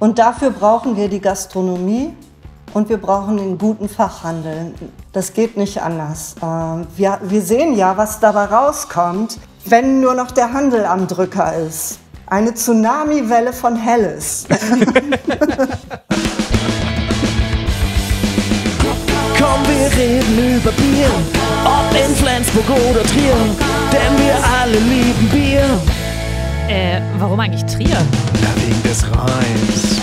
Und dafür brauchen wir die Gastronomie und wir brauchen den guten Fachhandel. Das geht nicht anders. Äh, wir, wir sehen ja, was dabei rauskommt, wenn nur noch der Handel am Drücker ist. Eine Tsunami-Welle von Helles. Komm, wir reden über Bier, ob in Flensburg oder Trier, denn wir alle lieben Bier. Äh, warum eigentlich Trier? Na, wegen des Rheins.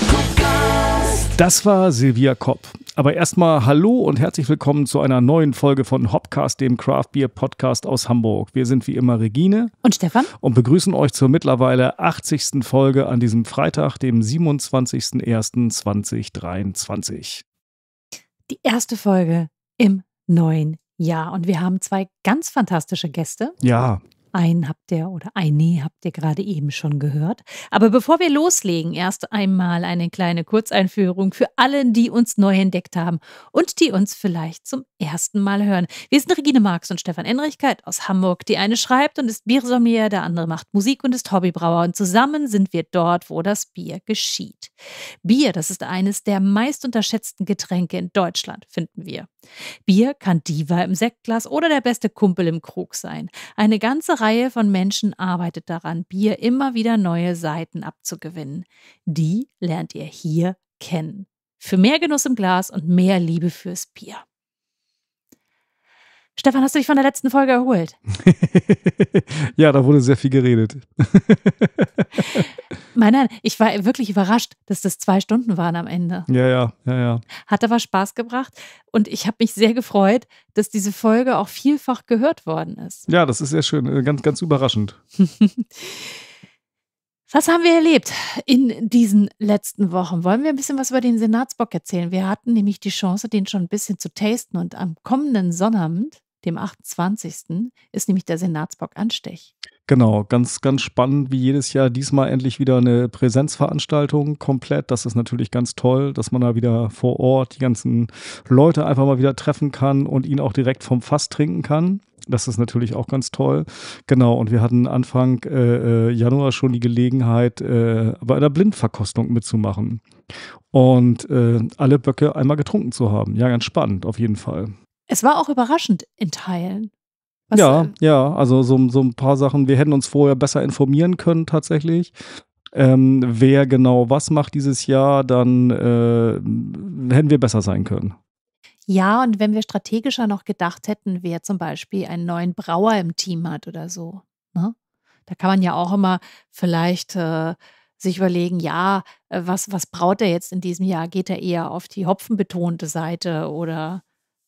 Das war Silvia Kopp. Aber erstmal hallo und herzlich willkommen zu einer neuen Folge von Hopcast, dem Craft Beer Podcast aus Hamburg. Wir sind wie immer Regine und Stefan und begrüßen euch zur mittlerweile 80. Folge an diesem Freitag, dem 27.01.2023. Die erste Folge im neuen Jahr und wir haben zwei ganz fantastische Gäste. Ja, ein habt ihr oder eine habt ihr gerade eben schon gehört. Aber bevor wir loslegen, erst einmal eine kleine Kurzeinführung für alle, die uns neu entdeckt haben und die uns vielleicht zum ersten Mal hören. Wir sind Regine Marx und Stefan Enrichkeit aus Hamburg. Die eine schreibt und ist Biersommelier, der andere macht Musik und ist Hobbybrauer. Und zusammen sind wir dort, wo das Bier geschieht. Bier, das ist eines der meist unterschätzten Getränke in Deutschland, finden wir. Bier kann Diva im Sektglas oder der beste Kumpel im Krug sein. Eine ganze Reihe von Menschen arbeitet daran, Bier immer wieder neue Seiten abzugewinnen. Die lernt ihr hier kennen. Für mehr Genuss im Glas und mehr Liebe fürs Bier. Stefan, hast du dich von der letzten Folge erholt? ja, da wurde sehr viel geredet. nein, nein, ich war wirklich überrascht, dass das zwei Stunden waren am Ende. Ja, ja, ja, ja. Hat aber Spaß gebracht und ich habe mich sehr gefreut, dass diese Folge auch vielfach gehört worden ist. Ja, das ist sehr schön, äh, ganz, ganz überraschend. Was haben wir erlebt in diesen letzten Wochen? Wollen wir ein bisschen was über den Senatsbock erzählen? Wir hatten nämlich die Chance, den schon ein bisschen zu tasten und am kommenden Sonnabend dem 28. ist nämlich der Senatsbock Anstech. Genau, ganz, ganz spannend, wie jedes Jahr. Diesmal endlich wieder eine Präsenzveranstaltung komplett. Das ist natürlich ganz toll, dass man da wieder vor Ort die ganzen Leute einfach mal wieder treffen kann und ihn auch direkt vom Fass trinken kann. Das ist natürlich auch ganz toll. Genau, und wir hatten Anfang äh, äh Januar schon die Gelegenheit, äh, bei einer Blindverkostung mitzumachen und äh, alle Böcke einmal getrunken zu haben. Ja, ganz spannend auf jeden Fall. Es war auch überraschend in Teilen. Was ja, denn? Ähm, ja, also so, so ein paar Sachen. Wir hätten uns vorher besser informieren können tatsächlich. Ähm, wer genau was macht dieses Jahr, dann äh, hätten wir besser sein können. Ja, und wenn wir strategischer noch gedacht hätten, wer zum Beispiel einen neuen Brauer im Team hat oder so. Ne? Da kann man ja auch immer vielleicht äh, sich überlegen, ja, äh, was, was braut er jetzt in diesem Jahr? Geht er eher auf die hopfenbetonte Seite oder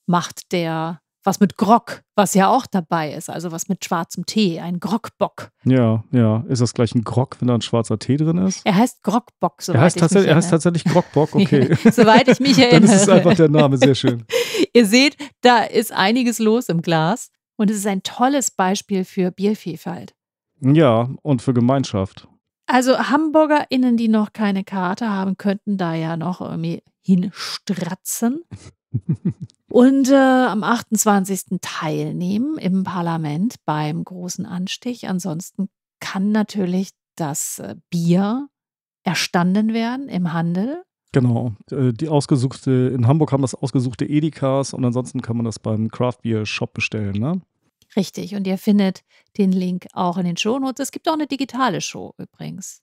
macht der was mit Grog, was ja auch dabei ist, also was mit schwarzem Tee, ein Grogbock. Ja, ja. Ist das gleich ein Grog, wenn da ein schwarzer Tee drin ist? Er heißt Grogbock, soweit er heißt ich mich erinnere. Er heißt tatsächlich Grogbock, okay. soweit ich mich erinnere. Dann ist es einfach der Name, sehr schön. Ihr seht, da ist einiges los im Glas und es ist ein tolles Beispiel für Biervielfalt. Ja, und für Gemeinschaft. Also HamburgerInnen, die noch keine Karte haben, könnten da ja noch irgendwie hinstratzen und äh, am 28. teilnehmen im Parlament beim großen Anstich. Ansonsten kann natürlich das äh, Bier erstanden werden im Handel. Genau, äh, die ausgesuchte, in Hamburg haben das ausgesuchte Edikas und ansonsten kann man das beim Craft Beer Shop bestellen, ne? Richtig, und ihr findet den Link auch in den Shownotes. Es gibt auch eine digitale Show übrigens.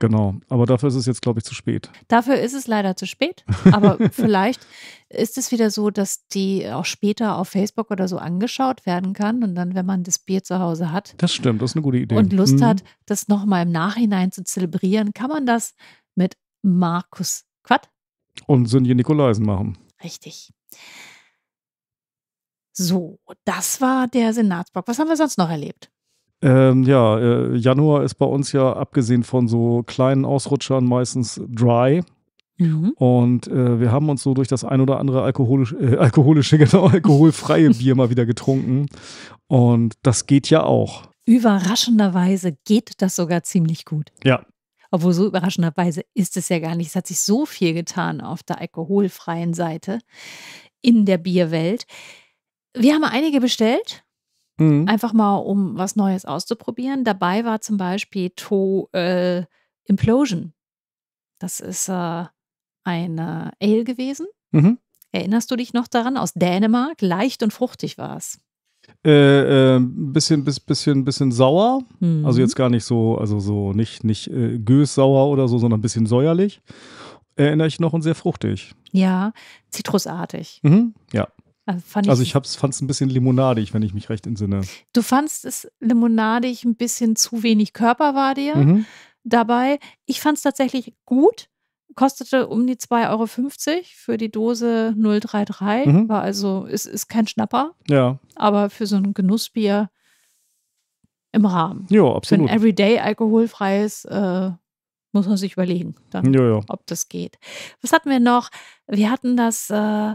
Genau, aber dafür ist es jetzt, glaube ich, zu spät. Dafür ist es leider zu spät, aber vielleicht ist es wieder so, dass die auch später auf Facebook oder so angeschaut werden kann und dann, wenn man das Bier zu Hause hat. Das stimmt, das ist eine gute Idee. Und Lust mhm. hat, das nochmal im Nachhinein zu zelebrieren, kann man das mit Markus Quatt und Sünje Nikolaisen machen. Richtig. So, das war der Senatsbock. Was haben wir sonst noch erlebt? Ähm, ja, äh, Januar ist bei uns ja abgesehen von so kleinen Ausrutschern meistens dry. Mhm. Und äh, wir haben uns so durch das ein oder andere alkoholisch, äh, alkoholische, genau, alkoholfreie Bier mal wieder getrunken. Und das geht ja auch. Überraschenderweise geht das sogar ziemlich gut. Ja. Obwohl so überraschenderweise ist es ja gar nicht. Es hat sich so viel getan auf der alkoholfreien Seite in der Bierwelt. Wir haben einige bestellt Mhm. Einfach mal, um was Neues auszuprobieren. Dabei war zum Beispiel To äh, Implosion. Das ist äh, eine Ale gewesen. Mhm. Erinnerst du dich noch daran? Aus Dänemark. Leicht und fruchtig war es. Äh, äh, bisschen, bis, bisschen, bisschen sauer. Also mhm. Also jetzt gar nicht so, also so nicht, nicht äh, gössauer oder so, sondern ein bisschen säuerlich. Erinnere ich noch und sehr fruchtig. Ja, zitrusartig. Mhm. Ja. Also, also, ich, also ich fand es ein bisschen limonadig, wenn ich mich recht entsinne. Du fandst es limonadig, ein bisschen zu wenig Körper war dir mhm. dabei. Ich fand es tatsächlich gut. Kostete um die 2,50 Euro für die Dose 033. Mhm. War also, es ist, ist kein Schnapper. Ja. Aber für so ein Genussbier im Rahmen. Ja, absolut. Für ein Everyday alkoholfreies äh, muss man sich überlegen, dann, jo, jo. ob das geht. Was hatten wir noch? Wir hatten das äh,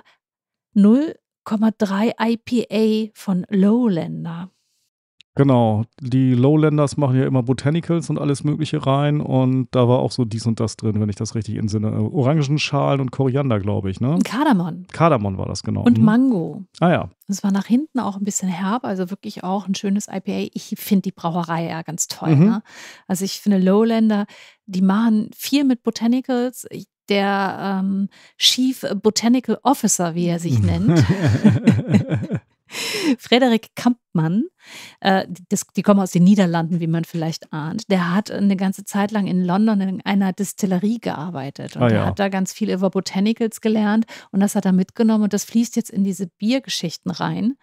0 IPA von Lowlander. Genau, die Lowlanders machen ja immer Botanicals und alles Mögliche rein und da war auch so dies und das drin, wenn ich das richtig entsinne. Äh, Orangenschalen und Koriander, glaube ich, ne? Kardamom. Kardamom war das, genau. Und mhm. Mango. Ah ja. Es war nach hinten auch ein bisschen herb, also wirklich auch ein schönes IPA. Ich finde die Brauerei ja ganz toll. Mhm. Ne? Also ich finde Lowlander, die machen viel mit Botanicals. Ich der ähm, Chief Botanical Officer, wie er sich nennt. Frederik Kampmann, äh, die kommen aus den Niederlanden, wie man vielleicht ahnt, der hat eine ganze Zeit lang in London in einer Distillerie gearbeitet und ah, ja. er hat da ganz viel über Botanicals gelernt und das hat er mitgenommen und das fließt jetzt in diese Biergeschichten rein.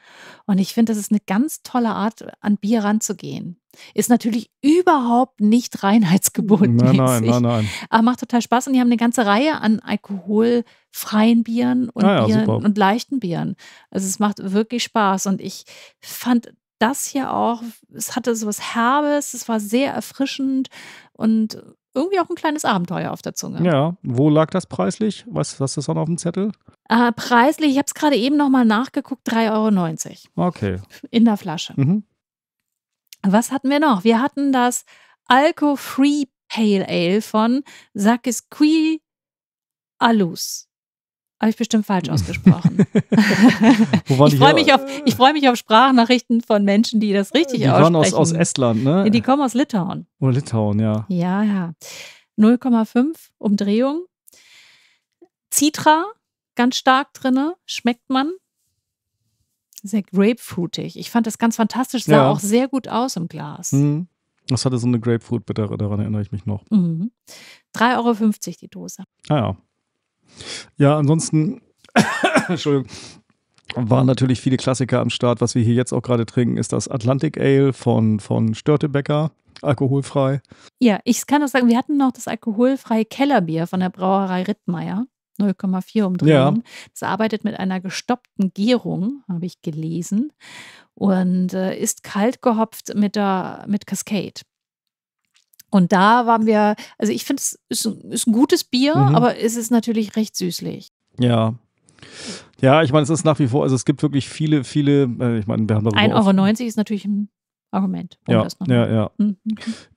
Und ich finde, das ist eine ganz tolle Art, an Bier ranzugehen. Ist natürlich überhaupt nicht reinheitsgebunden. Nein, nein, nein, nein. Aber macht total Spaß und die haben eine ganze Reihe an alkoholfreien Bieren und, ah ja, Bieren und leichten Bieren. Also es macht wirklich Spaß und ich fand das hier auch, es hatte so was Herbes, es war sehr erfrischend und irgendwie auch ein kleines Abenteuer auf der Zunge. Ja, wo lag das preislich? Was hast du schon auf dem Zettel? Äh, preislich, ich habe es gerade eben nochmal nachgeguckt, 3,90 Euro. Okay. In der Flasche. Mhm. Was hatten wir noch? Wir hatten das Alco-Free Pale Ale von Sakisqui Alus. Habe ich bestimmt falsch ausgesprochen. ich freue mich, freu mich auf Sprachnachrichten von Menschen, die das richtig die aussprechen. Die waren aus, aus Estland, ne? Die kommen aus Litauen. Oder oh, Litauen, ja. Ja, ja. 0,5 Umdrehung. Citra, ganz stark drinne, schmeckt man sehr grapefruitig. Ich fand das ganz fantastisch, sah ja. auch sehr gut aus im Glas. Mhm. Das hatte so eine Grapefruit-Bittere, daran erinnere ich mich noch. Mhm. 3,50 Euro die Dose. Ah ja. Ja, ansonsten, Entschuldigung, waren natürlich viele Klassiker am Start. Was wir hier jetzt auch gerade trinken, ist das Atlantic Ale von, von Störtebecker, alkoholfrei. Ja, ich kann auch sagen, wir hatten noch das alkoholfreie Kellerbier von der Brauerei Rittmeier. 0,4 umdrehen. Ja. Es arbeitet mit einer gestoppten Gärung, habe ich gelesen, und äh, ist kalt gehopft mit, der, mit Cascade. Und da waren wir, also ich finde, es ist, ist, ein gutes Bier, mhm. aber es ist natürlich recht süßlich. Ja. Ja, ich meine, es ist nach wie vor, also es gibt wirklich viele, viele, äh, ich meine, wir haben darüber. 1,90 Euro ist natürlich ein Argument. Um ja, ja, ja. Mhm,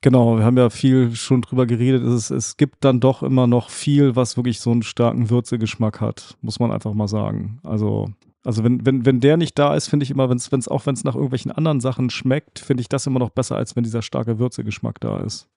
genau, wir haben ja viel schon drüber geredet. Es, es gibt dann doch immer noch viel, was wirklich so einen starken Würzegeschmack hat, muss man einfach mal sagen. Also, also wenn, wenn, wenn der nicht da ist, finde ich immer, wenn es auch wenn es nach irgendwelchen anderen Sachen schmeckt, finde ich das immer noch besser, als wenn dieser starke Würzegeschmack da ist.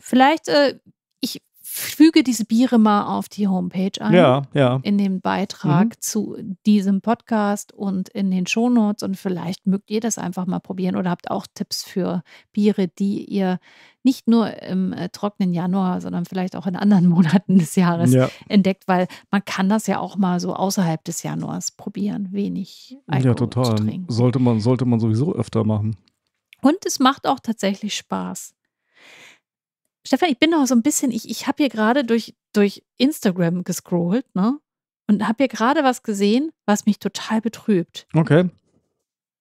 Vielleicht, äh, ich füge diese Biere mal auf die Homepage an. Ja, ja. In dem Beitrag mhm. zu diesem Podcast und in den Shownotes. Und vielleicht mögt ihr das einfach mal probieren oder habt auch Tipps für Biere, die ihr nicht nur im äh, trockenen Januar, sondern vielleicht auch in anderen Monaten des Jahres ja. entdeckt, weil man kann das ja auch mal so außerhalb des Januars probieren, wenig Alkohol ja, total. zu trinken. Sollte man, sollte man sowieso öfter machen. Und es macht auch tatsächlich Spaß. Stefan, ich bin noch so ein bisschen, ich, ich habe hier gerade durch, durch Instagram gescrollt, ne? Und habe hier gerade was gesehen, was mich total betrübt. Okay.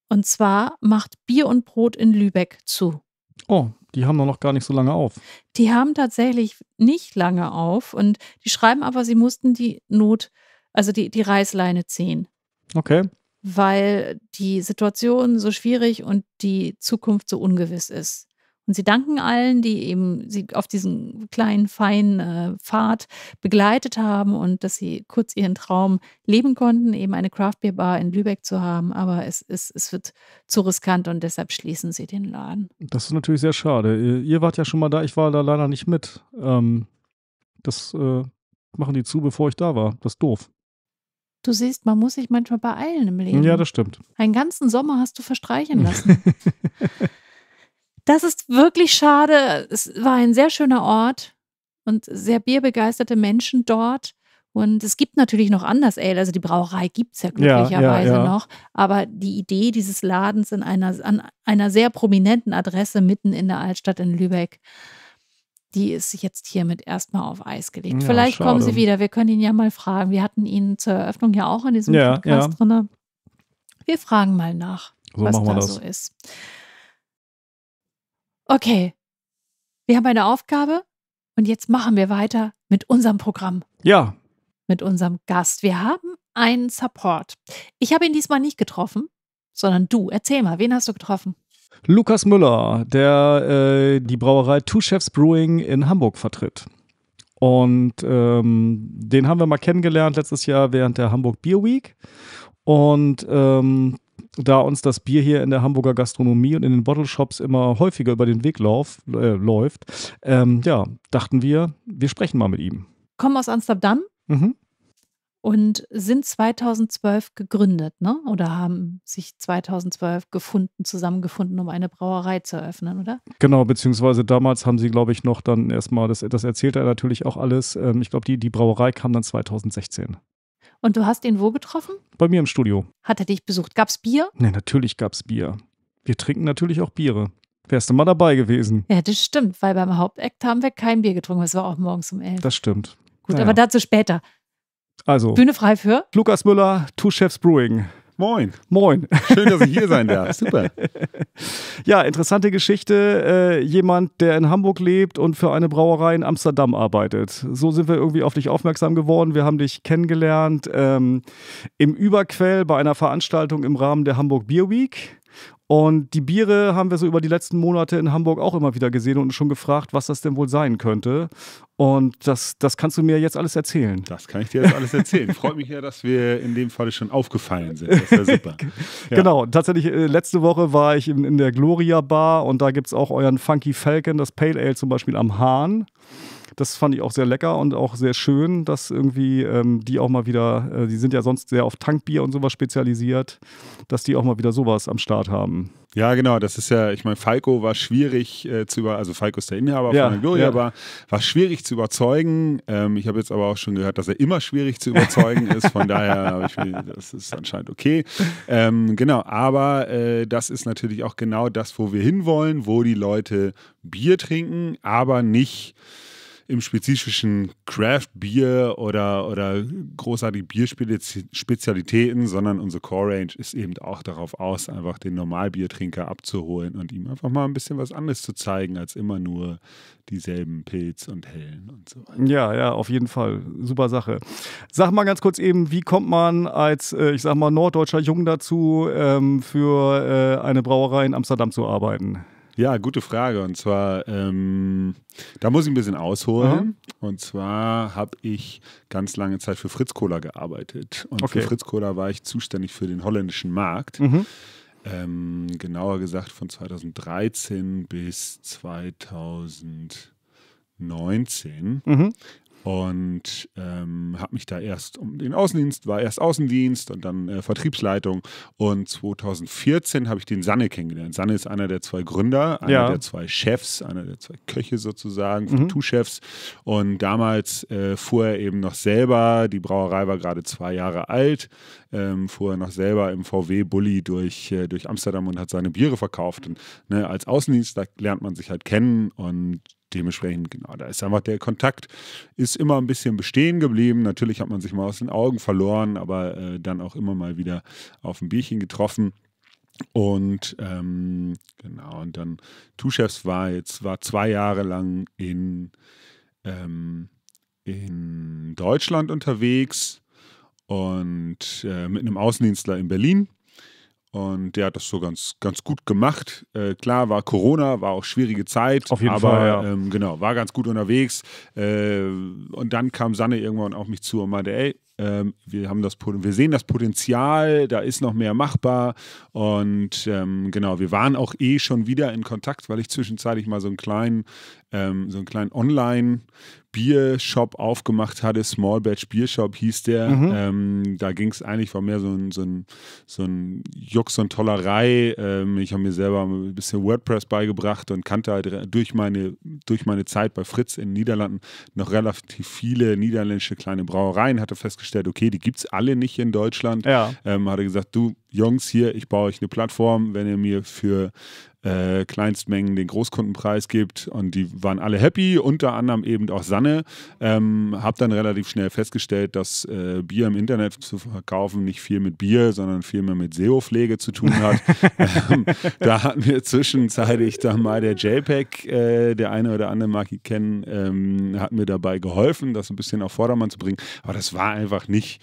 Und zwar macht Bier und Brot in Lübeck zu. Oh, die haben doch noch gar nicht so lange auf. Die haben tatsächlich nicht lange auf und die schreiben aber, sie mussten die Not, also die, die Reißleine ziehen. Okay. Weil die Situation so schwierig und die Zukunft so ungewiss ist. Und sie danken allen, die eben sie auf diesen kleinen, feinen äh, Pfad begleitet haben und dass sie kurz ihren Traum leben konnten, eben eine Craft Beer Bar in Lübeck zu haben. Aber es, es, es wird zu riskant und deshalb schließen sie den Laden. Das ist natürlich sehr schade. Ihr, ihr wart ja schon mal da, ich war da leider nicht mit. Ähm, das äh, machen die zu, bevor ich da war. Das ist doof. Du siehst, man muss sich manchmal beeilen im Leben. Ja, das stimmt. Einen ganzen Sommer hast du verstreichen lassen. Das ist wirklich schade. Es war ein sehr schöner Ort und sehr bierbegeisterte Menschen dort. Und es gibt natürlich noch anders Ale, also die Brauerei gibt es ja glücklicherweise ja, ja, ja. noch. Aber die Idee dieses Ladens in einer, an einer sehr prominenten Adresse mitten in der Altstadt in Lübeck, die ist jetzt hiermit erstmal auf Eis gelegt. Vielleicht schade. kommen sie wieder, wir können ihn ja mal fragen. Wir hatten ihn zur Eröffnung ja auch in diesem Podcast drin. Wir fragen mal nach, so was da so ist okay, wir haben eine Aufgabe und jetzt machen wir weiter mit unserem Programm. Ja. Mit unserem Gast. Wir haben einen Support. Ich habe ihn diesmal nicht getroffen, sondern du. Erzähl mal, wen hast du getroffen? Lukas Müller, der äh, die Brauerei Two Chefs Brewing in Hamburg vertritt. Und ähm, den haben wir mal kennengelernt letztes Jahr während der Hamburg Beer Week. Und ähm, da uns das Bier hier in der Hamburger Gastronomie und in den Bottle Shops immer häufiger über den Weg lauf, äh, läuft, ähm, ja, dachten wir, wir sprechen mal mit ihm. Kommen aus Amsterdam mhm. und sind 2012 gegründet, ne? Oder haben sich 2012 gefunden, zusammengefunden, um eine Brauerei zu eröffnen, oder? Genau, beziehungsweise damals haben sie, glaube ich, noch dann erstmal, das, das erzählt er natürlich auch alles. Ähm, ich glaube, die, die Brauerei kam dann 2016. Und du hast ihn wo getroffen? Bei mir im Studio. Hat er dich besucht? Gab's Bier? Ne, natürlich gab's Bier. Wir trinken natürlich auch Biere. Wärst du mal dabei gewesen? Ja, das stimmt, weil beim Hauptakt haben wir kein Bier getrunken. Es war auch morgens um elf. Das stimmt. Gut, naja. aber dazu später. Also. Bühne frei für Lukas Müller, Two Chefs Brewing. Moin. Moin. Schön, dass ich hier sein darf. Super. Ja, interessante Geschichte. Äh, jemand, der in Hamburg lebt und für eine Brauerei in Amsterdam arbeitet. So sind wir irgendwie auf dich aufmerksam geworden. Wir haben dich kennengelernt ähm, im Überquell bei einer Veranstaltung im Rahmen der Hamburg Beer Week. Und die Biere haben wir so über die letzten Monate in Hamburg auch immer wieder gesehen und schon gefragt, was das denn wohl sein könnte. Und das, das kannst du mir jetzt alles erzählen. Das kann ich dir jetzt alles erzählen. Freut mich ja, dass wir in dem Fall schon aufgefallen sind. Das ist ja super. Ja. Genau, tatsächlich, äh, letzte Woche war ich in, in der Gloria Bar und da gibt es auch euren Funky Falcon, das Pale Ale zum Beispiel am Hahn das fand ich auch sehr lecker und auch sehr schön, dass irgendwie ähm, die auch mal wieder, äh, die sind ja sonst sehr auf Tankbier und sowas spezialisiert, dass die auch mal wieder sowas am Start haben. Ja, genau, das ist ja, ich meine, Falco war schwierig äh, zu über, also Falco ist der Inhaber ja, von Gloria, ja. war, war schwierig zu überzeugen. Ähm, ich habe jetzt aber auch schon gehört, dass er immer schwierig zu überzeugen ist, von daher, ich, das ist anscheinend okay. Ähm, genau, aber äh, das ist natürlich auch genau das, wo wir hinwollen, wo die Leute Bier trinken, aber nicht im spezifischen Craft Bier oder, oder großartige Bierspezialitäten, sondern unsere Core Range ist eben auch darauf aus, einfach den Normalbiertrinker abzuholen und ihm einfach mal ein bisschen was anderes zu zeigen, als immer nur dieselben Pilz und Hellen und so weiter. Ja, ja, auf jeden Fall. Super Sache. Sag mal ganz kurz eben, wie kommt man als, äh, ich sag mal, norddeutscher Jung dazu, ähm, für äh, eine Brauerei in Amsterdam zu arbeiten? Ja, gute Frage. Und zwar, ähm, da muss ich ein bisschen ausholen. Mhm. Und zwar habe ich ganz lange Zeit für Fritz Cola gearbeitet. Und okay. für Fritz Cola war ich zuständig für den holländischen Markt. Mhm. Ähm, genauer gesagt von 2013 bis 2019. Mhm und ähm, habe mich da erst um den Außendienst, war erst Außendienst und dann äh, Vertriebsleitung und 2014 habe ich den Sanne kennengelernt. Sanne ist einer der zwei Gründer, einer ja. der zwei Chefs, einer der zwei Köche sozusagen, von mhm. Two-Chefs und damals äh, fuhr er eben noch selber, die Brauerei war gerade zwei Jahre alt, ähm, fuhr er noch selber im VW-Bully durch, äh, durch Amsterdam und hat seine Biere verkauft. Und ne, als Außendienst, da lernt man sich halt kennen und dementsprechend, genau, da ist einfach der Kontakt ist immer ein bisschen bestehen geblieben. Natürlich hat man sich mal aus den Augen verloren, aber äh, dann auch immer mal wieder auf ein Bierchen getroffen. Und ähm, genau, und dann Tuchefs war jetzt, war zwei Jahre lang in, ähm, in Deutschland unterwegs und äh, mit einem Außendienstler in Berlin. Und der hat das so ganz, ganz gut gemacht. Äh, klar, war Corona, war auch schwierige Zeit. Auf jeden aber, Fall. Ja. Ähm, genau, war ganz gut unterwegs. Äh, und dann kam Sanne irgendwann auf mich zu und meinte, ey, ähm, wir, haben das, wir sehen das Potenzial, da ist noch mehr machbar. Und ähm, genau, wir waren auch eh schon wieder in Kontakt, weil ich zwischenzeitlich mal so einen kleinen, ähm, so einen kleinen Online- Biershop aufgemacht hatte, Small Batch Biershop hieß der. Mhm. Ähm, da ging es eigentlich, war mehr so ein, so ein, so ein Jux und Tollerei. Ähm, ich habe mir selber ein bisschen WordPress beigebracht und kannte halt durch meine, durch meine Zeit bei Fritz in den Niederlanden noch relativ viele niederländische kleine Brauereien. Hatte festgestellt, okay, die gibt es alle nicht in Deutschland. Ja. Ähm, hatte gesagt, du Jungs hier, ich baue euch eine Plattform, wenn ihr mir für äh, Kleinstmengen den Großkundenpreis gibt und die waren alle happy, unter anderem eben auch Sanne. Ähm, hab dann relativ schnell festgestellt, dass äh, Bier im Internet zu verkaufen nicht viel mit Bier, sondern viel mehr mit SEO-Pflege zu tun hat. ähm, da hat mir zwischenzeitlich dann mal der JPEG, äh, der eine oder andere mag ihn kennen, ähm, hat mir dabei geholfen, das ein bisschen auf Vordermann zu bringen. Aber das war einfach nicht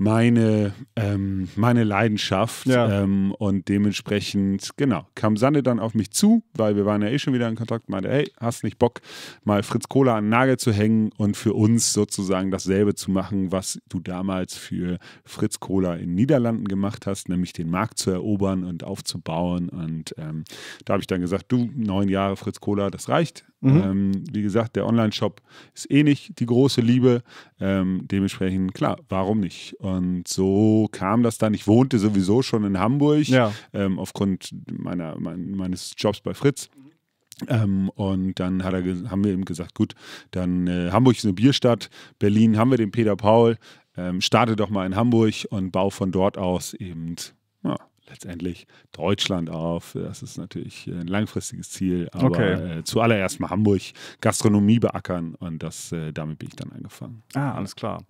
meine, ähm, meine Leidenschaft. Ja. Ähm, und dementsprechend, genau, kam Sanne dann auf mich zu, weil wir waren ja eh schon wieder in Kontakt, meinte, hey, hast nicht Bock, mal Fritz Kohler an den Nagel zu hängen und für uns sozusagen dasselbe zu machen, was du damals für Fritz Kohler in Niederlanden gemacht hast, nämlich den Markt zu erobern und aufzubauen. Und ähm, da habe ich dann gesagt, du, neun Jahre Fritz Kohler, das reicht. Mhm. Ähm, wie gesagt, der Online-Shop ist eh nicht die große Liebe. Ähm, dementsprechend, klar, warum nicht? Und so kam das dann. Ich wohnte sowieso schon in Hamburg ja. ähm, aufgrund meiner, mein, meines Jobs bei Fritz. Ähm, und dann er, haben wir eben gesagt, gut, dann äh, Hamburg ist eine Bierstadt, Berlin haben wir den Peter Paul, ähm, starte doch mal in Hamburg und bau von dort aus eben ja, letztendlich Deutschland auf. Das ist natürlich ein langfristiges Ziel. Aber okay. äh, zuallererst mal Hamburg Gastronomie beackern und das, äh, damit bin ich dann angefangen. Ah, alles klar.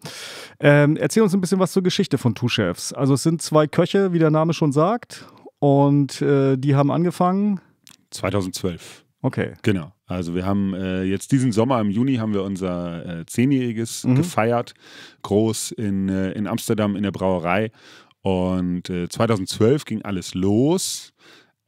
Ähm, erzähl uns ein bisschen was zur Geschichte von Two Chefs. Also es sind zwei Köche, wie der Name schon sagt. Und äh, die haben angefangen? 2012. Okay. Genau. Also wir haben äh, jetzt diesen Sommer im Juni haben wir unser äh, Zehnjähriges mhm. gefeiert, groß in, äh, in Amsterdam in der Brauerei. Und äh, 2012 ging alles los.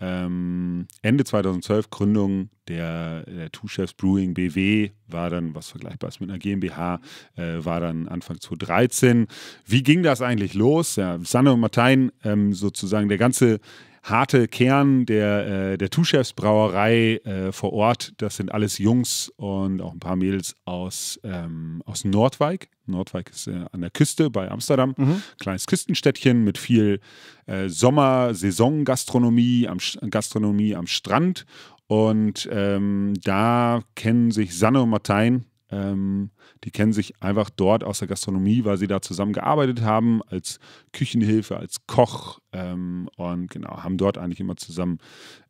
Ähm, Ende 2012 Gründung der, der Two Chefs Brewing BW war dann was vergleichbar ist mit einer GmbH, äh, war dann Anfang 2013. Wie ging das eigentlich los? Ja, Sanne und Martein ähm, sozusagen der ganze harte Kern der, äh, der Two Chefs Brauerei äh, vor Ort. Das sind alles Jungs und auch ein paar Mädels aus, ähm, aus Nordwijk. Nordwijk ist äh, an der Küste bei Amsterdam. Mhm. Kleines Küstenstädtchen mit viel äh, Sommer-Saison-Gastronomie am, Gastronomie am Strand. Und ähm, da kennen sich Sanne und Martein, ähm, die kennen sich einfach dort aus der Gastronomie, weil sie da zusammen gearbeitet haben, als Küchenhilfe, als Koch ähm, und genau, haben dort eigentlich immer zusammen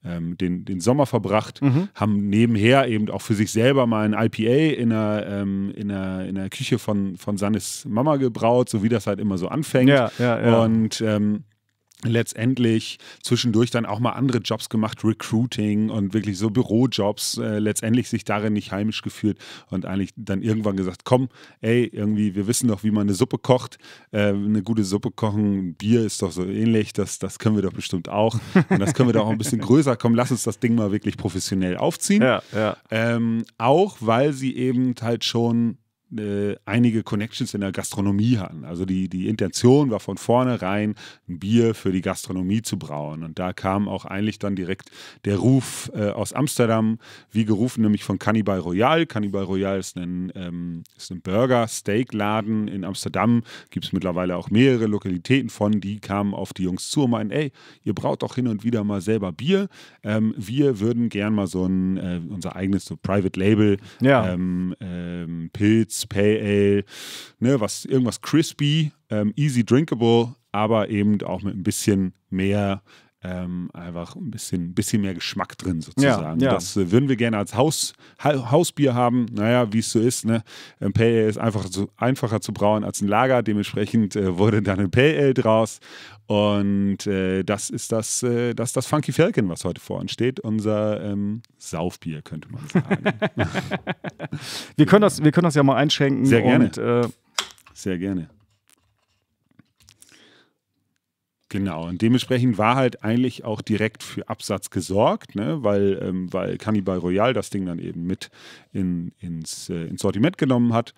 ähm, den, den Sommer verbracht, mhm. haben nebenher eben auch für sich selber mal ein IPA in der, ähm, in der, in der Küche von, von Sannes Mama gebraut, so wie das halt immer so anfängt. Ja, ja, ja. Und ähm, letztendlich zwischendurch dann auch mal andere Jobs gemacht, Recruiting und wirklich so Bürojobs, äh, letztendlich sich darin nicht heimisch gefühlt und eigentlich dann irgendwann gesagt, komm, ey, irgendwie, wir wissen doch, wie man eine Suppe kocht, äh, eine gute Suppe kochen, Bier ist doch so ähnlich, das, das können wir doch bestimmt auch und das können wir doch auch ein bisschen größer, komm, lass uns das Ding mal wirklich professionell aufziehen. Ja, ja. Ähm, auch, weil sie eben halt schon äh, einige Connections in der Gastronomie hatten. Also die, die Intention war von vornherein, ein Bier für die Gastronomie zu brauen. Und da kam auch eigentlich dann direkt der Ruf äh, aus Amsterdam, wie gerufen, nämlich von Cannibal Royal. Cannibal Royal ist ein, ähm, ein Burger-Steak-Laden in Amsterdam. Gibt es mittlerweile auch mehrere Lokalitäten von, die kamen auf die Jungs zu und meinten, ey, ihr braut doch hin und wieder mal selber Bier. Ähm, wir würden gern mal so ein, äh, unser eigenes so Private Label, ja. ähm, ähm Pilz, Hops, Pale Ale, ne, was, irgendwas crispy, ähm, easy drinkable, aber eben auch mit ein bisschen mehr ähm, einfach ein bisschen, bisschen mehr Geschmack drin sozusagen. Ja, ja. Das äh, würden wir gerne als Haus, ha Hausbier haben. Naja, wie es so ist, ne? Ein Pale Ale ist einfach zu, einfacher zu brauen als ein Lager. Dementsprechend äh, wurde dann ein Pale Ale draus. Und äh, das ist das, äh, das ist das Funky Falcon, was heute vor uns steht. Unser ähm, Saufbier, könnte man sagen. wir, können das, wir können das ja mal einschränken. Sehr gerne. Und, äh, Sehr gerne. Genau, und dementsprechend war halt eigentlich auch direkt für Absatz gesorgt, ne? weil, ähm, weil Cannibal Royal das Ding dann eben mit in, ins, äh, ins Sortiment genommen hat.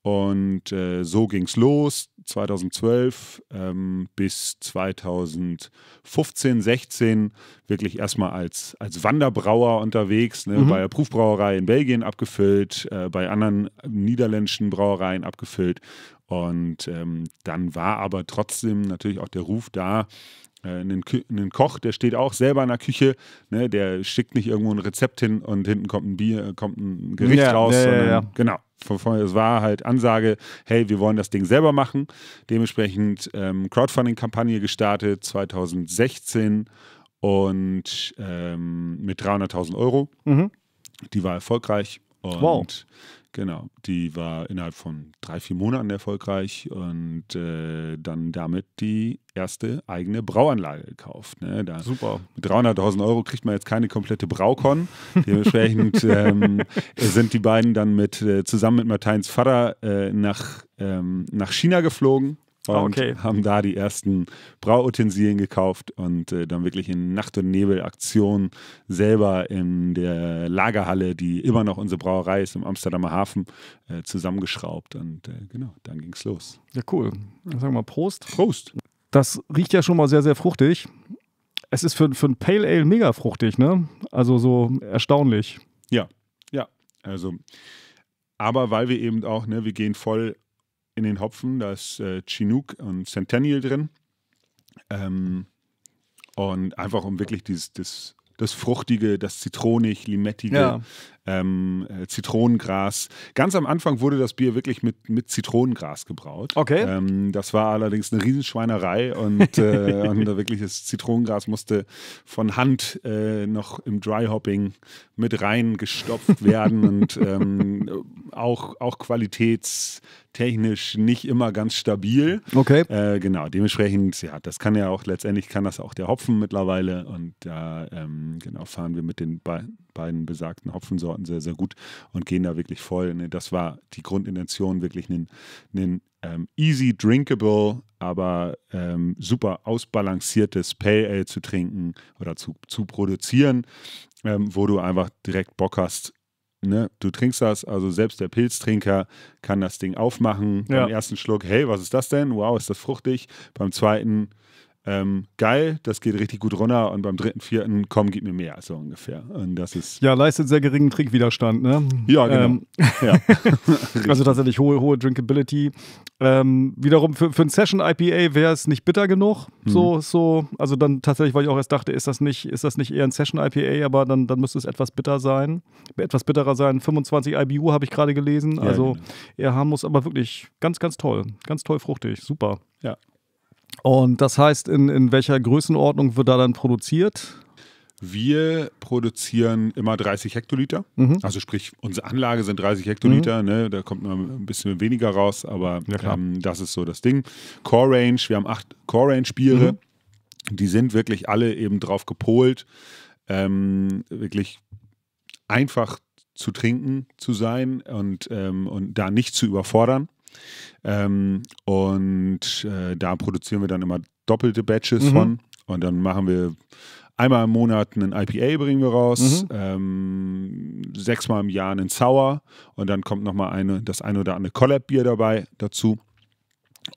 Und äh, so ging es los, 2012 ähm, bis 2015, 16, wirklich erstmal als, als Wanderbrauer unterwegs, ne, mhm. bei der Prüfbrauerei in Belgien abgefüllt, äh, bei anderen niederländischen Brauereien abgefüllt und ähm, dann war aber trotzdem natürlich auch der Ruf da, äh, einen, einen, Koch, der steht auch selber in der Küche, ne, der schickt nicht irgendwo ein Rezept hin und hinten kommt ein Bier, äh, kommt ein Gericht ja, raus, ja, sondern, ja, genau. Es war halt Ansage, hey, wir wollen das Ding selber machen. Dementsprechend ähm, Crowdfunding-Kampagne gestartet 2016 und ähm, mit 300.000 Euro. Mhm. Die war erfolgreich und wow. Genau, die war innerhalb von drei, vier Monaten erfolgreich und äh, dann damit die erste eigene Brauanlage gekauft. Ne? Da Super. Mit 300.000 Euro kriegt man jetzt keine komplette Braukon. Dementsprechend ähm, sind die beiden dann mit, äh, zusammen mit Martins Vater äh, nach, ähm, nach China geflogen war okay. haben da die ersten Brauutensilien gekauft und äh, dann wirklich in Nacht- und Nebel-Aktion selber in der Lagerhalle, die immer noch unsere Brauerei ist, im Amsterdamer Hafen, äh, zusammengeschraubt. Und äh, genau, dann ging es los. Ja, cool. Dann sagen wir mal Prost. Prost. Das riecht ja schon mal sehr, sehr fruchtig. Es ist für, für ein Pale Ale mega fruchtig, ne? Also so erstaunlich. Ja, ja. Also, aber weil wir eben auch, ne, wir gehen voll in den Hopfen, da ist äh, Chinook und Centennial drin. Ähm, und einfach um wirklich dieses, das, das Fruchtige, das Zitronig, Limettige, ja ähm, äh, Zitronengras. Ganz am Anfang wurde das Bier wirklich mit, mit Zitronengras gebraut. Okay. Ähm, das war allerdings eine Riesenschweinerei und, äh, und wirklich das Zitronengras musste von Hand äh, noch im Dryhopping mit reingestopft werden und ähm, auch, auch Qualitäts nicht immer ganz stabil. Okay. Äh, genau, dementsprechend, ja, das kann ja auch letztendlich, kann das auch der Hopfen mittlerweile und da, ähm, genau, fahren wir mit den, beiden beiden besagten Hopfensorten sehr, sehr gut und gehen da wirklich voll. Ne, das war die Grundintention, wirklich einen, einen ähm, easy drinkable, aber ähm, super ausbalanciertes Pale Ale zu trinken oder zu, zu produzieren, ähm, wo du einfach direkt Bock hast, Ne, du trinkst das, also selbst der Pilztrinker kann das Ding aufmachen. Ja. Beim ersten Schluck, hey, was ist das denn? Wow, ist das fruchtig. Beim zweiten, ähm, geil, das geht richtig gut runter und beim dritten, vierten, komm, gib mir mehr, so ungefähr. Und das ist ja, leistet sehr geringen Trinkwiderstand, ne? Ja, genau. Ähm, ja. also tatsächlich hohe, hohe Drinkability. Ähm, wiederum für, für ein Session IPA wäre es nicht bitter genug. Mhm. So, also dann tatsächlich, weil ich auch erst dachte, ist das nicht, ist das nicht eher ein Session IPA, aber dann, dann müsste es etwas bitter sein. Etwas bitterer sein. 25 IBU habe ich gerade gelesen. Ja, also genau. eher harmlos, aber wirklich ganz, ganz toll. Ganz toll fruchtig. Super. Ja. Und das heißt, in, in welcher Größenordnung wird da dann produziert? Wir produzieren immer 30 Hektoliter. Mhm. Also sprich, unsere Anlage sind 30 Hektoliter. Mhm. Ne? Da kommt man ein bisschen weniger raus, aber ja, ähm, das ist so das Ding. Core Range, wir haben acht Core Range Biere. Mhm. Die sind wirklich alle eben drauf gepolt, ähm, wirklich einfach zu trinken zu sein und, ähm, und da nicht zu überfordern. Ähm, und äh, da produzieren wir dann immer doppelte Batches mhm. von. Und dann machen wir einmal im Monat einen IPA bringen wir raus, mhm. ähm, sechsmal im Jahr einen Sour und dann kommt nochmal eine, das eine oder andere Collab-Bier dabei dazu.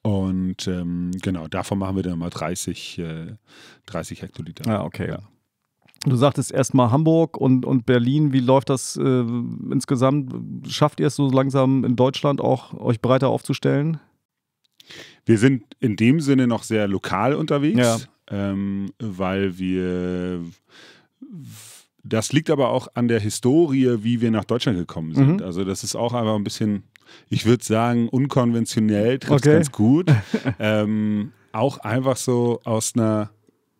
Und ähm, genau, davon machen wir dann mal 30, äh, 30 Hektoliter. Ah, okay. Ja. Du sagtest erstmal Hamburg und, und Berlin. Wie läuft das äh, insgesamt? Schafft ihr es so langsam in Deutschland auch, euch breiter aufzustellen? Wir sind in dem Sinne noch sehr lokal unterwegs, ja. ähm, weil wir. Das liegt aber auch an der Historie, wie wir nach Deutschland gekommen sind. Mhm. Also, das ist auch einfach ein bisschen, ich würde sagen, unkonventionell, trifft okay. ganz gut. ähm, auch einfach so aus einer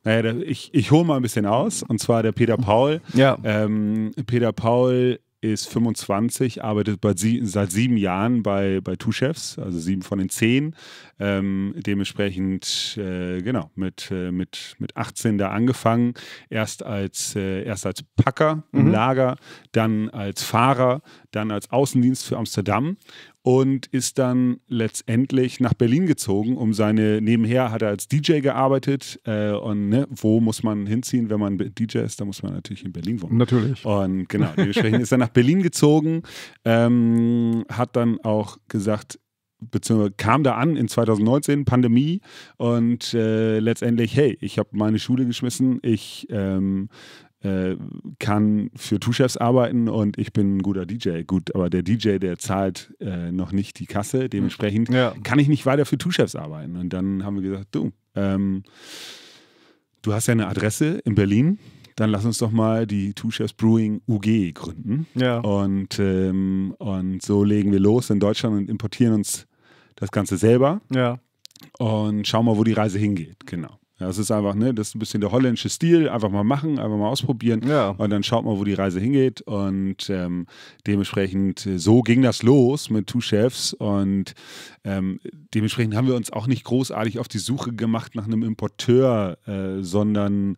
naja, ich, ich hole mal ein bisschen aus, und zwar der Peter Paul. Ja. Ähm, Peter Paul ist 25, arbeitet bei, seit sieben Jahren bei, bei Two Chefs, also sieben von den zehn. Ähm, dementsprechend, äh, genau, mit, äh, mit, mit 18 da angefangen. Erst als, äh, erst als Packer im mhm. Lager, dann als Fahrer, dann als Außendienst für Amsterdam und ist dann letztendlich nach Berlin gezogen, um seine, nebenher hat er als DJ gearbeitet äh, und ne, wo muss man hinziehen, wenn man DJ ist, da muss man natürlich in Berlin wohnen. Natürlich. Und genau, dementsprechend ist er nach Berlin gezogen, ähm, hat dann auch gesagt, beziehungsweise kam da an in 2019, Pandemie und äh, letztendlich, hey, ich habe meine Schule geschmissen, ich ähm, äh, kann für Two-Chefs arbeiten und ich bin ein guter DJ. Gut, aber der DJ, der zahlt äh, noch nicht die Kasse. Dementsprechend ja. kann ich nicht weiter für Two-Chefs arbeiten. Und dann haben wir gesagt, du, ähm, du hast ja eine Adresse in Berlin dann lass uns doch mal die Two Chefs Brewing UG gründen. Ja. Und, ähm, und so legen wir los in Deutschland und importieren uns das Ganze selber. Ja. Und schauen mal, wo die Reise hingeht. Genau. Ja, es ist einfach, ne, das ist ein bisschen der holländische Stil, einfach mal machen, einfach mal ausprobieren ja. und dann schaut man, wo die Reise hingeht und ähm, dementsprechend, so ging das los mit Two Chefs und ähm, dementsprechend haben wir uns auch nicht großartig auf die Suche gemacht nach einem Importeur, äh, sondern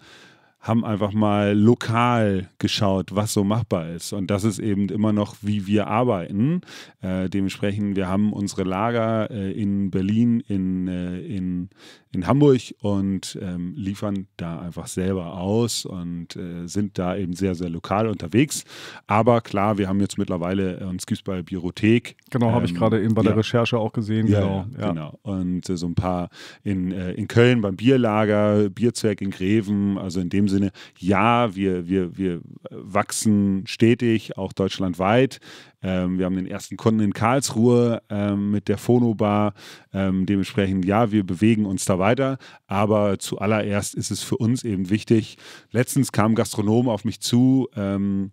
haben einfach mal lokal geschaut, was so machbar ist. Und das ist eben immer noch, wie wir arbeiten. Äh, dementsprechend, wir haben unsere Lager äh, in Berlin, in, äh, in in Hamburg und ähm, liefern da einfach selber aus und äh, sind da eben sehr, sehr lokal unterwegs. Aber klar, wir haben jetzt mittlerweile äh, uns gibt bei Biothek. Genau, ähm, habe ich ähm, gerade eben bei ja. der Recherche auch gesehen. Ja, genau. Ja, genau. Und äh, so ein paar in, äh, in Köln beim Bierlager, Bierzwerg in Greven. Also in dem Sinne, ja, wir, wir, wir wachsen stetig, auch deutschlandweit. Ähm, wir haben den ersten Kunden in Karlsruhe ähm, mit der Phonobar. Ähm, dementsprechend, ja, wir bewegen uns da weiter, aber zuallererst ist es für uns eben wichtig. Letztens kam ein Gastronom auf mich zu. Ähm,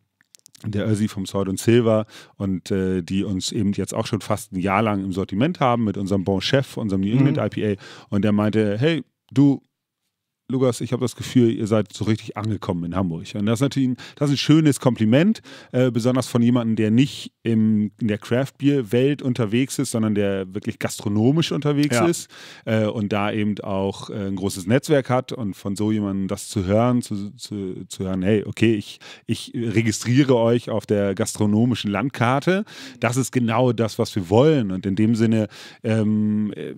der Ösi vom Sword und Silver und äh, die uns eben jetzt auch schon fast ein Jahr lang im Sortiment haben mit unserem Bon Chef, unserem New England mhm. IPA und der meinte, hey, du, Lukas, ich habe das Gefühl, ihr seid so richtig angekommen in Hamburg. Und das ist natürlich ein, das ist ein schönes Kompliment, äh, besonders von jemandem, der nicht im, in der craft Beer welt unterwegs ist, sondern der wirklich gastronomisch unterwegs ja. ist äh, und da eben auch äh, ein großes Netzwerk hat. Und von so jemandem das zu hören, zu, zu, zu hören, hey, okay, ich, ich registriere euch auf der gastronomischen Landkarte, das ist genau das, was wir wollen. Und in dem Sinne ähm, äh,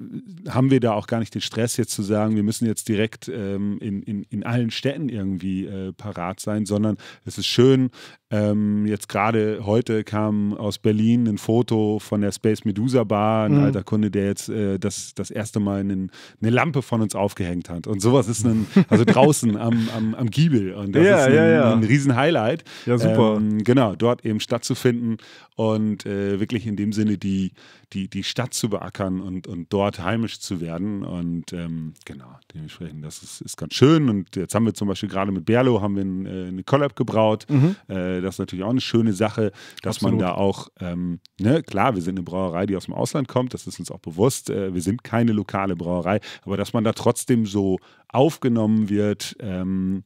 haben wir da auch gar nicht den Stress, jetzt zu sagen, wir müssen jetzt direkt. Ähm, ähm, in, in, in allen Städten irgendwie äh, parat sein, sondern es ist schön, ähm, jetzt gerade heute kam aus Berlin ein Foto von der Space Medusa Bar, ein mhm. alter Kunde, der jetzt äh, das, das erste Mal einen, eine Lampe von uns aufgehängt hat. Und sowas ist ein, also draußen am, am, am Giebel. Und das ja, ist ein, ja, ja. ein riesen Ja, super. Ähm, genau, dort eben stattzufinden und äh, wirklich in dem Sinne die, die, die Stadt zu beackern und, und dort heimisch zu werden. Und ähm, genau, dementsprechend, das ist, ist ganz schön. Und jetzt haben wir zum Beispiel gerade mit Berlo haben wir ein, äh, eine Collab gebraut. Mhm. Äh, das ist natürlich auch eine schöne Sache, dass Absolut. man da auch, ähm, ne, klar, wir sind eine Brauerei, die aus dem Ausland kommt, das ist uns auch bewusst. Äh, wir sind keine lokale Brauerei, aber dass man da trotzdem so aufgenommen wird, ähm,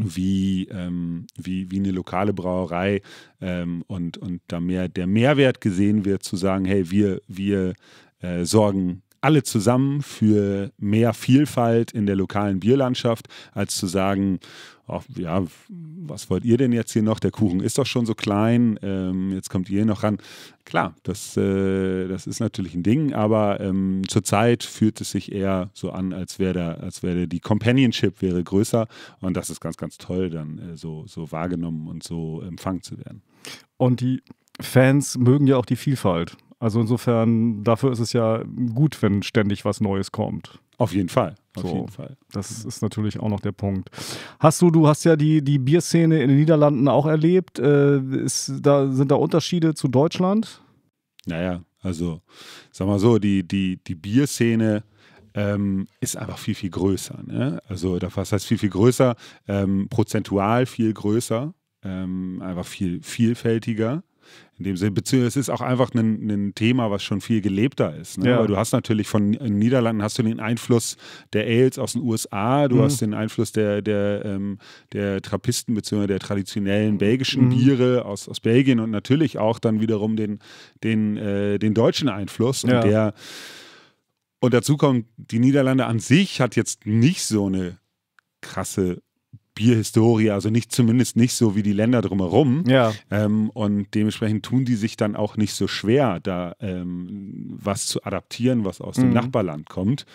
wie, ähm, wie, wie eine lokale Brauerei ähm, und, und da mehr der Mehrwert gesehen wird, zu sagen, hey, wir, wir äh, sorgen alle zusammen für mehr Vielfalt in der lokalen Bierlandschaft, als zu sagen, ach, ja, was wollt ihr denn jetzt hier noch? Der Kuchen ist doch schon so klein, ähm, jetzt kommt ihr noch ran. Klar, das, äh, das ist natürlich ein Ding, aber ähm, zurzeit fühlt es sich eher so an, als wäre da, die Companionship wäre größer und das ist ganz, ganz toll, dann äh, so, so wahrgenommen und so empfangen zu werden. Und die Fans mögen ja auch die Vielfalt. Also insofern, dafür ist es ja gut, wenn ständig was Neues kommt. Auf jeden Fall. Auf jeden Fall. Das ist natürlich auch noch der Punkt. Hast du, du hast ja die, die Bierszene in den Niederlanden auch erlebt. Äh, ist, da, sind da Unterschiede zu Deutschland? Naja, also sag mal so, die, die, die Bierszene ähm, ist einfach viel, viel größer. Ne? Also das heißt viel, viel größer, ähm, prozentual viel größer, ähm, einfach viel vielfältiger in dem Sinne. Beziehungsweise es ist auch einfach ein, ein Thema, was schon viel gelebter ist. Ne? Ja. Weil du hast natürlich von den Niederlanden hast du den Einfluss der Ales aus den USA, du mhm. hast den Einfluss der, der, ähm, der Trappisten bzw. der traditionellen mhm. belgischen mhm. Biere aus, aus Belgien und natürlich auch dann wiederum den, den, äh, den deutschen Einfluss ja. und der und dazu kommt, die Niederlande an sich hat jetzt nicht so eine krasse Bierhistorie, also nicht zumindest nicht so wie die Länder drumherum. Ja. Ähm, und dementsprechend tun die sich dann auch nicht so schwer, da ähm, was zu adaptieren, was aus mhm. dem Nachbarland kommt,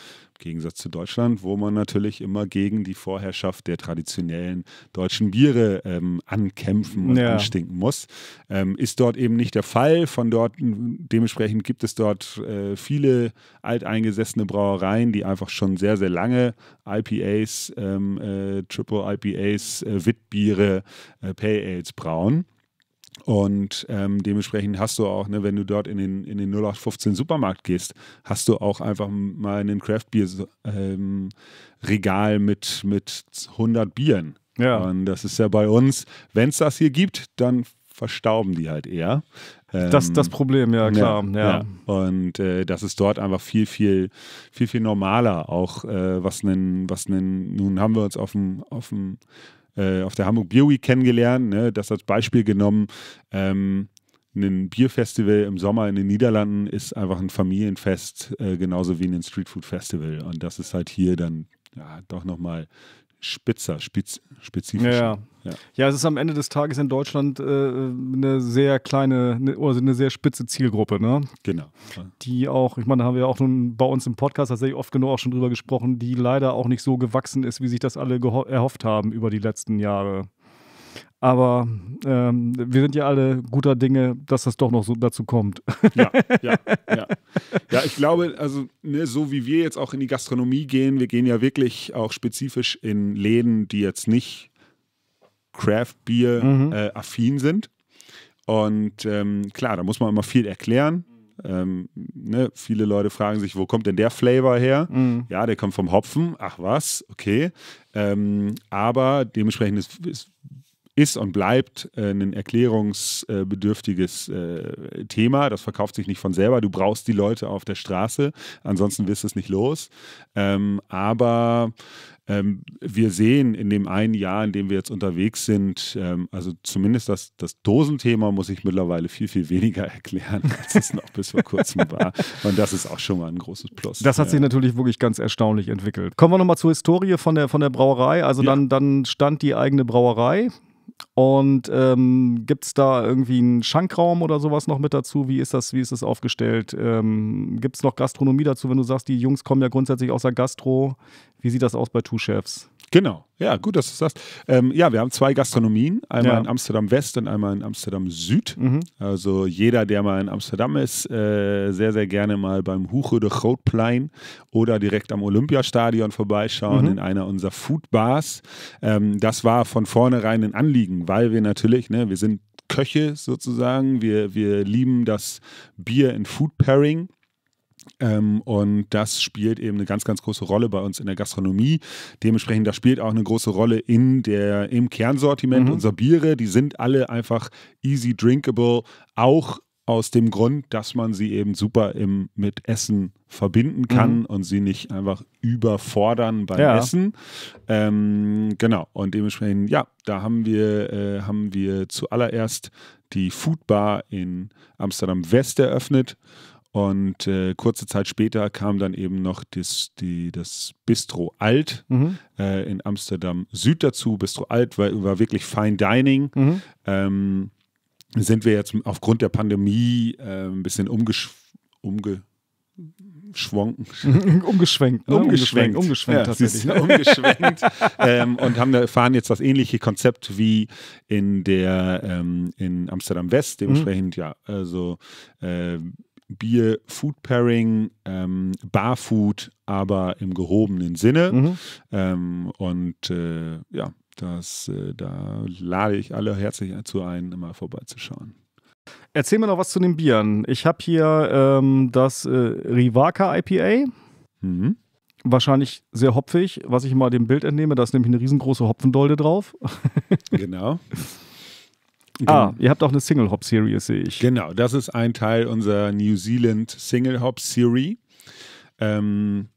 Gegensatz zu Deutschland, wo man natürlich immer gegen die Vorherrschaft der traditionellen deutschen Biere ähm, ankämpfen und ja. anstinken muss. Ähm, ist dort eben nicht der Fall. Von dort, dementsprechend gibt es dort äh, viele alteingesessene Brauereien, die einfach schon sehr, sehr lange IPAs, ähm, äh, Triple IPAs, äh, Witbiere, äh, Pale Ales brauen. Und ähm, dementsprechend hast du auch, ne, wenn du dort in den, in den 0815 Supermarkt gehst, hast du auch einfach mal einen Craft -Bier, ähm, Regal mit, mit 100 Bieren. Ja. Und das ist ja bei uns, wenn es das hier gibt, dann verstauben die halt eher. Ähm, das das ähm, Problem, ja, klar. Ja, ja. ja. Und äh, das ist dort einfach viel, viel, viel, viel normaler, auch äh, was einen, was einen, nun haben wir uns auf dem äh, auf der Hamburg Beer Week kennengelernt, ne? das als Beispiel genommen. Ähm, ein Bierfestival im Sommer in den Niederlanden ist einfach ein Familienfest, äh, genauso wie ein Streetfood Festival. Und das ist halt hier dann ja, doch nochmal spitzer, spitz, spezifischer. Ja, ja. ja, es ist am Ende des Tages in Deutschland äh, eine sehr kleine, eine, also eine sehr spitze Zielgruppe, ne? Genau. Die auch, ich meine, da haben wir auch nun bei uns im Podcast tatsächlich oft genug auch schon drüber gesprochen, die leider auch nicht so gewachsen ist, wie sich das alle erhofft haben über die letzten Jahre. Aber ähm, wir sind ja alle guter Dinge, dass das doch noch so dazu kommt. Ja, ja, ja ja, ich glaube, also ne, so wie wir jetzt auch in die Gastronomie gehen, wir gehen ja wirklich auch spezifisch in Läden, die jetzt nicht Craft Beer mhm. äh, affin sind. Und ähm, klar, da muss man immer viel erklären. Ähm, ne, viele Leute fragen sich, wo kommt denn der Flavor her? Mhm. Ja, der kommt vom Hopfen. Ach was, okay. Ähm, aber dementsprechend ist, ist ist und bleibt äh, ein erklärungsbedürftiges äh, Thema. Das verkauft sich nicht von selber. Du brauchst die Leute auf der Straße, ansonsten wirst du es nicht los. Ähm, aber ähm, wir sehen in dem einen Jahr, in dem wir jetzt unterwegs sind, ähm, also zumindest das, das Dosenthema muss ich mittlerweile viel, viel weniger erklären, als es noch bis vor kurzem war. Und das ist auch schon mal ein großes Plus. Das hat sich natürlich wirklich ganz erstaunlich entwickelt. Kommen wir nochmal zur Historie von der, von der Brauerei. Also ja. dann, dann stand die eigene Brauerei. Und ähm, gibt es da irgendwie einen Schankraum oder sowas noch mit dazu? Wie ist das, wie ist das aufgestellt? Ähm, gibt es noch Gastronomie dazu, wenn du sagst, die Jungs kommen ja grundsätzlich aus der Gastro? Wie sieht das aus bei Two Chefs? Genau, ja, gut, dass du sagst. Ähm, ja, wir haben zwei Gastronomien, einmal ja. in Amsterdam West und einmal in Amsterdam Süd. Mhm. Also jeder, der mal in Amsterdam ist, äh, sehr, sehr gerne mal beim Huche de Grootplein oder direkt am Olympiastadion vorbeischauen mhm. in einer unserer Foodbars. Ähm, das war von vornherein ein Anliegen, weil wir natürlich, ne, wir sind Köche sozusagen, wir, wir lieben das Bier in Food Pairing. Ähm, und das spielt eben eine ganz, ganz große Rolle bei uns in der Gastronomie. Dementsprechend, das spielt auch eine große Rolle in der, im Kernsortiment mhm. unserer Biere. Die sind alle einfach easy drinkable, auch aus dem Grund, dass man sie eben super im, mit Essen verbinden mhm. kann mhm. und sie nicht einfach überfordern beim ja. Essen. Ähm, genau, und dementsprechend, ja, da haben wir, äh, haben wir zuallererst die Foodbar in Amsterdam West eröffnet. Und äh, kurze Zeit später kam dann eben noch das, die, das Bistro Alt mhm. äh, in Amsterdam Süd dazu. Bistro Alt war, war wirklich Fine Dining. Mhm. Ähm, sind wir jetzt aufgrund der Pandemie äh, ein bisschen umgesch umge umgeschwenkt, ne? umgeschwenkt. Umgeschwenkt, umgeschwenkt, ja, tatsächlich. Ne? Umgeschwenkt. ähm, und haben, da, erfahren jetzt das ähnliche Konzept wie in der ähm, in Amsterdam West, mhm. dementsprechend, mhm. ja, also äh, Bier, Food Pairing, ähm, Barfood, aber im gehobenen Sinne. Mhm. Ähm, und äh, ja, das, äh, da lade ich alle herzlich dazu ein, mal vorbeizuschauen. Erzähl mir noch was zu den Bieren. Ich habe hier ähm, das äh, Rivaka IPA. Mhm. Wahrscheinlich sehr hopfig, was ich mal dem Bild entnehme. Da ist nämlich eine riesengroße Hopfendolde drauf. genau. Genau. Ah, ihr habt auch eine Single Hop Series, sehe ich. Genau, das ist ein Teil unserer New Zealand Single Hop Series. Ähm,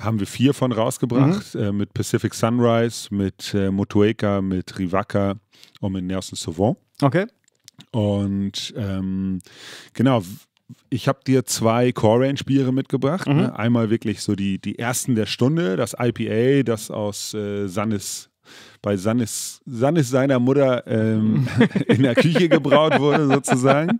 haben wir vier von rausgebracht, mhm. äh, mit Pacific Sunrise, mit äh, Motueka, mit Rivaka und mit Nelson Sauvon. Okay. Und ähm, genau, ich habe dir zwei Core Range Biere mitgebracht. Mhm. Ne? Einmal wirklich so die, die ersten der Stunde, das IPA, das aus äh, Sannes bei Sannis, Sannis seiner Mutter ähm, in der Küche gebraut wurde, sozusagen.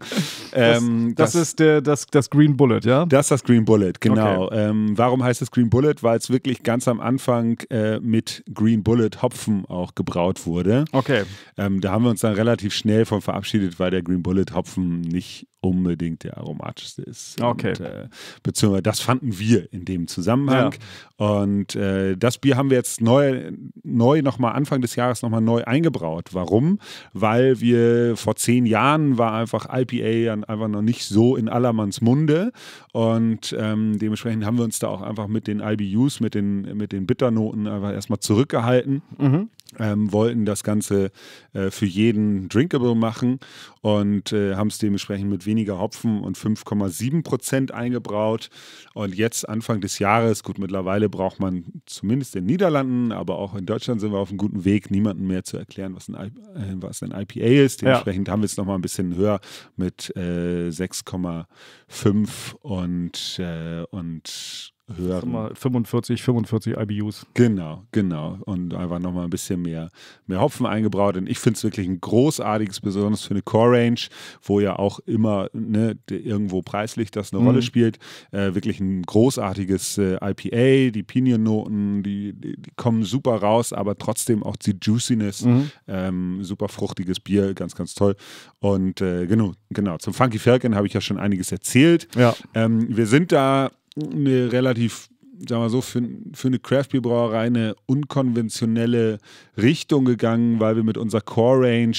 Ähm, das, das, das, ist der, das, das Green Bullet, ja? Das ist das Green Bullet, genau. Okay. Ähm, warum heißt es Green Bullet? Weil es wirklich ganz am Anfang äh, mit Green Bullet Hopfen auch gebraut wurde. Okay. Ähm, da haben wir uns dann relativ schnell von verabschiedet, weil der Green Bullet Hopfen nicht unbedingt der aromatischste ist. Okay. Und, äh, beziehungsweise das fanden wir in dem Zusammenhang. Ja. Und äh, das Bier haben wir jetzt neu, neu nochmal Anfang des Jahres nochmal neu eingebraut. Warum? Weil wir vor zehn Jahren war einfach IPA einfach noch nicht so in allermanns Munde. Und ähm, dementsprechend haben wir uns da auch einfach mit den IBUs, mit den, mit den Bitternoten einfach erstmal zurückgehalten. Mhm ähm, wollten das Ganze äh, für jeden drinkable machen und äh, haben es dementsprechend mit weniger Hopfen und 5,7 Prozent eingebraut. Und jetzt Anfang des Jahres, gut, mittlerweile braucht man zumindest in den Niederlanden, aber auch in Deutschland sind wir auf einem guten Weg, niemandem mehr zu erklären, was ein, äh, was ein IPA ist. Dementsprechend ja. haben wir es nochmal ein bisschen höher mit 6,5 äh, und, äh, und höheren. 45, 45 IBUs. Genau, genau. Und einfach nochmal ein bisschen mehr, mehr Hopfen eingebraut. Und ich finde es wirklich ein großartiges, besonders für eine Core-Range, wo ja auch immer ne, irgendwo preislich das eine mhm. Rolle spielt. Äh, wirklich ein großartiges äh, IPA. Die Pinion-Noten, die, die, die, kommen super raus, aber trotzdem auch die Juiciness. Mhm. Ähm, super fruchtiges Bier, ganz, ganz toll. Und äh, genau, genau, zum Funky Falcon habe ich ja schon einiges erzählt. Ja. Ähm, wir sind da eine relativ, sagen wir so, für, für eine Craft Brauerei eine unkonventionelle Richtung gegangen, weil wir mit unserer Core Range,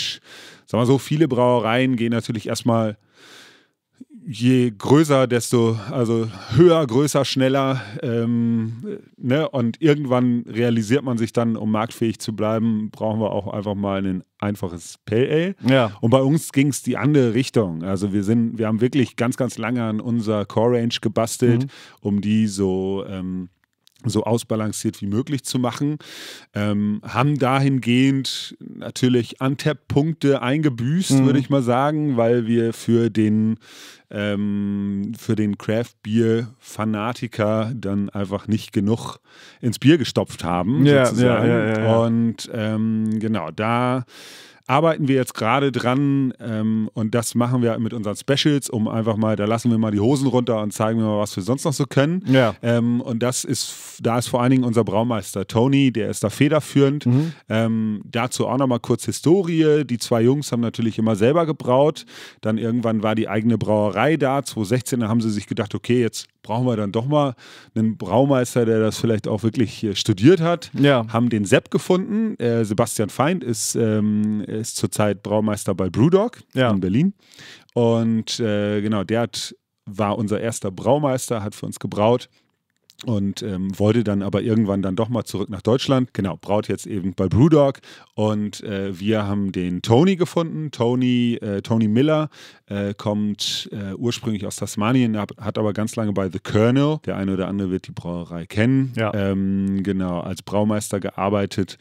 sagen wir so, viele Brauereien gehen natürlich erstmal je größer, desto also höher, größer, schneller. Ähm, ne? Und irgendwann realisiert man sich dann, um marktfähig zu bleiben, brauchen wir auch einfach mal ein einfaches Pay-A. Ja. Und bei uns ging es die andere Richtung. Also wir sind, wir haben wirklich ganz, ganz lange an unserer Core-Range gebastelt, mhm. um die so ähm, so ausbalanciert wie möglich zu machen. Ähm, haben dahingehend natürlich Untap-Punkte eingebüßt, mhm. würde ich mal sagen, weil wir für den, ähm, für den Craft-Bier-Fanatiker dann einfach nicht genug ins Bier gestopft haben. Ja, sozusagen. Ja, ja, Und ähm, genau, da arbeiten wir jetzt gerade dran ähm, und das machen wir mit unseren Specials, um einfach mal, da lassen wir mal die Hosen runter und zeigen wir mal, was wir sonst noch so können. Ja. Ähm, und das ist, da ist vor allen Dingen unser Braumeister Tony, der ist da federführend. Mhm. Ähm, dazu auch nochmal kurz Historie. Die zwei Jungs haben natürlich immer selber gebraut. Dann irgendwann war die eigene Brauerei da. 2016 da haben sie sich gedacht, okay, jetzt brauchen wir dann doch mal einen Braumeister, der das vielleicht auch wirklich äh, studiert hat. Ja. Haben den Sepp gefunden. Äh, Sebastian Feind ist ähm, äh, ist zurzeit Braumeister bei Brewdog ja. in Berlin. Und äh, genau, der hat, war unser erster Braumeister, hat für uns gebraut und ähm, wollte dann aber irgendwann dann doch mal zurück nach Deutschland. Genau, braut jetzt eben bei Brewdog und äh, wir haben den Tony gefunden. Tony, äh, Tony Miller äh, kommt äh, ursprünglich aus Tasmanien, hat, hat aber ganz lange bei The Colonel, der eine oder andere wird die Brauerei kennen, ja. ähm, genau, als Braumeister gearbeitet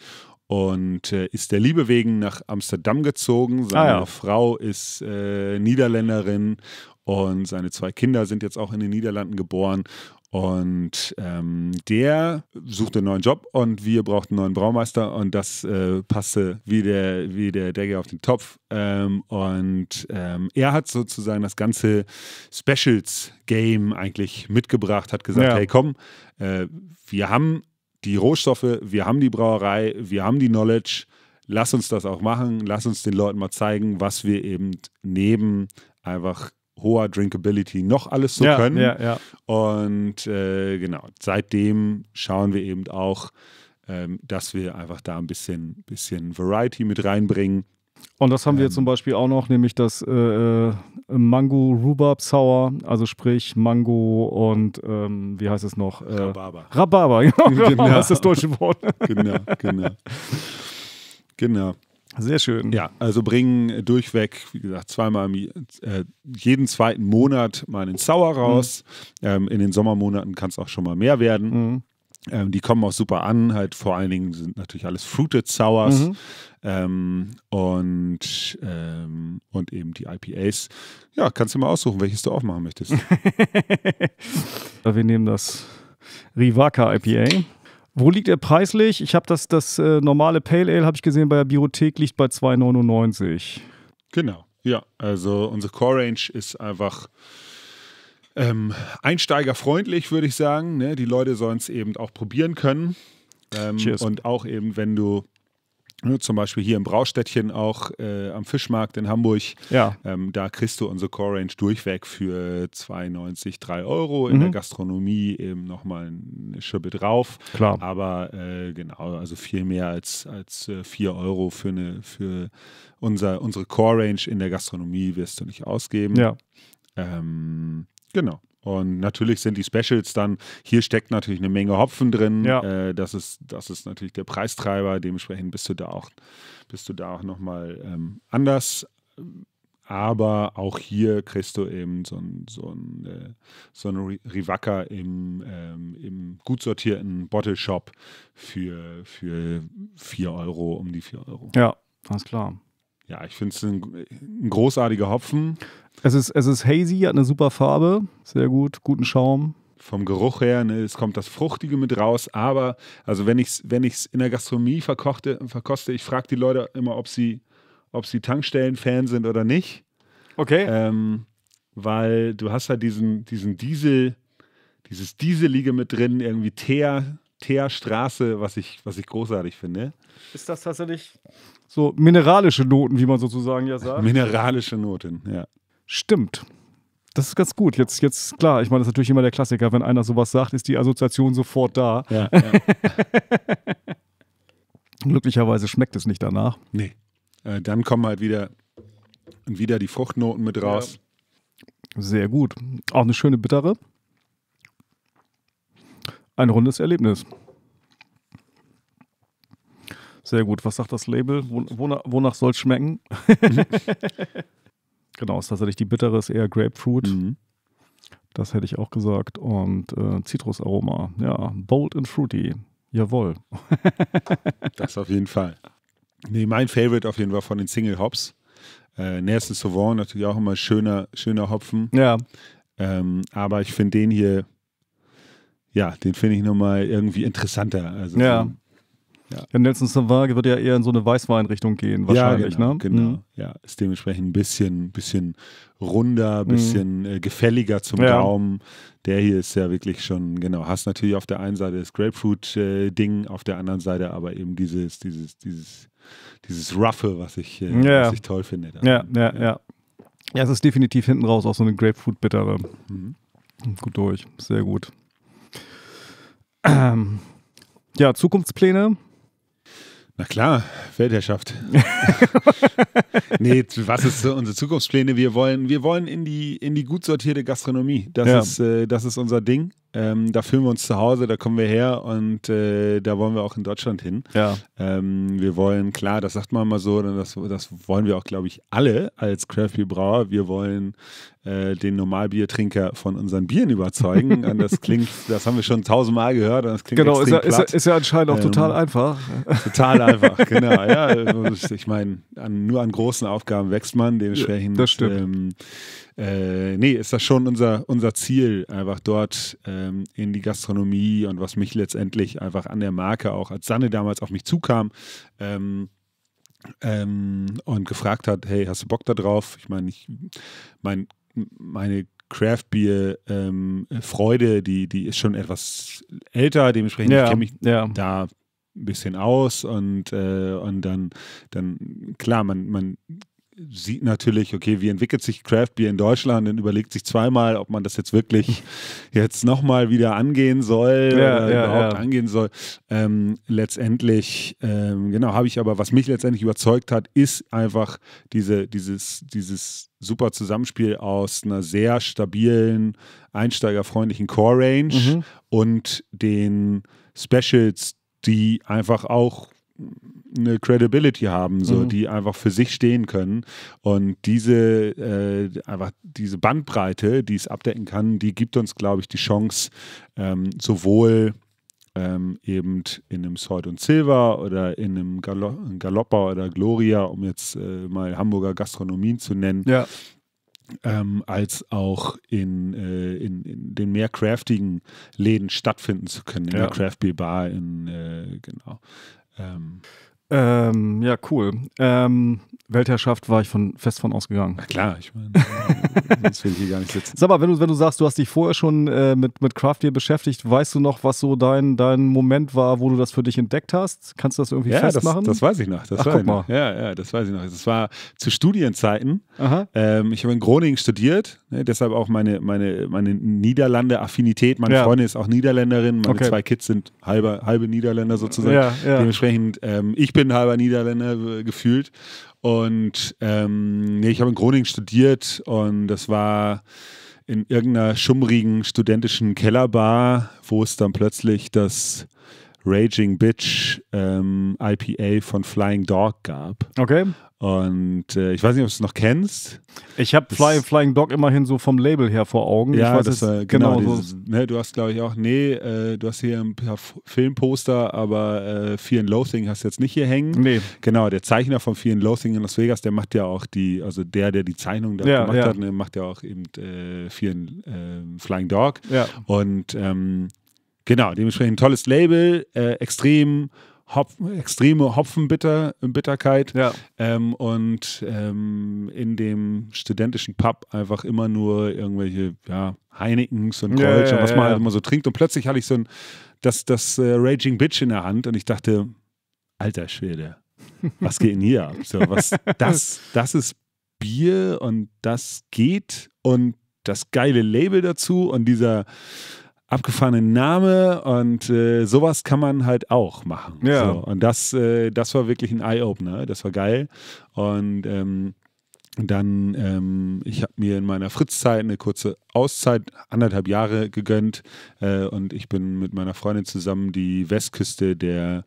und äh, ist der Liebe wegen nach Amsterdam gezogen. Seine ah, ja. Frau ist äh, Niederländerin und seine zwei Kinder sind jetzt auch in den Niederlanden geboren. Und ähm, der suchte einen neuen Job und wir brauchten einen neuen Braumeister und das äh, passte wie der, wie der Decke auf den Topf. Ähm, und ähm, er hat sozusagen das ganze Specials-Game eigentlich mitgebracht, hat gesagt, ja. hey komm, äh, wir haben die Rohstoffe, wir haben die Brauerei, wir haben die Knowledge, lass uns das auch machen, lass uns den Leuten mal zeigen, was wir eben neben einfach hoher Drinkability noch alles so ja, können. Ja, ja. Und äh, genau, seitdem schauen wir eben auch, ähm, dass wir einfach da ein bisschen, bisschen Variety mit reinbringen. Und das haben wir ähm. zum Beispiel auch noch, nämlich das äh, äh, Mango Rhubarb Sour, also sprich Mango und ähm, wie heißt es noch? Äh, Rhabarber. Rhabarber, genau, genau. Das ist das deutsche Wort. genau, genau. Genau. Sehr schön. Ja, also bringen durchweg, wie gesagt, zweimal äh, jeden zweiten Monat mal einen Sour raus. Mhm. Ähm, in den Sommermonaten kann es auch schon mal mehr werden. Mhm. Ähm, die kommen auch super an, halt vor allen Dingen sind natürlich alles Fruited Sours mhm. ähm, und, ähm, und eben die IPAs. Ja, kannst du mal aussuchen, welches du aufmachen möchtest. Wir nehmen das Rivaka IPA. Wo liegt er preislich? Ich habe das, das äh, normale Pale Ale, habe ich gesehen, bei der Biothek liegt bei 2,99. Genau, ja. Also unsere Core Range ist einfach ähm, einsteigerfreundlich, würde ich sagen. Ne? Die Leute sollen es eben auch probieren können. Ähm, und auch eben, wenn du ne, zum Beispiel hier im Braustädtchen auch äh, am Fischmarkt in Hamburg, ja. ähm, da kriegst du unsere Core Range durchweg für 92, 3 Euro. In mhm. der Gastronomie eben nochmal eine Schippe drauf. Klar. Aber äh, genau, also viel mehr als, als äh, 4 Euro für, eine, für unser, unsere Core Range in der Gastronomie wirst du nicht ausgeben. Ja. Ähm, Genau. Und natürlich sind die Specials dann, hier steckt natürlich eine Menge Hopfen drin. Ja. Äh, das, ist, das ist natürlich der Preistreiber. Dementsprechend bist du da auch, bist du da auch nochmal ähm, anders. Aber auch hier kriegst du eben so ein, so ein, äh, so ein Rivaka im, ähm, im gut sortierten Bottle Shop für, für Euro, um die 4 Euro. Ja, alles klar. Ja, ich finde es ein, ein, großartiger Hopfen. Es ist, es ist hazy, hat eine super Farbe, sehr gut, guten Schaum. Vom Geruch her, ne, es kommt das Fruchtige mit raus, aber also wenn ich es wenn ich's in der Gastronomie verkochte, verkoste, ich frage die Leute immer, ob sie, ob sie Tankstellen-Fan sind oder nicht. Okay. Ähm, weil du hast halt diesen, diesen Diesel, dieses Dieselige mit drin, irgendwie Teer, Teerstraße, was ich, was ich großartig finde. Ist das tatsächlich so mineralische Noten, wie man sozusagen ja sagt. Mineralische Noten, ja. Stimmt. Das ist ganz gut. Jetzt, jetzt klar, ich meine, das ist natürlich immer der Klassiker. Wenn einer sowas sagt, ist die Assoziation sofort da. Ja, ja. Glücklicherweise schmeckt es nicht danach. Nee. Äh, dann kommen halt wieder, wieder die Fruchtnoten mit raus. Ja. Sehr gut. Auch eine schöne bittere. Ein rundes Erlebnis. Sehr gut. Was sagt das Label? Wonach, wonach soll es schmecken? Mhm. genau, ist tatsächlich die bittere, ist eher Grapefruit. Mhm. Das hätte ich auch gesagt. Und äh, Zitrusaroma. Ja, bold and fruity. Jawohl. das auf jeden Fall. Nee, mein Favorite auf jeden Fall von den Single Hops. Äh, Nelson Sauvant natürlich auch immer schöner, schöner Hopfen. Ja. Ähm, aber ich finde den hier, ja, den finde ich nochmal irgendwie interessanter. Also ja. Von, ja. Ja, Nelson Savage würde ja eher in so eine Weißweinrichtung gehen, wahrscheinlich, ja, genau, ne? Genau, mhm. ja. Ist dementsprechend ein bisschen, bisschen runder, mhm. bisschen mhm. äh, gefälliger zum ja. Gaumen. Der hier ist ja wirklich schon, genau, hast natürlich auf der einen Seite das Grapefruit-Ding, äh, auf der anderen Seite aber eben dieses, dieses, dieses, dieses Ruffe, was ich, äh, yeah. was ich toll finde. Da. Ja, ja, ja, ja. Ja, es ist definitiv hinten raus auch so eine Grapefruit-Bittere. Mhm. Gut durch, sehr gut. Ähm. Ja, Zukunftspläne. Na klar, Weltherrschaft. nee, was ist unsere Zukunftspläne? Wir wollen, wir wollen in die, in die gut sortierte Gastronomie. Das, ja. ist, äh, das ist unser Ding. Ähm, da fühlen wir uns zu Hause, da kommen wir her und äh, da wollen wir auch in Deutschland hin. Ja. Ähm, wir wollen, klar, das sagt man mal so, das, das wollen wir auch, glaube ich, alle als Crafty Brauer. Wir wollen äh, den Normalbiertrinker von unseren Bieren überzeugen. und das klingt, das haben wir schon tausendmal gehört. Und das klingt genau, ist ja, ist, ist ja, anscheinend auch ähm, total einfach. Total einfach, genau. Ja, also, ich meine, nur an großen Aufgaben wächst man, dementsprechend. Das stimmt ähm, äh, nee, ist das schon unser, unser Ziel, einfach dort ähm, in die Gastronomie und was mich letztendlich einfach an der Marke auch, als Sanne damals auf mich zukam, ähm, ähm, und gefragt hat, hey, hast du Bock da drauf? Ich meine, ich, mein, meine Craft Beer ähm, Freude, die, die ist schon etwas älter, dementsprechend ja, kenne ich mich ja. da ein bisschen aus und, äh, und dann, dann, klar, man, man sieht natürlich, okay, wie entwickelt sich Craft Beer in Deutschland und überlegt sich zweimal, ob man das jetzt wirklich jetzt nochmal wieder angehen soll ja, oder ja, überhaupt ja. angehen soll. Ähm, letztendlich, ähm, genau, habe ich aber, was mich letztendlich überzeugt hat, ist einfach diese, dieses, dieses super Zusammenspiel aus einer sehr stabilen, einsteigerfreundlichen Core-Range mhm. und den Specials, die einfach auch eine Credibility haben, so, mhm. die einfach für sich stehen können. Und diese, äh, einfach diese Bandbreite, die es abdecken kann, die gibt uns, glaube ich, die Chance, ähm, sowohl ähm, eben in einem Sword und Silver oder in einem Galo Galoppa oder Gloria, um jetzt äh, mal Hamburger Gastronomien zu nennen, ja. ähm, als auch in, äh, in, in, den mehr craftigen Läden stattfinden zu können, in ja. der Craft Beer Bar, in, äh, genau. Ähm, ähm, ja, cool. Ähm, Weltherrschaft war ich von, fest von ausgegangen. Na klar, ich meine, sonst will ich hier gar nicht sitzen. Sag mal, wenn du, wenn du sagst, du hast dich vorher schon äh, mit, mit Craft Beer beschäftigt, weißt du noch, was so dein, dein Moment war, wo du das für dich entdeckt hast? Kannst du das irgendwie ja, festmachen? Das, das weiß ich noch. Das Ach, weiß ich noch. Ja, ja, das weiß ich noch. Das war zu Studienzeiten. Ähm, ich habe in Groningen studiert Ne? Deshalb auch meine, meine, meine Niederlande-Affinität. Meine ja. Freundin ist auch Niederländerin. Meine okay. zwei Kids sind halbe, halbe Niederländer sozusagen. Ja, ja. Dementsprechend, ähm, ich bin halber Niederländer äh, gefühlt. Und ähm, nee, ich habe in Groningen studiert und das war in irgendeiner schummrigen studentischen Kellerbar, wo es dann plötzlich das Raging Bitch ähm, IPA von Flying Dog gab. Okay. Und äh, ich weiß nicht, ob du es noch kennst. Ich habe Fly, Flying Dog immerhin so vom Label her vor Augen. Ja, das war, genau. genau dieses, so. ne, du hast, glaube ich, auch, nee, äh, du hast hier ein paar Filmposter, aber äh, Fear and Loathing hast du jetzt nicht hier hängen. Nee. Genau, der Zeichner von Fear and Loathing in Las Vegas, der macht ja auch die, also der, der die Zeichnung da ja, gemacht ja. hat, ne, macht ja auch eben äh, Fear and, äh, Flying Dog. Ja. Und ähm, genau, dementsprechend ein tolles Label, äh, extrem Hopf, extreme Hopfenbitterkeit äh, ja. ähm, und ähm, in dem studentischen Pub einfach immer nur irgendwelche ja, Heinekens und Kölsch ja, und was man halt immer so trinkt. Und plötzlich hatte ich so ein, das, das äh, Raging Bitch in der Hand und ich dachte, alter Schwede, was geht denn hier ab? So, was, das, das ist Bier und das geht und das geile Label dazu und dieser abgefahrenen Name und äh, sowas kann man halt auch machen. Ja. So, und das, äh, das war wirklich ein Eye-Opener, das war geil. Und ähm, dann, ähm, ich habe mir in meiner Fritzzeit eine kurze Auszeit, anderthalb Jahre gegönnt äh, und ich bin mit meiner Freundin zusammen die Westküste der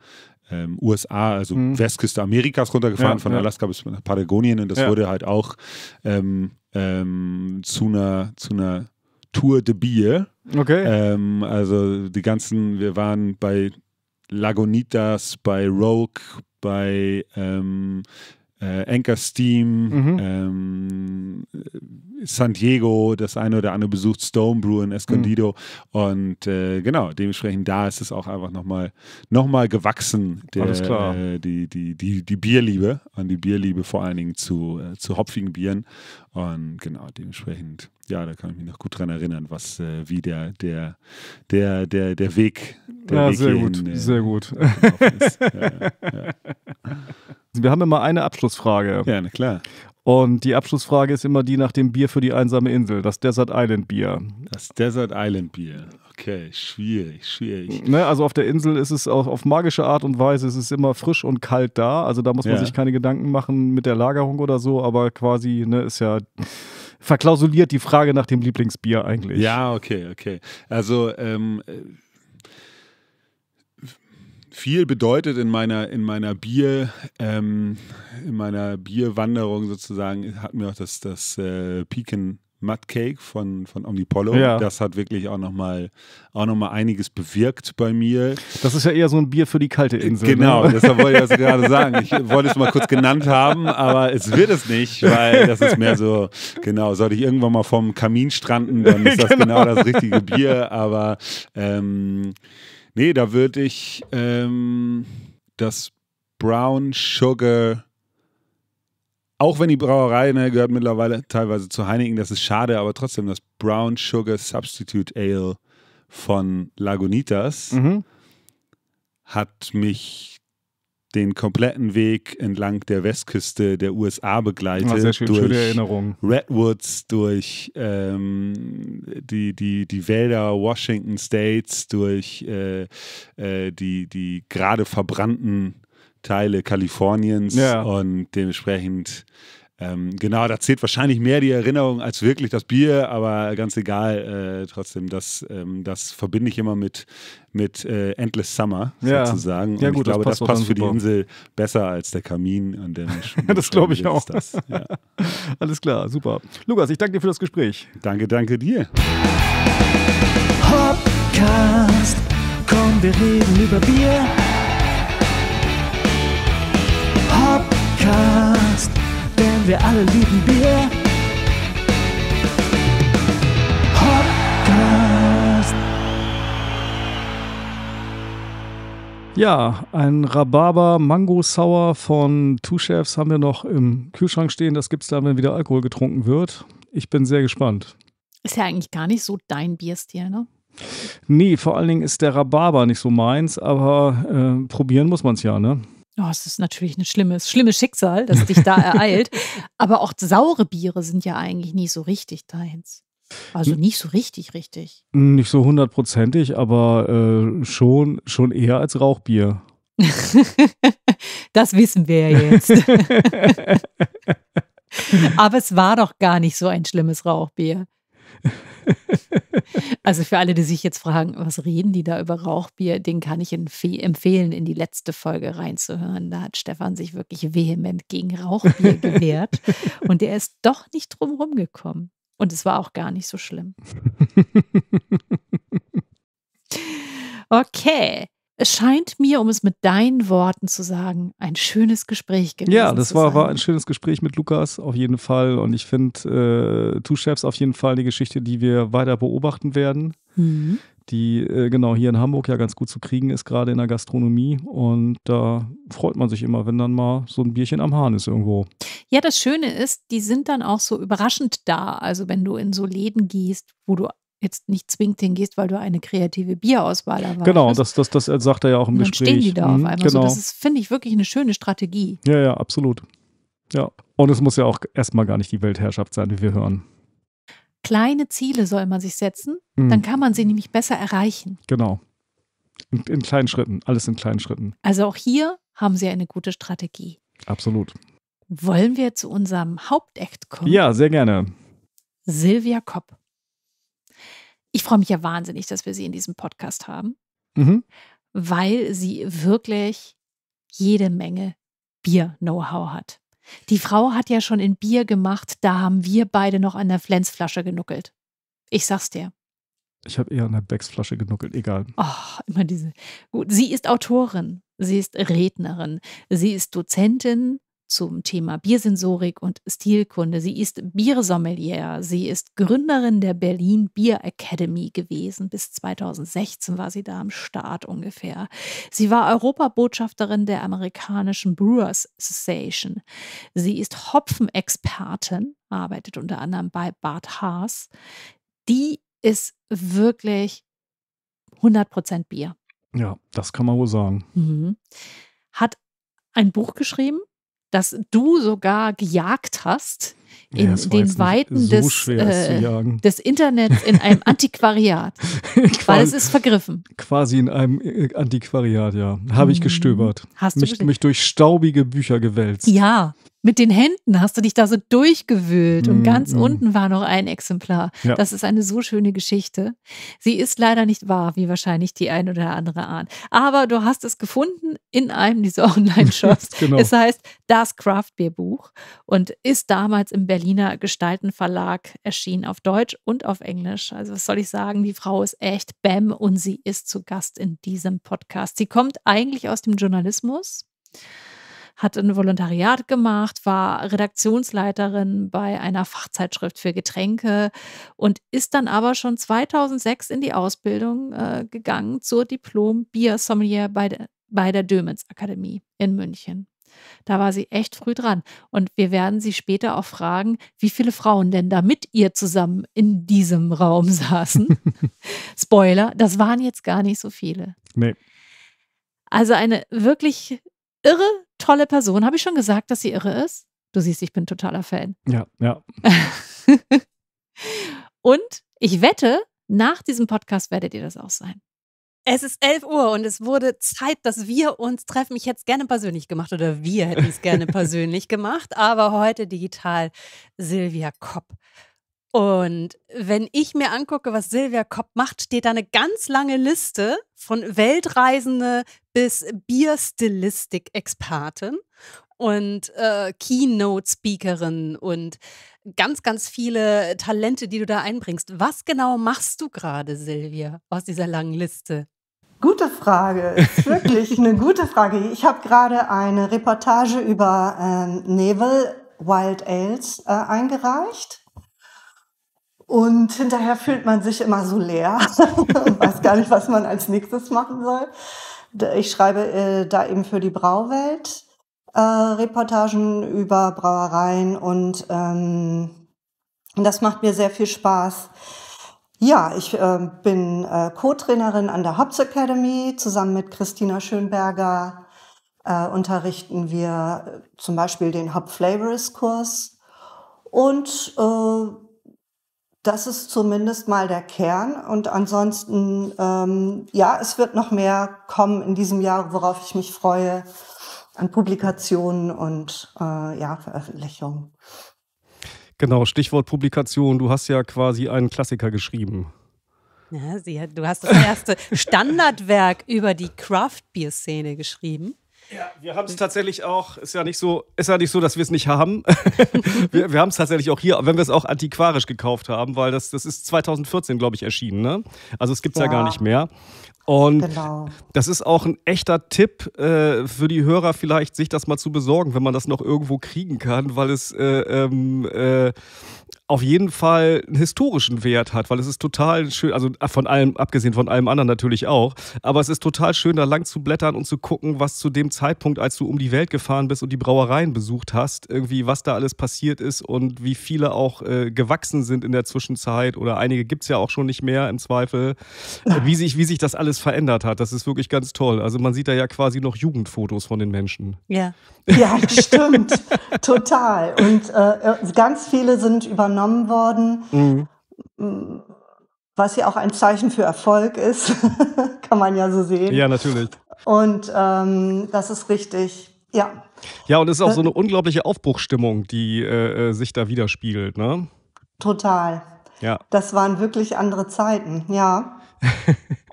ähm, USA, also mhm. Westküste Amerikas runtergefahren, ja, von ja. Alaska bis nach Patagonien und das ja. wurde halt auch ähm, ähm zu einer, zu einer Tour de Bier. Okay. Ähm, also die ganzen, wir waren bei Lagonitas, bei Rogue, bei ähm, äh, Anchor Steam, mhm. ähm, San Diego, das eine oder andere besucht, Stonebrew in Escondido. Mhm. Und äh, genau, dementsprechend da ist es auch einfach nochmal noch mal gewachsen, der, Alles klar. Äh, die, die, die, die Bierliebe und die Bierliebe vor allen Dingen zu, äh, zu hopfigen Bieren. Und genau, dementsprechend, ja, da kann ich mich noch gut dran erinnern, was, äh, wie der, der, der, der, der Weg, der ja, Weg sehr hierhin, gut, äh, sehr gut. ja, ja. Wir haben immer eine Abschlussfrage. Ja, na klar. Und die Abschlussfrage ist immer die nach dem Bier für die einsame Insel, das Desert Island Bier. Das Desert Island Bier. Okay, schwierig, schwierig. Ne, also auf der Insel ist es auch auf magische Art und Weise, es ist immer frisch und kalt da. Also da muss man ja. sich keine Gedanken machen mit der Lagerung oder so, aber quasi ne, ist ja verklausuliert die Frage nach dem Lieblingsbier eigentlich. Ja, okay, okay. Also ähm, viel bedeutet in meiner, in meiner Bier, ähm, in meiner Bierwanderung sozusagen, hat mir auch das, das äh, Pecan Mud Cake von, von Omnipollo. Ja. Das hat wirklich auch nochmal noch einiges bewirkt bei mir. Das ist ja eher so ein Bier für die kalte äh, Insel. Genau, ne? deshalb wollte ich das gerade sagen. Ich wollte es mal kurz genannt haben, aber es wird es nicht, weil das ist mehr so, genau, sollte ich irgendwann mal vom Kamin stranden, dann ist das genau, genau das richtige Bier. Aber ähm, Nee, da würde ich ähm, das Brown Sugar, auch wenn die Brauerei ne, gehört mittlerweile teilweise zu Heineken, das ist schade, aber trotzdem das Brown Sugar Substitute Ale von Lagunitas mhm. hat mich den kompletten Weg entlang der Westküste der USA begleitet. Ah, sehr schön, durch schöne Erinnerung. Redwoods, durch ähm, die, die, die Wälder Washington States, durch äh, äh, die, die gerade verbrannten Teile Kaliforniens ja. und dementsprechend ähm, genau, da zählt wahrscheinlich mehr die Erinnerung als wirklich das Bier, aber ganz egal, äh, trotzdem, das, ähm, das verbinde ich immer mit, mit äh, Endless Summer sozusagen. Und ja, gut, ich glaube, das passt, das passt für super. die Insel besser als der Kamin. Und der das glaube ich auch. Ja. Alles klar, super. Lukas, ich danke dir für das Gespräch. Danke, danke dir. Hopcast, komm, wir reden über Bier. Hopcast wir alle lieben Bier. Podcast. Ja, ein Rhabarber Mango Sour von Two Chefs haben wir noch im Kühlschrank stehen. Das gibt es dann, wenn wieder Alkohol getrunken wird. Ich bin sehr gespannt. Ist ja eigentlich gar nicht so dein Bierstil, ne? Nee, vor allen Dingen ist der Rhabarber nicht so meins, aber äh, probieren muss man es ja, ne? Ja, oh, es ist natürlich ein schlimmes, schlimmes Schicksal, das dich da ereilt. Aber auch saure Biere sind ja eigentlich nicht so richtig deins. Also nicht so richtig, richtig. Nicht so hundertprozentig, aber äh, schon, schon eher als Rauchbier. das wissen wir ja jetzt. aber es war doch gar nicht so ein schlimmes Rauchbier. Also für alle, die sich jetzt fragen, was reden die da über Rauchbier, den kann ich empfehlen, in die letzte Folge reinzuhören. Da hat Stefan sich wirklich vehement gegen Rauchbier gewehrt und er ist doch nicht drum gekommen. Und es war auch gar nicht so schlimm. Okay, es scheint mir, um es mit deinen Worten zu sagen, ein schönes Gespräch gewesen. Ja, das war, war ein schönes Gespräch mit Lukas auf jeden Fall. Und ich finde äh, Two Chefs auf jeden Fall eine Geschichte, die wir weiter beobachten werden. Mhm. Die äh, genau hier in Hamburg ja ganz gut zu kriegen ist, gerade in der Gastronomie. Und da freut man sich immer, wenn dann mal so ein Bierchen am Hahn ist irgendwo. Ja, das Schöne ist, die sind dann auch so überraschend da. Also wenn du in so Läden gehst, wo du jetzt nicht zwingend hingehst, weil du eine kreative Bierauswahl erwartest. Genau, das, das, das sagt er ja auch im und dann Gespräch. stehen die da mhm, auf einmal genau. so. Das finde ich, wirklich eine schöne Strategie. Ja, ja, absolut. Ja. Und es muss ja auch erstmal gar nicht die Weltherrschaft sein, wie wir hören. Kleine Ziele soll man sich setzen, mhm. dann kann man sie nämlich besser erreichen. Genau. In, in kleinen Schritten, alles in kleinen Schritten. Also auch hier haben sie eine gute Strategie. Absolut. Wollen wir zu unserem Hauptakt kommen? Ja, sehr gerne. Silvia Kopp ich freue mich ja wahnsinnig, dass wir sie in diesem Podcast haben, mhm. weil sie wirklich jede Menge Bier-Know-how hat. Die Frau hat ja schon in Bier gemacht, da haben wir beide noch an der Flensflasche genuckelt. Ich sag's dir. Ich habe eher an der Becksflasche genuckelt, egal. Ach, oh, immer diese. Gut, sie ist Autorin, sie ist Rednerin, sie ist Dozentin, zum Thema Biersensorik und Stilkunde. Sie ist Biersommelier. Sie ist Gründerin der Berlin Beer Academy gewesen. Bis 2016 war sie da am Start ungefähr. Sie war Europabotschafterin der amerikanischen Brewers Association. Sie ist Hopfenexpertin, arbeitet unter anderem bei Bart Haas. Die ist wirklich 100% Bier. Ja, das kann man wohl sagen. Mhm. Hat ein Buch geschrieben, dass du sogar gejagt hast in ja, den Weiten so des, äh, des Internets in einem Antiquariat. quasi, weil es ist vergriffen. Quasi in einem äh, Antiquariat, ja. Habe ich hm. gestöbert. Hast du mich, mich durch staubige Bücher gewälzt. Ja, mit den Händen hast du dich da so durchgewühlt mm, und ganz mm. unten war noch ein Exemplar. Ja. Das ist eine so schöne Geschichte. Sie ist leider nicht wahr, wie wahrscheinlich die ein oder andere ahnt. Aber du hast es gefunden in einem dieser Online-Shops. genau. Es heißt Das Craft Beer Buch und ist damals im Berliner Gestaltenverlag erschienen auf Deutsch und auf Englisch. Also was soll ich sagen, die Frau ist echt Bäm und sie ist zu Gast in diesem Podcast. Sie kommt eigentlich aus dem Journalismus hat ein Volontariat gemacht, war Redaktionsleiterin bei einer Fachzeitschrift für Getränke und ist dann aber schon 2006 in die Ausbildung äh, gegangen zur Diplom-Bier-Sommelier bei, de, bei der dömens Akademie in München. Da war sie echt früh dran. Und wir werden sie später auch fragen, wie viele Frauen denn da mit ihr zusammen in diesem Raum saßen. Spoiler, das waren jetzt gar nicht so viele. Nee. Also eine wirklich irre tolle Person. Habe ich schon gesagt, dass sie irre ist? Du siehst, ich bin totaler Fan. Ja, ja. und ich wette, nach diesem Podcast werdet ihr das auch sein. Es ist 11 Uhr und es wurde Zeit, dass wir uns treffen. Ich hätte es gerne persönlich gemacht oder wir hätten es gerne persönlich gemacht, aber heute digital Silvia Kopp. Und wenn ich mir angucke, was Silvia Kopp macht, steht da eine ganz lange Liste von Weltreisende bis Bierstilistik-Expertin und äh, Keynote-Speakerin und ganz, ganz viele Talente, die du da einbringst. Was genau machst du gerade, Silvia, aus dieser langen Liste? Gute Frage, ist wirklich eine gute Frage. Ich habe gerade eine Reportage über ähm, Nebel Wild Ales äh, eingereicht und hinterher fühlt man sich immer so leer und weiß gar nicht, was man als nächstes machen soll. Ich schreibe äh, da eben für die Brauwelt äh, Reportagen über Brauereien und ähm, das macht mir sehr viel Spaß. Ja, ich äh, bin äh, Co-Trainerin an der Hobbs Academy. Zusammen mit Christina Schönberger äh, unterrichten wir äh, zum Beispiel den Hop Flavors Kurs und äh, das ist zumindest mal der Kern. Und ansonsten, ähm, ja, es wird noch mehr kommen in diesem Jahr, worauf ich mich freue, an Publikationen und äh, ja, Veröffentlichungen. Genau, Stichwort Publikation. Du hast ja quasi einen Klassiker geschrieben. Ja, sie, du hast das erste Standardwerk über die Craft-Bier-Szene geschrieben. Ja, wir haben es tatsächlich auch, ist ja nicht so, ist ja nicht so, dass wir es nicht haben. wir, wir haben es tatsächlich auch hier, wenn wir es auch antiquarisch gekauft haben, weil das, das ist 2014, glaube ich, erschienen. Ne? Also es gibt es ja. ja. gar nicht mehr. Und genau. das ist auch ein echter Tipp äh, für die Hörer, vielleicht sich das mal zu besorgen, wenn man das noch irgendwo kriegen kann, weil es äh, ähm, äh, auf jeden Fall einen historischen Wert hat, weil es ist total schön, also äh, von allem, abgesehen von allem anderen natürlich auch, aber es ist total schön, da lang zu blättern und zu gucken, was zu dem Zeitpunkt, als du um die Welt gefahren bist und die Brauereien besucht hast, irgendwie, was da alles passiert ist und wie viele auch äh, gewachsen sind in der Zwischenzeit oder einige gibt es ja auch schon nicht mehr im Zweifel, wie, sich, wie sich das alles verändert hat. Das ist wirklich ganz toll. Also man sieht da ja quasi noch Jugendfotos von den Menschen. Ja, ja stimmt. Total. Und äh, ganz viele sind übernommen worden. Mhm. Mm, was ja auch ein Zeichen für Erfolg ist, kann man ja so sehen. Ja, natürlich. Und ähm, das ist richtig. Ja. Ja, und es ist auch so äh, eine unglaubliche Aufbruchstimmung, die äh, äh, sich da widerspiegelt, ne? Total. Ja. Das waren wirklich andere Zeiten, ja.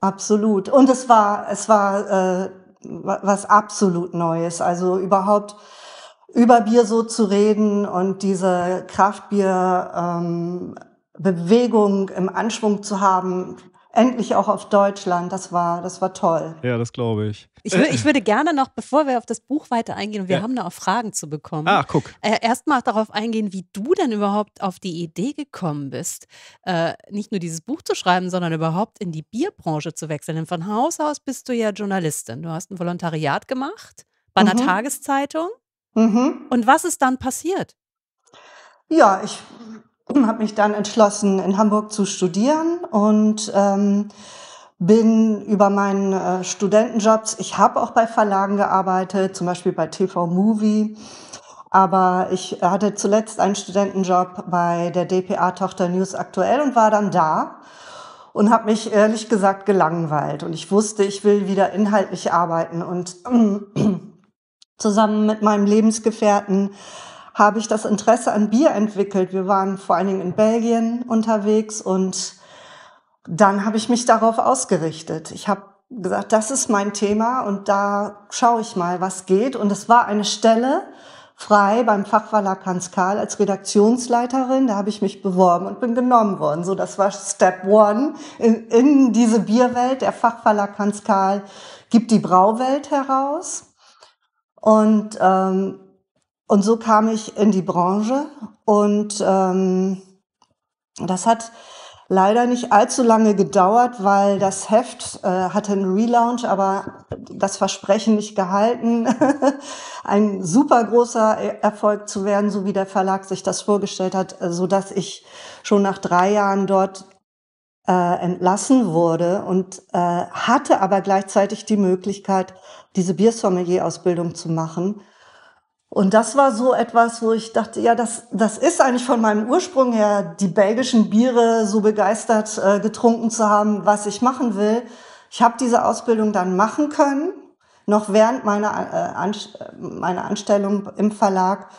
Absolut. Und es war, es war äh, was absolut Neues. Also überhaupt über Bier so zu reden und diese Kraftbier ähm, Bewegung im Anschwung zu haben, endlich auch auf Deutschland. Das war, das war toll. Ja, das glaube ich. Ich, ich, würde gerne noch, bevor wir auf das Buch weiter eingehen, und wir ja. haben da auch Fragen zu bekommen. Ah, guck. Äh, Erstmal darauf eingehen, wie du denn überhaupt auf die Idee gekommen bist, äh, nicht nur dieses Buch zu schreiben, sondern überhaupt in die Bierbranche zu wechseln. Denn von Haus aus bist du ja Journalistin. Du hast ein Volontariat gemacht bei einer mhm. Tageszeitung. Mhm. Und was ist dann passiert? Ja, ich habe mich dann entschlossen, in Hamburg zu studieren und ähm, bin über meinen äh, Studentenjobs, ich habe auch bei Verlagen gearbeitet, zum Beispiel bei TV Movie, aber ich hatte zuletzt einen Studentenjob bei der DPA-Tochter News Aktuell und war dann da und habe mich ehrlich gesagt gelangweilt und ich wusste, ich will wieder inhaltlich arbeiten und zusammen mit meinem Lebensgefährten habe ich das Interesse an Bier entwickelt. Wir waren vor allen Dingen in Belgien unterwegs und dann habe ich mich darauf ausgerichtet. Ich habe gesagt, das ist mein Thema und da schaue ich mal, was geht. Und es war eine Stelle frei beim Fachverlag Hans Karl als Redaktionsleiterin. Da habe ich mich beworben und bin genommen worden. So, das war Step One in, in diese Bierwelt. Der Fachverlag Hans Karl gibt die Brauwelt heraus. Und ähm, und so kam ich in die Branche und ähm, das hat leider nicht allzu lange gedauert, weil das Heft äh, hatte einen Relaunch, aber das Versprechen nicht gehalten, ein super großer e-, Erfolg zu werden, so wie der Verlag sich das vorgestellt hat, äh, so dass ich schon nach drei Jahren dort äh, entlassen wurde und äh, hatte aber gleichzeitig die Möglichkeit, diese Biersommelier-Ausbildung zu machen und das war so etwas, wo ich dachte, ja, das, das ist eigentlich von meinem Ursprung her, die belgischen Biere so begeistert äh, getrunken zu haben, was ich machen will. Ich habe diese Ausbildung dann machen können, noch während meiner, äh, An meiner Anstellung im Verlag.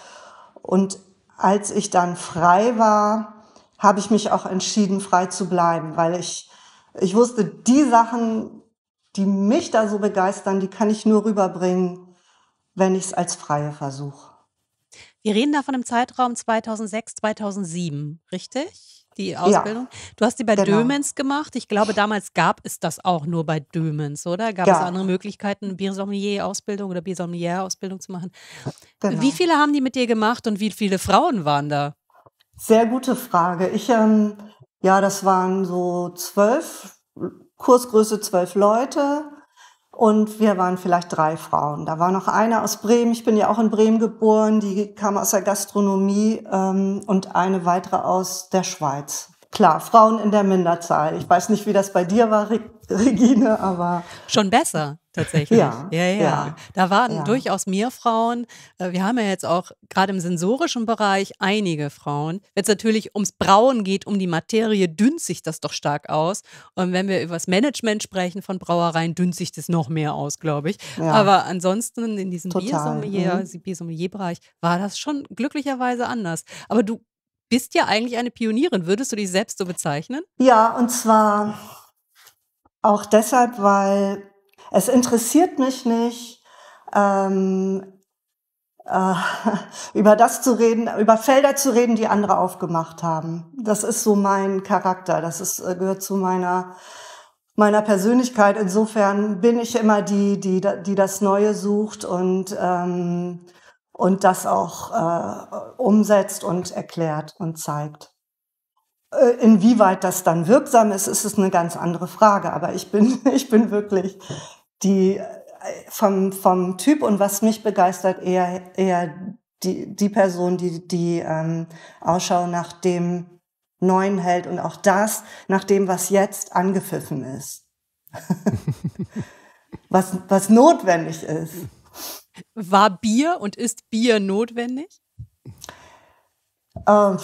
Und als ich dann frei war, habe ich mich auch entschieden, frei zu bleiben, weil ich, ich wusste, die Sachen, die mich da so begeistern, die kann ich nur rüberbringen, wenn ich es als Freie versuche. Wir reden da von dem Zeitraum 2006, 2007, richtig? Die Ausbildung. Ja, du hast die bei genau. Dömens gemacht. Ich glaube, damals gab es das auch nur bei Dömens, oder? Gab ja. es andere Möglichkeiten, Biersommelier-Ausbildung oder Biersommelier-Ausbildung zu machen? Genau. Wie viele haben die mit dir gemacht und wie viele Frauen waren da? Sehr gute Frage. Ich, ähm, ja, das waren so zwölf, Kursgröße zwölf Leute. Und wir waren vielleicht drei Frauen. Da war noch eine aus Bremen. Ich bin ja auch in Bremen geboren. Die kam aus der Gastronomie ähm, und eine weitere aus der Schweiz. Klar, Frauen in der Minderzahl. Ich weiß nicht, wie das bei dir war, Regine, aber. Schon besser tatsächlich. Ja, ja. ja. ja. Da waren ja. durchaus mehr Frauen. Äh, wir haben ja jetzt auch gerade im sensorischen Bereich einige Frauen. Wenn es natürlich ums Brauen geht, um die Materie, dünnt sich das doch stark aus. Und wenn wir über das Management sprechen von Brauereien, dünnt sich das noch mehr aus, glaube ich. Aber ansonsten in diesem Biersommelier-Bereich mhm. Äh, war das schon glücklicherweise anders. Aber du bist ja eigentlich eine Pionierin. Würdest du dich selbst so bezeichnen? Ja, und zwar auch deshalb, weil es interessiert mich nicht, ähm, äh, über das zu reden, über Felder zu reden, die andere aufgemacht haben. Das ist so mein Charakter. Das ist, äh, gehört zu meiner meiner Persönlichkeit. Insofern bin ich immer die, die, die das Neue sucht und ähm, und das auch äh, umsetzt und erklärt und zeigt. Äh, inwieweit das dann wirksam ist, ist es eine ganz andere Frage. Aber ich bin, ich bin wirklich die äh, vom, vom Typ und was mich begeistert, eher, eher die, die Person, die, die ähm, Ausschau nach dem Neuen hält und auch das nach dem, was jetzt angepfiffen ist. was, was notwendig ist. War Bier und ist Bier notwendig? Ähm,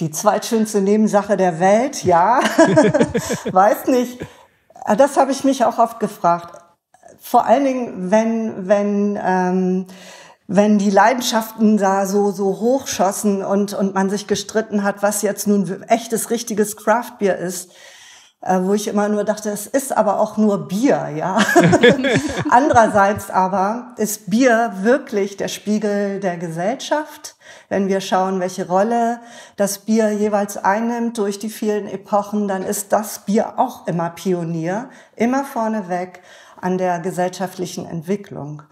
die zweitschönste Nebensache der Welt, ja. Weiß nicht. Ah, das habe ich mich auch oft gefragt. Vor allen Dingen, wenn, wenn, ähm, wenn die Leidenschaften da so, so hochschossen und, und man sich gestritten hat, was jetzt nun echtes, richtiges Craftbier ist äh, wo ich immer nur dachte, es ist aber auch nur Bier, ja. Andererseits aber ist Bier wirklich der Spiegel der Gesellschaft wenn wir schauen, welche Rolle das Bier jeweils einnimmt durch die vielen Epochen, dann ist das Bier auch immer Pionier, immer vorneweg an der gesellschaftlichen Entwicklung.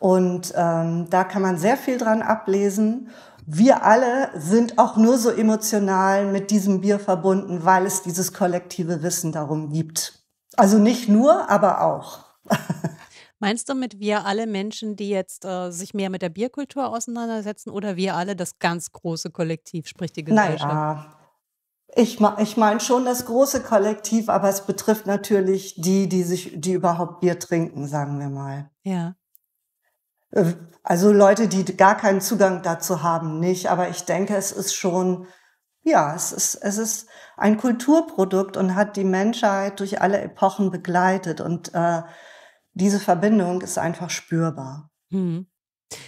Und ähm, da kann man sehr viel dran ablesen. Wir alle sind auch nur so emotional mit diesem Bier verbunden, weil es dieses kollektive Wissen darum gibt. Also nicht nur, aber auch. Meinst du mit wir alle Menschen, die jetzt äh, sich mehr mit der Bierkultur auseinandersetzen oder wir alle das ganz große Kollektiv, sprich die Gesellschaft? Naja, ich, ich meine schon das große Kollektiv, aber es betrifft natürlich die, die sich, die überhaupt Bier trinken, sagen wir mal. Ja. Äh, also Leute, die gar keinen Zugang dazu haben, nicht. Aber ich denke, es ist schon, ja, es ist, es ist ein Kulturprodukt und hat die Menschheit durch alle Epochen begleitet und äh, diese Verbindung ist einfach spürbar. Mhm.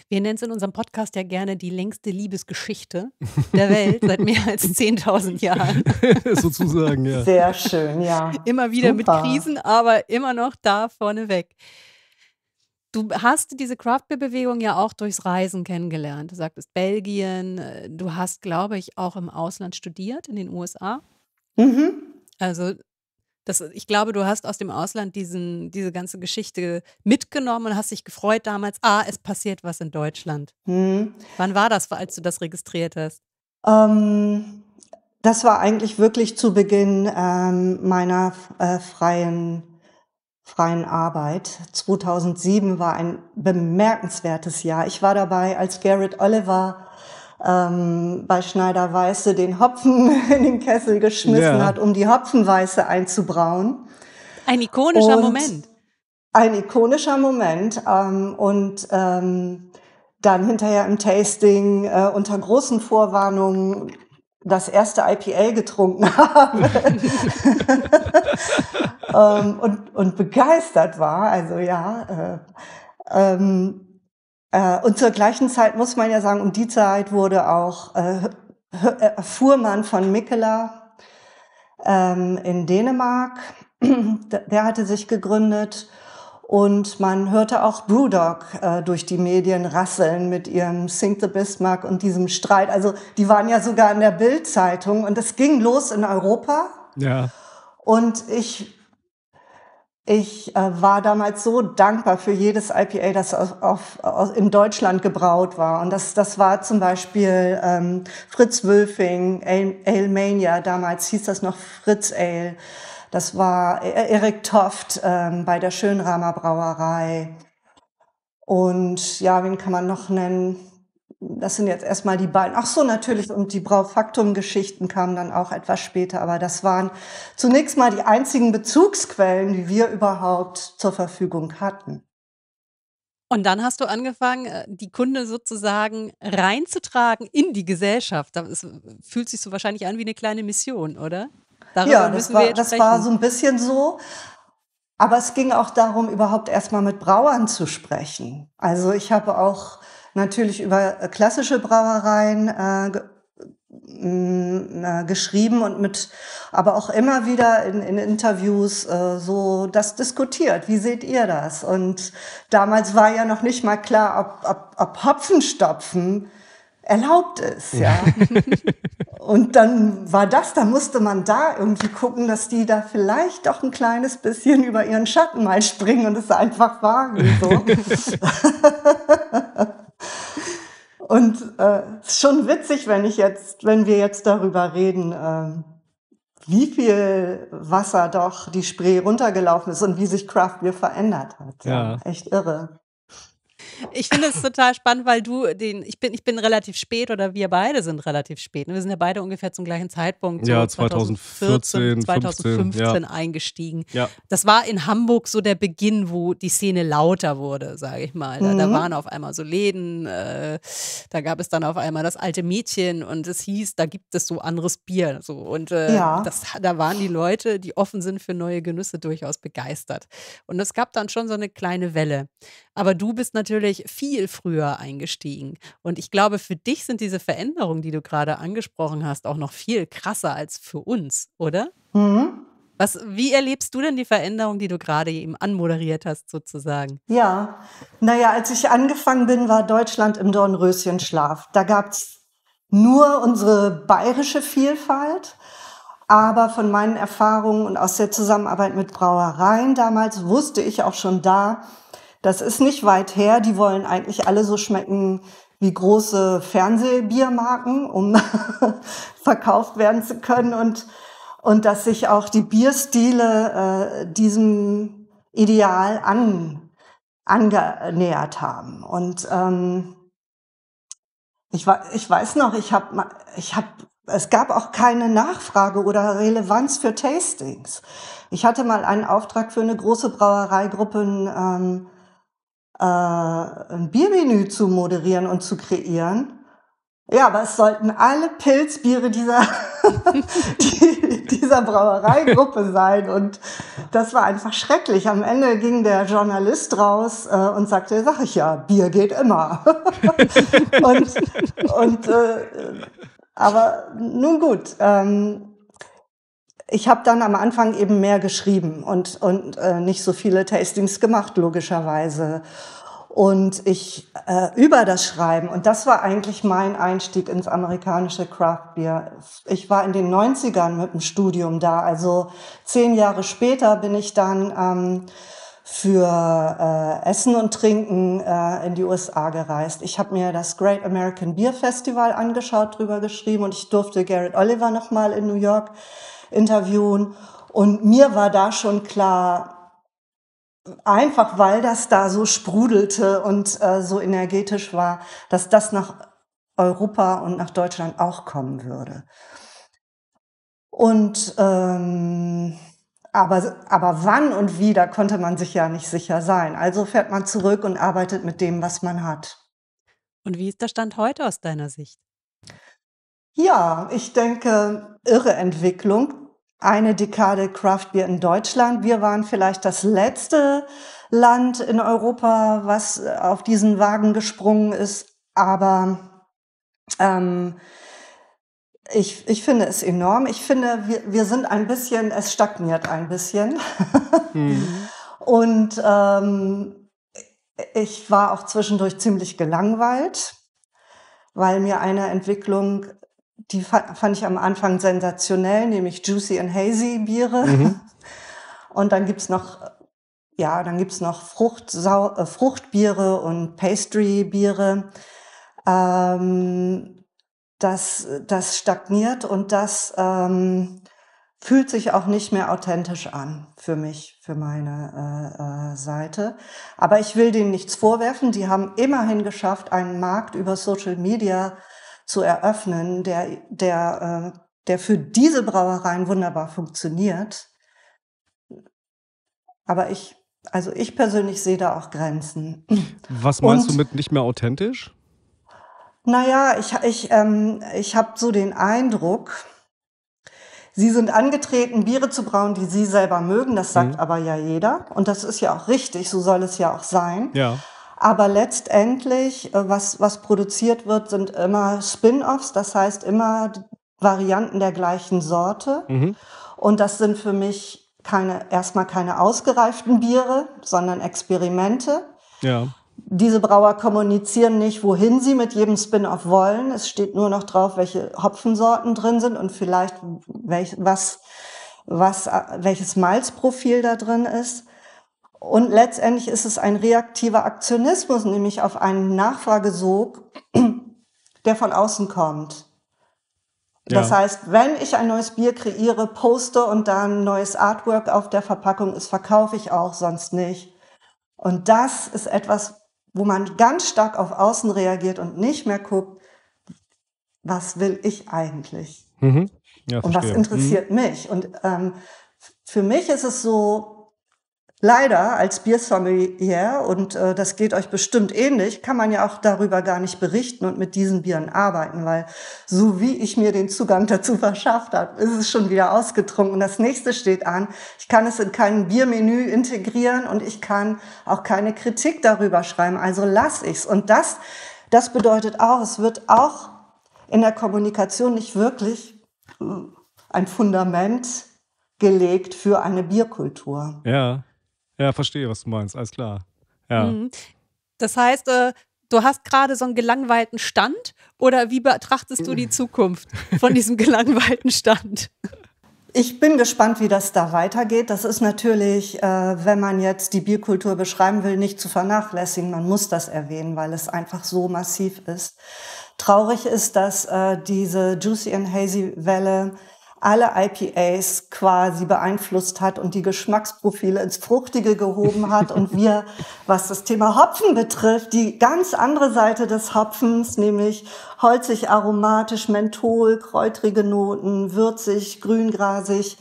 Wir nennen es in unserem Podcast ja gerne die längste Liebesgeschichte der Welt seit mehr als 10.000 Jahren. Sozusagen, ja. Sehr schön, ja. Immer wieder Super. mit Krisen, aber immer noch da vorne weg. Du hast diese craftbeer bewegung ja auch durchs Reisen kennengelernt. Du sagtest Belgien, äh, du hast, glaube ich, auch im Ausland studiert, in den USA. Mhm. Also das, ich glaube, du hast aus dem Ausland diesen, diese ganze Geschichte mitgenommen und hast dich gefreut damals, ah, es passiert was in Deutschland. Hm. Wann war das, als du das registriert hast? Ähm, das war eigentlich wirklich zu Beginn ähm, meiner äh, freien freien Arbeit. 2007 war ein bemerkenswertes Jahr. Ich war dabei, als Garrett Oliver ähm, bei Schneider Weiße den Hopfen in den Kessel geschmissen ja. hat, um die Hopfenweiße einzubrauen. Ein ikonischer und Moment. Ein ikonischer Moment. Ähm, und ähm, dann hinterher im Tasting äh, unter großen Vorwarnungen das erste IPA getrunken habe ähm, und, und begeistert war. Also ja, äh, ähm, äh, und zur gleichen Zeit muss man ja sagen, um die Zeit wurde auch äh, äh, Fuhrmann von Mikkela ähm, in Dänemark, der hatte sich gegründet und man hörte auch Brewdog äh, durch die Medien rasseln mit ihrem Sink the Bismarck und diesem Streit. Also die waren ja sogar in der Bild-Zeitung und es ging los in Europa. Ja. Und ich ich äh, war damals so dankbar für jedes IPA, das auf, auf, in Deutschland gebraut war. Und das, das war zum Beispiel ähm, Fritz Wülfing, Ale, Ale Mania, damals hieß das noch Fritz Ale. Das war e-, e-, Erik Toft ähm, bei der Schönramer Brauerei. Und ja, wen kann man noch nennen? das sind jetzt erstmal die beiden. Ach so, natürlich. Und die Braufaktum-Geschichten kamen dann auch etwas später. Aber das waren zunächst mal die einzigen Bezugsquellen, die wir überhaupt zur Verfügung hatten. Und dann hast du angefangen, äh, die Kunde sozusagen reinzutragen in die Gesellschaft. Das fühlt sich so wahrscheinlich an wie eine kleine Mission, oder? Darüber ja, das, war, das war so ein bisschen so. Aber es ging auch darum, überhaupt erstmal mit Brauern zu sprechen. Also ich habe auch natürlich über äh, klassische Brauereien äh, mm, äh, geschrieben und mit, aber auch immer wieder in, in Interviews äh, so das diskutiert. Wie seht ihr das? Und damals war ja noch nicht mal klar, ob, ob, ob Hopfenstopfen erlaubt ist, ja. ja. und dann war das, da musste man da irgendwie gucken, dass die da vielleicht doch ein kleines bisschen über ihren Schatten mal springen und es einfach wagen, so. Und äh, es äh, ist schon witzig, wenn ich jetzt, wenn wir jetzt darüber reden, äh, wie viel Wasser doch die Spree runtergelaufen ist und wie sich Craft Beer verändert hat. Ja. Echt irre ich finde es total spannend, weil du den, ich bin, ich bin relativ spät oder wir beide sind relativ spät. Ne? Wir sind ja beide ungefähr zum gleichen Zeitpunkt. So ja, 2014, 2015, 2015 ja. eingestiegen. Ja. Das war in Hamburg so der Beginn, wo die Szene lauter wurde, sage ich mal. Da, mhm. da, waren auf einmal so Läden, äh, da gab es dann auf einmal das alte Mädchen und es hieß, da gibt es so anderes Bier. So. Und äh, ja. das, da waren die Leute, die offen sind für neue Genüsse, durchaus begeistert. Und es gab dann schon so eine kleine Welle. Aber du bist natürlich viel früher eingestiegen. Und ich glaube, für dich sind diese Veränderungen, die du gerade angesprochen hast, auch noch viel krasser als für uns, oder? Mhm. Was, wie erlebst du denn die Veränderung, die du gerade eben anmoderiert hast, sozusagen? Ja, naja, als ich angefangen bin, war Deutschland im Dornröschenschlaf. Da gab es nur unsere bayerische Vielfalt. Aber von meinen Erfahrungen und aus der Zusammenarbeit mit Brauereien damals wusste ich auch schon da, das ist nicht weit her. Die wollen eigentlich alle so schmecken wie große Fernsehbiermarken, um verkauft werden zu können und, und dass sich auch die Bierstile äh, diesem Ideal an, angenähert haben. Und ähm, ich, ich weiß noch, ich hab, ich hab, es gab auch keine Nachfrage oder Relevanz für Tastings. Ich hatte mal einen Auftrag für eine große Brauereigruppe ähm, äh, ein Biermenü zu moderieren und zu kreieren. Ja, aber es sollten alle Pilzbiere dieser, dieser Brauereigruppe sein. Und das war einfach schrecklich. Am Ende ging der Journalist raus äh, und sagte, sag ich ja, Bier geht immer. und, und äh, aber nun gut, ähm, ich habe dann am Anfang eben mehr geschrieben und, und äh, nicht so viele Tastings gemacht, logischerweise. Und ich äh, über das Schreiben, und das war eigentlich mein Einstieg ins amerikanische Craft Beer. Ich war in den 90ern mit dem Studium da, also zehn Jahre später bin ich dann ähm, für äh, Essen und Trinken äh, in die USA gereist. Ich habe mir das Great American Beer Festival angeschaut, drüber geschrieben und ich durfte Garrett Oliver nochmal in New York interviewen. Und mir war da schon klar, einfach weil das da so sprudelte und äh, so energetisch war, dass das nach Europa und nach Deutschland auch kommen würde. Und ähm, aber, aber wann und wie, da konnte man sich ja nicht sicher sein. Also fährt man zurück und arbeitet mit dem, was man hat. Und wie ist der Stand heute aus deiner Sicht? Ja, ich denke, irre Entwicklung eine Dekade Craft Beer in Deutschland. Wir waren vielleicht das letzte Land in Europa, was äh, auf diesen Wagen gesprungen ist. Aber ähm, ich, ich finde es enorm. Ich finde, wir, wir sind ein bisschen, es stagniert ein bisschen. Mhm. Und ähm, ich war auch zwischendurch ziemlich gelangweilt, weil mir eine Entwicklung die fand ich am Anfang sensationell, nämlich Juicy and Hazy Biere. Mhm. Und dann gibt's noch, ja, dann gibt's noch Fruchtsau äh, Fruchtbiere und Pastry-Biere. Ähm, das, das stagniert und das ähm, fühlt sich auch nicht mehr authentisch an für mich, für meine äh, äh Seite. Aber ich will denen nichts vorwerfen. Die haben immerhin geschafft, einen Markt über Social Media zu eröffnen, der, der, äh, der für diese Brauereien wunderbar funktioniert. Aber ich, also ich persönlich sehe da auch Grenzen. Was meinst Und, du mit nicht mehr authentisch? Naja, ich, ich, ähm, ich habe so den Eindruck, Sie sind angetreten, Biere zu brauen, die Sie selber mögen. Das sagt mhm. aber ja jeder. Und das ist ja auch richtig. So soll es ja auch sein. Ja. Aber letztendlich, äh, was, was produziert wird, sind immer Spin-offs, das heißt immer Varianten der gleichen Sorte. Mhm. Und das sind für mich keine, erstmal keine ausgereiften Biere, sondern Experimente. Ja. Diese Brauer kommunizieren nicht, wohin sie mit jedem Spin-off wollen. Es steht nur noch drauf, welche Hopfensorten drin sind und vielleicht welch, was, was, äh, welches Malzprofil da drin ist. Und letztendlich ist es ein reaktiver Aktionismus, nämlich auf einen Nachfragesog, der von außen kommt. Ja. Das heißt, wenn ich ein neues Bier kreiere, poste und dann neues Artwork auf der Verpackung ist, verkaufe ich auch, sonst nicht. Und das ist etwas, wo man ganz stark auf Außen reagiert und nicht mehr guckt, was will ich eigentlich? Mhm. Ja, und was interessiert mhm. mich? Und ähm, für mich ist es so, Leider als Biersommelier, und äh, das geht euch bestimmt ähnlich, kann man ja auch darüber gar nicht berichten und mit diesen Bieren arbeiten, weil so wie ich mir den Zugang dazu verschafft habe, ist es schon wieder ausgetrunken. Das nächste steht an. Ich kann es in kein Biermenü integrieren und ich kann auch keine Kritik darüber schreiben. Also lass ich's. Und das, das bedeutet auch, es wird auch in der Kommunikation nicht wirklich äh, ein Fundament gelegt für eine Bierkultur. Ja. Ja, verstehe, was du meinst, alles klar. Ja. Mhm. Das heißt, äh, du hast gerade so einen gelangweilten Stand oder wie betrachtest du die Zukunft von diesem gelangweilten Stand? Ich bin gespannt, wie das da weitergeht. Das ist natürlich, äh, wenn man jetzt die Bierkultur beschreiben will, nicht zu vernachlässigen. Man muss das erwähnen, weil es einfach so massiv ist. Traurig ist, dass äh, diese Juicy and Hazy Welle alle IPAs quasi beeinflusst hat und die Geschmacksprofile ins Fruchtige gehoben hat und wir, was das Thema Hopfen betrifft, die ganz andere Seite des Hopfens, nämlich holzig, aromatisch, Menthol, kräutrige Noten, würzig, grüngrasig,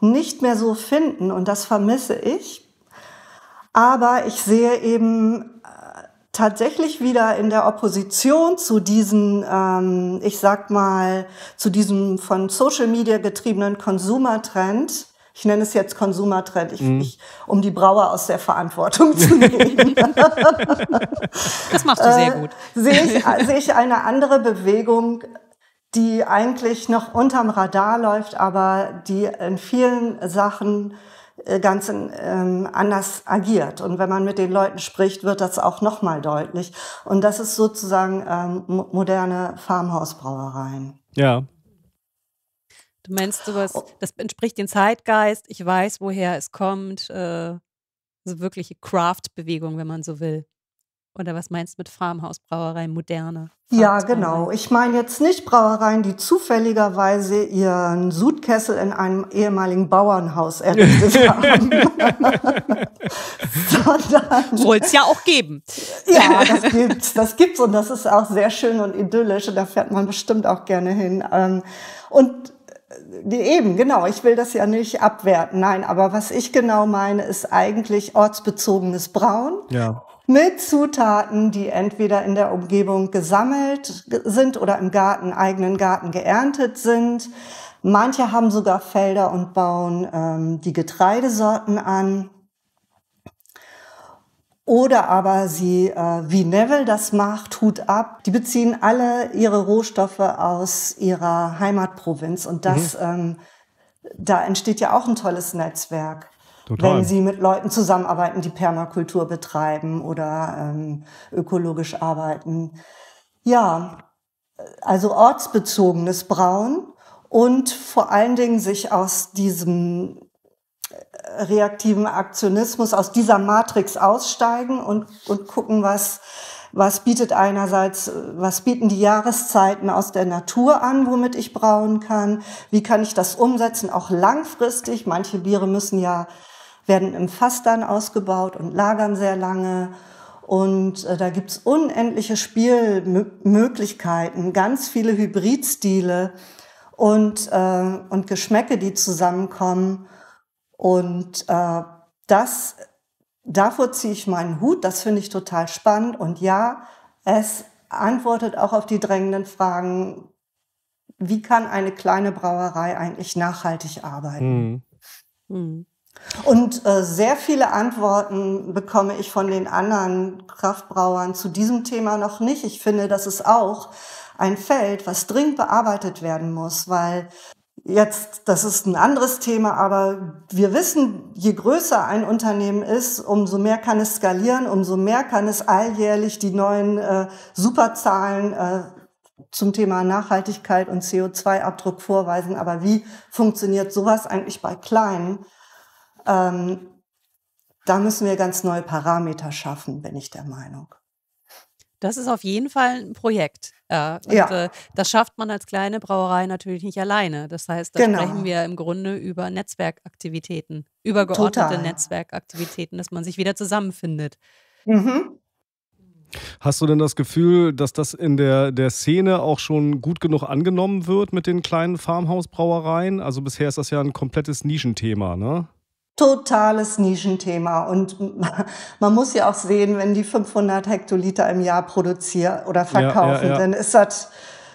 nicht mehr so finden und das vermisse ich. Aber ich sehe eben tatsächlich wieder in der Opposition zu diesen, ähm, ich sag mal, zu diesem von Social Media getriebenen Konsumertrend. Ich nenne es jetzt Konsumertrend, ich, mhm. ich, um die Brauer aus der Verantwortung zu nehmen. das machst du sehr gut. Äh, sehe ich, sehe ich eine andere Bewegung, die eigentlich noch unterm Radar läuft, aber die in vielen Sachen äh, ganz ähm, anders agiert. Und wenn man mit den Leuten spricht, wird das auch nochmal deutlich. Und das ist sozusagen ähm, moderne Farmhausbrauereien. Ja. Du meinst sowas, oh. das entspricht dem Zeitgeist, ich weiß, woher es kommt, äh, so wirkliche Craft-Bewegung, wenn man so will. Oder was meinst du mit Farmhausbrauerei, moderne? Ja, genau. Ich meine jetzt nicht Brauereien, die zufälligerweise ihren Sudkessel in einem ehemaligen Bauernhaus errichtet haben. Sondern. Soll es ja auch geben. Ja, das gibt's. Das gibt's und das ist auch sehr schön und idyllisch und da fährt man bestimmt auch gerne hin. Ähm, und äh, eben, genau, ich will das ja nicht abwerten, nein, aber was ich genau meine, ist eigentlich ortsbezogenes Braun. Ja mit Zutaten, die entweder in der Umgebung gesammelt sind oder im Garten, eigenen Garten geerntet sind. Manche haben sogar Felder und bauen ähm, die Getreidesorten an. Oder aber sie, äh, wie Neville das macht, Hut ab, die beziehen alle ihre Rohstoffe aus ihrer Heimatprovinz. Und das, mhm. ähm, da entsteht ja auch ein tolles Netzwerk. Total. wenn sie mit Leuten zusammenarbeiten, die Permakultur betreiben oder ähm, ökologisch arbeiten. Ja, also ortsbezogenes Brauen und vor allen Dingen sich aus diesem äh, reaktiven Aktionismus, aus dieser Matrix aussteigen und, und gucken, was, was bietet einerseits, äh, was bieten die Jahreszeiten aus der Natur an, womit ich brauen kann, wie kann ich das umsetzen, auch langfristig. Manche Biere müssen ja werden im Fass dann ausgebaut und lagern sehr lange. Und äh, da es unendliche Spielmöglichkeiten, ganz viele Hybridstile und, äh, und Geschmäcke, die zusammenkommen. Und äh, das, davor ziehe ich meinen Hut, das finde ich total spannend. Und ja, es antwortet auch auf die drängenden Fragen, wie kann eine kleine Brauerei eigentlich nachhaltig arbeiten? Mhm. Mhm. Und äh, sehr viele Antworten bekomme ich von den anderen Kraftbrauern zu diesem Thema noch nicht. Ich finde, das ist auch ein Feld, was dringend bearbeitet werden muss, weil jetzt, das ist ein anderes Thema, aber wir wissen, je größer ein Unternehmen ist, umso mehr kann es skalieren, umso mehr kann es alljährlich die neuen äh, Superzahlen äh, zum Thema Nachhaltigkeit und CO2-Abdruck vorweisen. Aber wie funktioniert sowas eigentlich bei kleinen? Ähm, da müssen wir ganz neue Parameter schaffen, bin ich der Meinung. Das ist auf jeden Fall ein Projekt. Ja, äh, und, ja. Äh, das schafft man als kleine Brauerei natürlich nicht alleine. Das heißt, da genau. sprechen wir im Grunde über Netzwerkaktivitäten, übergeordnete Total. Netzwerkaktivitäten, dass man sich wieder zusammenfindet. Mhm. Hast du denn das Gefühl, dass das in der, der Szene auch schon gut genug angenommen wird mit den kleinen Farmhausbrauereien? Also bisher ist das ja ein komplettes Nischenthema, ne? totales Nischenthema. Und man muss ja auch sehen, wenn die 500 Hektoliter im Jahr produzieren oder verkaufen, ja, ja, ja. dann ist das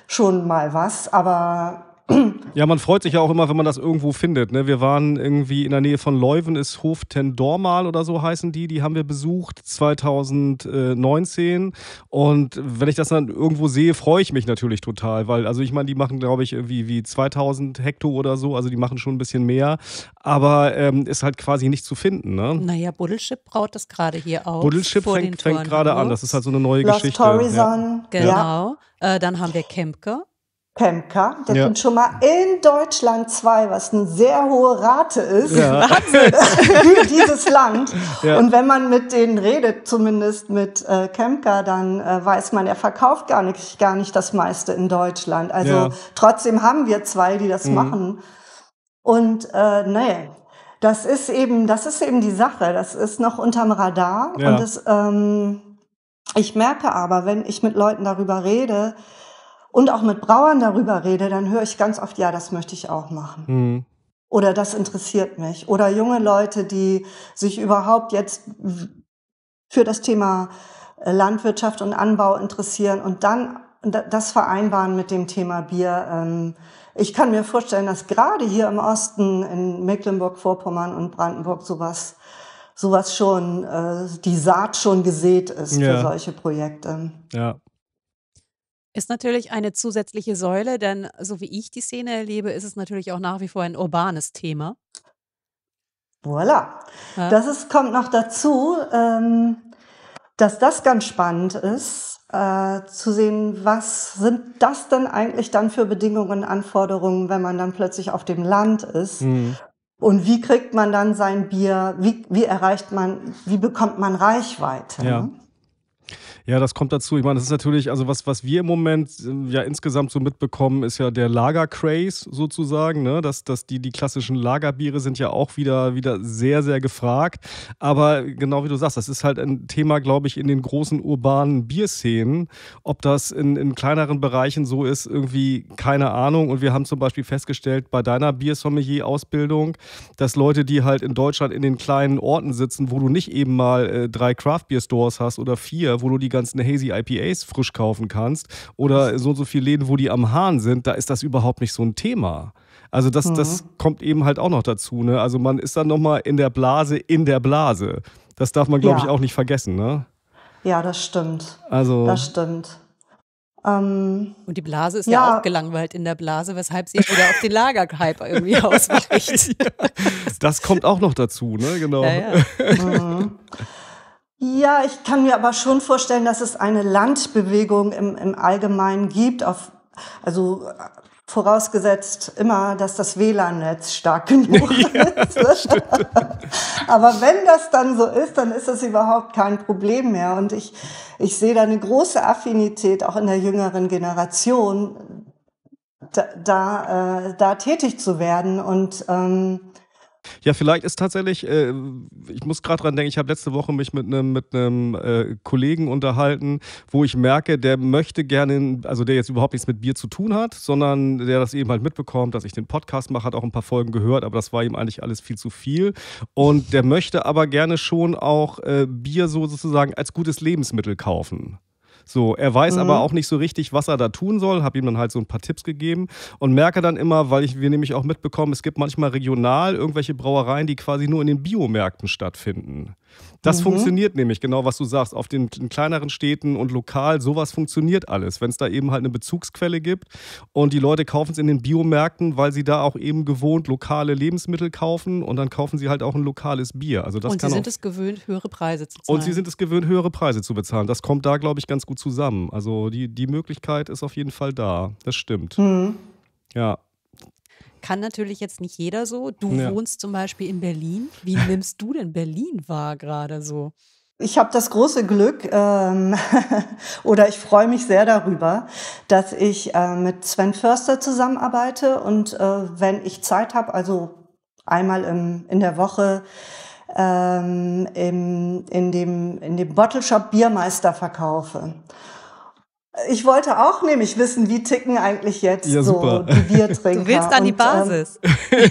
schon mal was. Aber Ja, man freut sich ja auch immer, wenn man das irgendwo findet. Ne? Wir waren irgendwie in der Nähe von Leuven, ist Hof Tendormal oder so heißen die. Die haben wir besucht 2019. Und wenn ich das dann irgendwo sehe, freue ich mich natürlich total. Weil, also ich meine, die machen, glaube ich, irgendwie wie 2000 Hektar oder so. Also die machen schon ein bisschen mehr. Aber ähm, ist halt quasi nicht zu finden. Ne? Naja, Buddelschip braut das gerade hier auf. Buddelschip fängt, fängt gerade an. Ne? Das ist halt so eine neue Lost Geschichte. Horizon. Ja. Genau. Ja. Äh, dann haben wir Kempke. Pemka. Der ja. sind schon mal in Deutschland zwei, was eine sehr hohe Rate ist ja. für dieses Land. Ja. Und wenn man mit denen redet, zumindest mit äh, Kemka, dann äh, weiß man, er verkauft gar nicht, gar nicht das meiste in Deutschland. Also ja. trotzdem haben wir zwei, die das mhm. machen. Und äh, nee, das ist eben, das ist eben die Sache. Das ist noch unterm Radar. Und das, ähm, ich merke aber, wenn ich mit Leuten darüber rede, und auch mit Brauern darüber rede, dann höre ich ganz oft, ja, das möchte ich auch machen. Mhm. Oder das interessiert mich. Oder junge Leute, die sich überhaupt jetzt für das Thema äh, Landwirtschaft und Anbau interessieren und dann das vereinbaren mit dem Thema Bier. Ähm, ich kann mir vorstellen, dass gerade hier im Osten, in Mecklenburg-Vorpommern und Brandenburg sowas, sowas schon, äh, die Saat schon gesät ist ja. für solche Projekte. Ja. Ist natürlich eine zusätzliche Säule, denn so wie ich die Szene erlebe, ist es natürlich auch nach wie vor ein urbanes Thema. Voilà. Ja. Das ist, kommt noch dazu, ähm, dass das ganz spannend ist, äh, zu sehen, was sind das denn eigentlich dann für Bedingungen, Anforderungen, wenn man dann plötzlich auf dem Land ist. Mhm. Und wie kriegt man dann sein Bier, wie, wie erreicht man, wie bekommt man Reichweite? Ja. Ne? Ja, das kommt dazu. Ich meine, das ist natürlich, also was, was wir im Moment ähm, ja insgesamt so mitbekommen, ist ja der Lager-Craze sozusagen. Ne? Dass, dass die, die klassischen Lagerbiere sind ja auch wieder, wieder sehr, sehr gefragt. Aber genau wie du sagst, das ist halt ein Thema, glaube ich, in den großen urbanen Bierszenen. Ob das in, in kleineren Bereichen so ist, irgendwie keine Ahnung. Und wir haben zum Beispiel festgestellt bei deiner Biersommelier-Ausbildung, dass Leute, die halt in Deutschland in den kleinen Orten sitzen, wo du nicht eben mal äh, drei Craft-Beer-Stores hast oder vier, wo du die ganze abgestanzten Hazy IPAs frisch kaufen kannst oder so und so viele Läden, wo die am Hahn sind, da ist das überhaupt nicht so ein Thema. Also das, mhm. das kommt eben halt auch noch dazu. Ne? Also man ist dann nochmal in der Blase, in der Blase. Das darf man, glaube ja. ich, auch nicht vergessen. Ne? Ja, das stimmt. Also das stimmt. Ähm, und die Blase ist ja, ja, auch gelangweilt in der Blase, weshalb sie wieder auf den Lagerhype irgendwie ausweicht. das kommt auch noch dazu, ne? Genau. Ja, mhm. Ja, ich kann mir aber schon vorstellen, dass es eine Landbewegung im, im Allgemeinen gibt, auf, also vorausgesetzt immer, dass das WLAN-Netz stark genug ja, ist. aber wenn das dann so ist, dann ist das überhaupt kein Problem mehr. Und ich, ich sehe da eine große Affinität auch in der jüngeren Generation, da, da, äh, da tätig zu werden und ähm, ja, vielleicht ist tatsächlich, äh, ich muss gerade dran denken, ich habe letzte Woche mich mit einem mit äh, Kollegen unterhalten, wo ich merke, der möchte gerne, also der jetzt überhaupt nichts mit Bier zu tun hat, sondern der das eben halt mitbekommt, dass ich den Podcast mache, hat auch ein paar Folgen gehört, aber das war ihm eigentlich alles viel zu viel. Und der möchte aber gerne schon auch äh, Bier so sozusagen als gutes Lebensmittel kaufen. So, er weiß mhm. aber auch nicht so richtig, was er da tun soll, habe ihm dann halt so ein paar Tipps gegeben und merke dann immer, weil ich, wir nämlich auch mitbekommen, es gibt manchmal regional irgendwelche Brauereien, die quasi nur in den Biomärkten stattfinden. Das mhm. funktioniert nämlich, genau was du sagst, auf den kleineren Städten und lokal, sowas funktioniert alles, wenn es da eben halt eine Bezugsquelle gibt und die Leute kaufen es in den Biomärkten, weil sie da auch eben gewohnt lokale Lebensmittel kaufen und dann kaufen sie halt auch ein lokales Bier. Also das und sie sind es gewöhnt, höhere Preise zu zahlen. Und sie sind es gewöhnt, höhere Preise zu bezahlen. Das kommt da, glaube ich, ganz gut zusammen. Also die, die Möglichkeit ist auf jeden Fall da. Das stimmt. Mhm. Ja, kann natürlich jetzt nicht jeder so. Du ja. wohnst zum Beispiel in Berlin. Wie nimmst du denn Berlin wahr gerade so? Ich habe das große Glück ähm, oder ich freue mich sehr darüber, dass ich äh, mit Sven Förster zusammenarbeite und äh, wenn ich Zeit habe, also einmal im, in der Woche ähm, im, in, dem, in dem Bottle Shop Biermeister verkaufe. Ich wollte auch nämlich wissen, wie ticken eigentlich jetzt ja, so die Biertrinker. Du willst an die und, ähm, Basis. Ähm,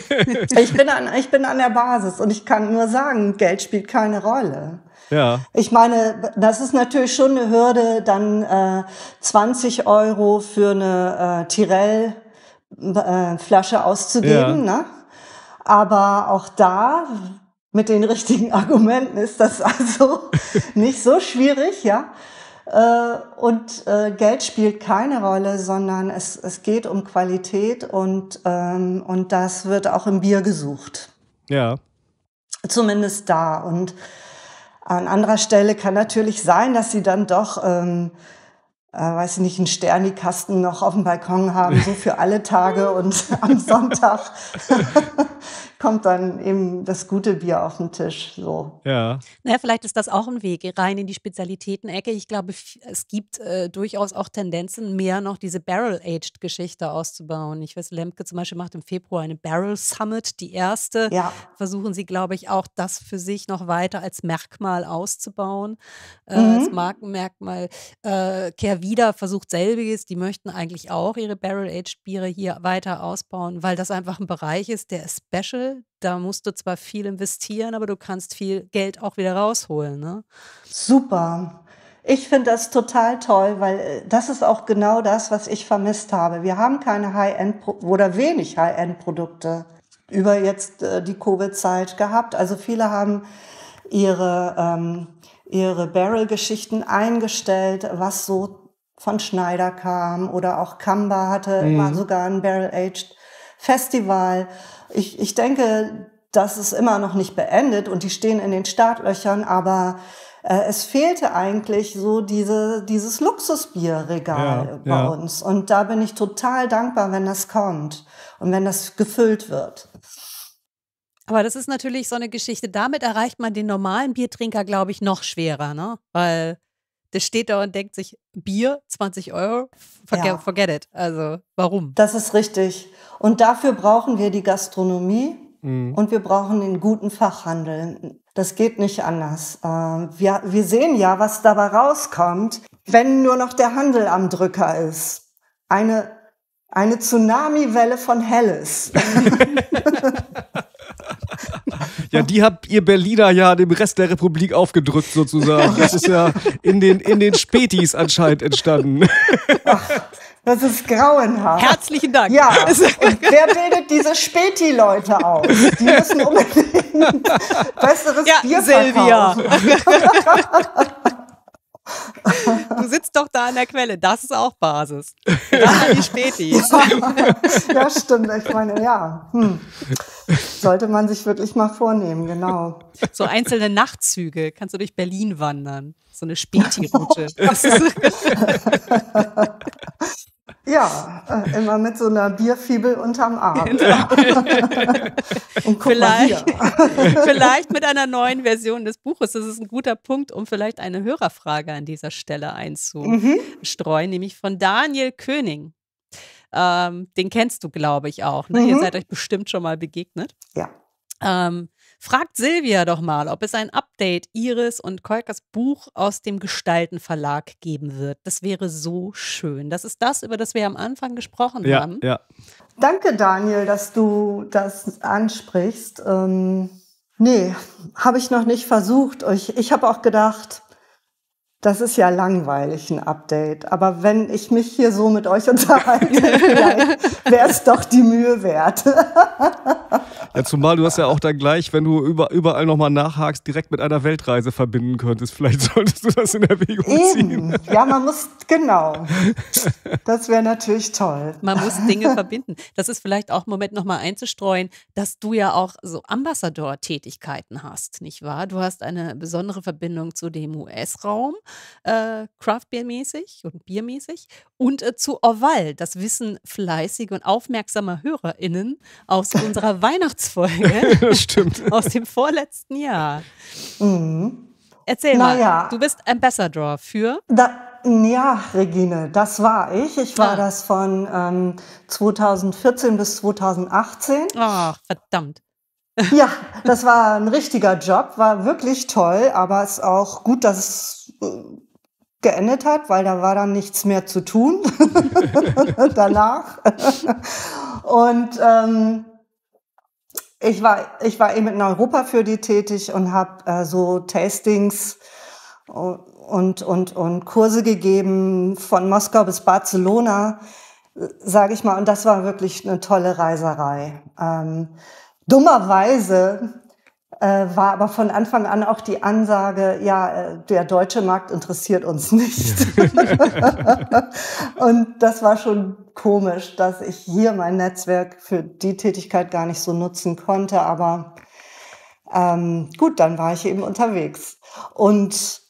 ich, bin an, ich bin an der Basis und ich kann nur sagen, Geld spielt keine Rolle. Ja. Ich meine, das ist natürlich schon eine Hürde, dann äh, 20 Euro für eine äh, Tirell-Flasche äh, auszugeben. Ja. Ne? Aber auch da mit den richtigen Argumenten ist das also nicht so schwierig, ja. Äh, und äh, Geld spielt keine Rolle, sondern es, es geht um Qualität und, ähm, und das wird auch im Bier gesucht. Ja. Zumindest da. Und an anderer Stelle kann natürlich sein, dass sie dann doch, ähm, äh, weiß ich nicht, einen Sternikasten noch auf dem Balkon haben, so für alle Tage und am Sonntag kommt dann eben das gute Bier auf den Tisch. So. Ja. Naja, vielleicht ist das auch ein Weg rein in die Spezialitäten-Ecke. Ich glaube, es gibt äh, durchaus auch Tendenzen, mehr noch diese Barrel-Aged-Geschichte auszubauen. Ich weiß, Lemke zum Beispiel macht im Februar eine Barrel Summit, die erste. Ja. Versuchen sie, glaube ich, auch das für sich noch weiter als Merkmal auszubauen. Äh, mhm. Äh, Markenmerkmal. Äh, Kehrwieder versucht selbiges. Die möchten eigentlich auch ihre Barrel-Aged-Biere hier weiter ausbauen, weil das einfach ein Bereich ist, der ist special da musst du zwar viel investieren, aber du kannst viel Geld auch wieder rausholen. Ne? Super. Ich finde das total toll, weil äh, das ist auch genau das, was ich vermisst habe. Wir haben keine High-End oder wenig High-End-Produkte über jetzt äh, die Covid-Zeit gehabt. Also viele haben ihre, ähm, ihre Barrel-Geschichten eingestellt, was so von Schneider kam oder auch Kamba hatte mhm. mal sogar ein Barrel-Aged Festival. Ich, ich denke, das ist immer noch nicht beendet und die stehen in den Startlöchern, aber äh, es fehlte eigentlich so diese, dieses Luxusbierregal ja, bei ja. uns. Und da bin ich total dankbar, wenn das kommt und wenn das gefüllt wird. Aber das ist natürlich so eine Geschichte. Damit erreicht man den normalen Biertrinker, glaube ich, noch schwerer, ne? Weil der steht da und denkt sich, Bier, 20 Euro, forget, ja. forget it. Also, warum? Das ist richtig. Und dafür brauchen wir die Gastronomie mhm. und wir brauchen den guten Fachhandel. Das geht nicht anders. Ähm, wir, wir sehen ja, was dabei rauskommt, wenn nur noch der Handel am Drücker ist. Eine, eine Tsunami-Welle von Helles. Ja, die habt ihr Berliner ja dem Rest der Republik aufgedrückt sozusagen. Das ist ja in den, in den Spätis anscheinend entstanden. Ach, das ist grauenhaft. Herzlichen Dank. Ja, und wer bildet diese Späti-Leute aus? Die müssen unbedingt besseres ja, Bier Silvia. Du sitzt doch da an der Quelle, das ist auch Basis. Das die Spätis. ja, stimmt, ich meine, ja. Hm. Sollte man sich wirklich mal vornehmen, genau. So einzelne Nachtzüge, kannst du durch Berlin wandern. So eine Späti-Route. Ja, äh, immer mit so einer Bierfibel unterm Arm. Genau. vielleicht, vielleicht mit einer neuen Version des Buches. Das ist ein guter Punkt, um vielleicht eine Hörerfrage an dieser Stelle einzustreuen, mhm. nämlich von Daniel König. Ähm, den kennst du, glaube ich, auch. Ne? Mhm. Ihr seid euch bestimmt schon mal begegnet. Ja. Ähm, Fragt Silvia doch mal, ob es ein Update ihres und Kolkas Buch aus dem Gestalten Verlag geben wird. Das wäre so schön. Das ist das, über das wir am Anfang gesprochen ja, haben. Ja. Danke, Daniel, dass du das ansprichst. Ähm, nee, habe ich noch nicht versucht. Ich, ich habe auch gedacht, das ist ja langweilig, ein Update. Aber wenn ich mich hier so mit euch unterhalte, wäre es doch die Mühe wert. Ja, zumal du hast ja auch dann gleich, wenn du über, überall nochmal nachhakst, direkt mit einer Weltreise verbinden könntest. Vielleicht solltest du das in Erwägung ziehen. Ja, man muss, genau. Das wäre natürlich toll. Man muss Dinge verbinden. Das ist vielleicht auch ein Moment nochmal einzustreuen, dass du ja auch so Ambassador-Tätigkeiten hast, nicht wahr? Du hast eine besondere Verbindung zu dem US-Raum, äh, craft mäßig und biermäßig und äh, zu Oval. Das wissen fleißige und aufmerksame HörerInnen aus unserer Weihnachts- Weihnachtsfolge. das stimmt. Aus dem vorletzten Jahr. Mhm. Erzähl Na mal, ja. du bist Ambassador für. Da, ja, Regine, das war ich. Ich war ah. das von ähm, 2014 bis 2018. Ach, verdammt. Ja, das war ein richtiger Job, war wirklich toll, aber es ist auch gut, dass es äh, geendet hat, weil da war dann nichts mehr zu tun danach. Und ähm, ich war, ich war eben in Europa für die tätig und habe äh, so Tastings und, und, und Kurse gegeben von Moskau bis Barcelona, sage ich mal. Und das war wirklich eine tolle Reiserei. Ähm, dummerweise äh, war aber von Anfang an auch die Ansage, ja, äh, der deutsche Markt interessiert uns nicht. und das war schon komisch, dass ich hier mein Netzwerk für die Tätigkeit gar nicht so nutzen konnte. Aber ähm, gut, dann war ich eben unterwegs. Und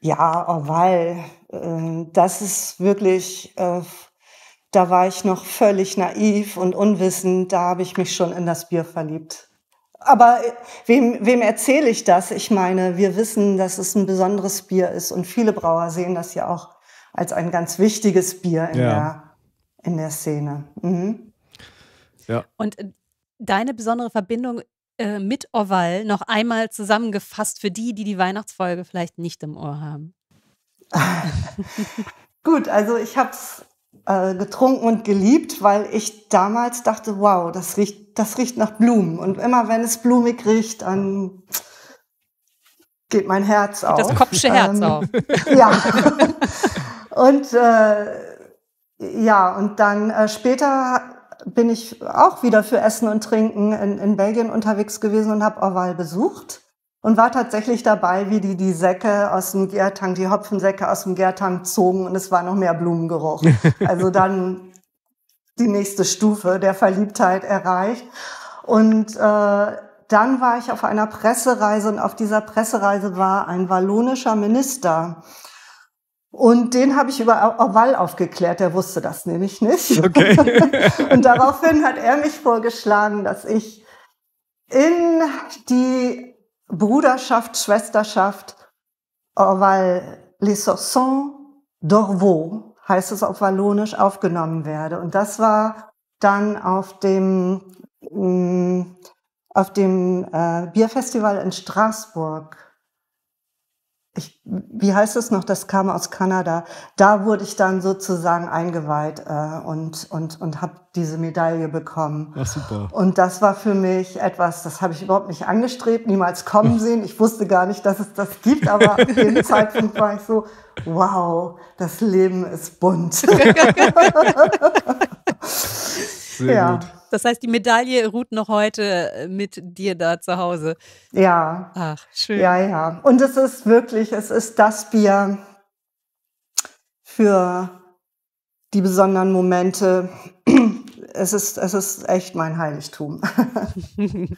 ja, oh, weil äh, das ist wirklich... Äh, da war ich noch völlig naiv und unwissend. Da habe ich mich schon in das Bier verliebt aber äh, wem, wem erzähle ich das? Ich meine, wir wissen, dass es ein besonderes Bier ist und viele Brauer sehen das ja auch als ein ganz wichtiges Bier in, ja. der, in der Szene. Mhm. Ja. Und äh, deine besondere Verbindung äh, mit Orval noch einmal zusammengefasst für die, die die Weihnachtsfolge vielleicht nicht im Ohr haben. Gut, also ich habe es äh, getrunken und geliebt, weil ich damals dachte, wow, das riecht das riecht nach Blumen. Und immer wenn es blumig riecht, dann geht mein Herz geht auf. Das kopfsche Herz ähm, auf. Ja. und äh, ja, und dann äh, später bin ich auch wieder für Essen und Trinken in, in Belgien unterwegs gewesen und habe Orval besucht und war tatsächlich dabei, wie die die Säcke aus dem Gärtank, die Hopfensäcke aus dem Gärtank zogen und es war noch mehr Blumengeruch. Also dann die nächste Stufe der Verliebtheit erreicht. Und äh, dann war ich auf einer Pressereise und auf dieser Pressereise war ein wallonischer Minister. Und den habe ich über Orval aufgeklärt, der wusste das nämlich nicht. Okay. und daraufhin hat er mich vorgeschlagen, dass ich in die Bruderschaft, Schwesterschaft Orval Les Sorsons d'Orvaux heißt es auf Wallonisch, aufgenommen werde. Und das war dann auf dem, mm, auf dem äh, Bierfestival in Straßburg wie heißt es noch, das kam aus Kanada, da wurde ich dann sozusagen eingeweiht äh, und, und, und habe diese Medaille bekommen. Ach, super. Und das war für mich etwas, das habe ich überhaupt nicht angestrebt, niemals kommen sehen. Ich wusste gar nicht, dass es das gibt, aber in dem Zeitpunkt war ich so, wow, das Leben ist bunt. Sehr ja. gut. Das heißt, die Medaille ruht noch heute äh, mit dir da zu Hause. Ja. Ach, schön. Ja, ja. Und es ist wirklich, es ist das Bier für die besonderen Momente. Es ist, es ist echt mein Heiligtum.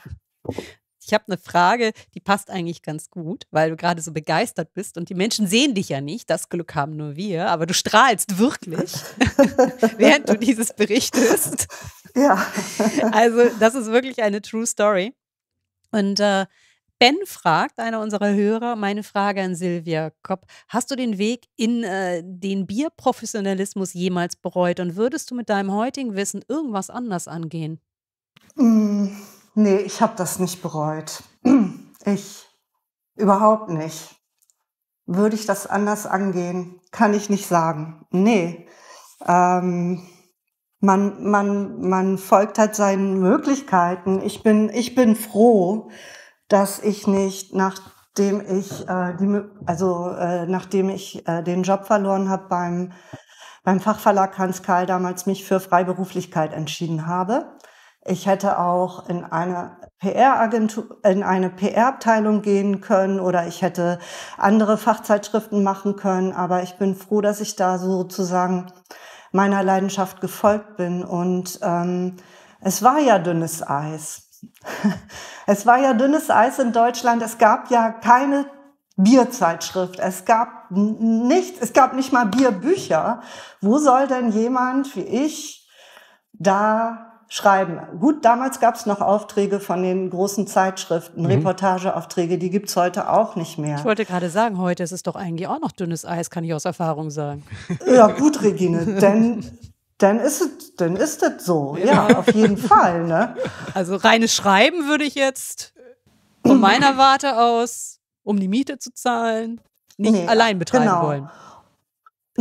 Ich habe eine Frage, die passt eigentlich ganz gut, weil du gerade so begeistert bist und die Menschen sehen dich ja nicht. Das Glück haben nur wir, aber du strahlst wirklich, während du dieses berichtest. Ja. also, das ist wirklich eine True Story. Und äh, Ben fragt, einer unserer Hörer, meine Frage an Silvia Kopp: Hast du den Weg in äh, den Bierprofessionalismus jemals bereut und würdest du mit deinem heutigen Wissen irgendwas anders angehen? Mm. Nee, ich habe das nicht bereut. Ich überhaupt nicht. Würde ich das anders angehen? Kann ich nicht sagen. Nee. Ähm, man, man, man folgt halt seinen Möglichkeiten. Ich bin, ich bin froh, dass ich nicht, nachdem ich, äh, die, also äh, nachdem ich äh, den Job verloren habe beim, beim Fachverlag Hans Karl, damals mich für Freiberuflichkeit entschieden habe ich hätte auch in eine PR-Agentur, in eine PR-Abteilung gehen können oder ich hätte andere Fachzeitschriften machen können. Aber ich bin froh, dass ich da sozusagen meiner Leidenschaft gefolgt bin. Und ähm, es war ja dünnes Eis. es war ja dünnes Eis in Deutschland. Es gab ja keine Bierzeitschrift. Es gab nichts, es gab nicht mal Bierbücher. Wo soll denn jemand wie ich da schreiben. Gut, damals gab es noch Aufträge von den großen Zeitschriften, mhm. Reportageaufträge, die gibt es heute auch nicht mehr. Ich wollte gerade sagen, heute ist es doch eigentlich auch noch dünnes Eis, kann ich aus Erfahrung sagen. Ja gut, Regine, denn dann ist es dann ist es so. Ja, ja auf jeden Fall. Ne? Also reines Schreiben würde ich jetzt von meiner Warte aus, um die Miete zu zahlen, nicht nee, allein betreiben genau. wollen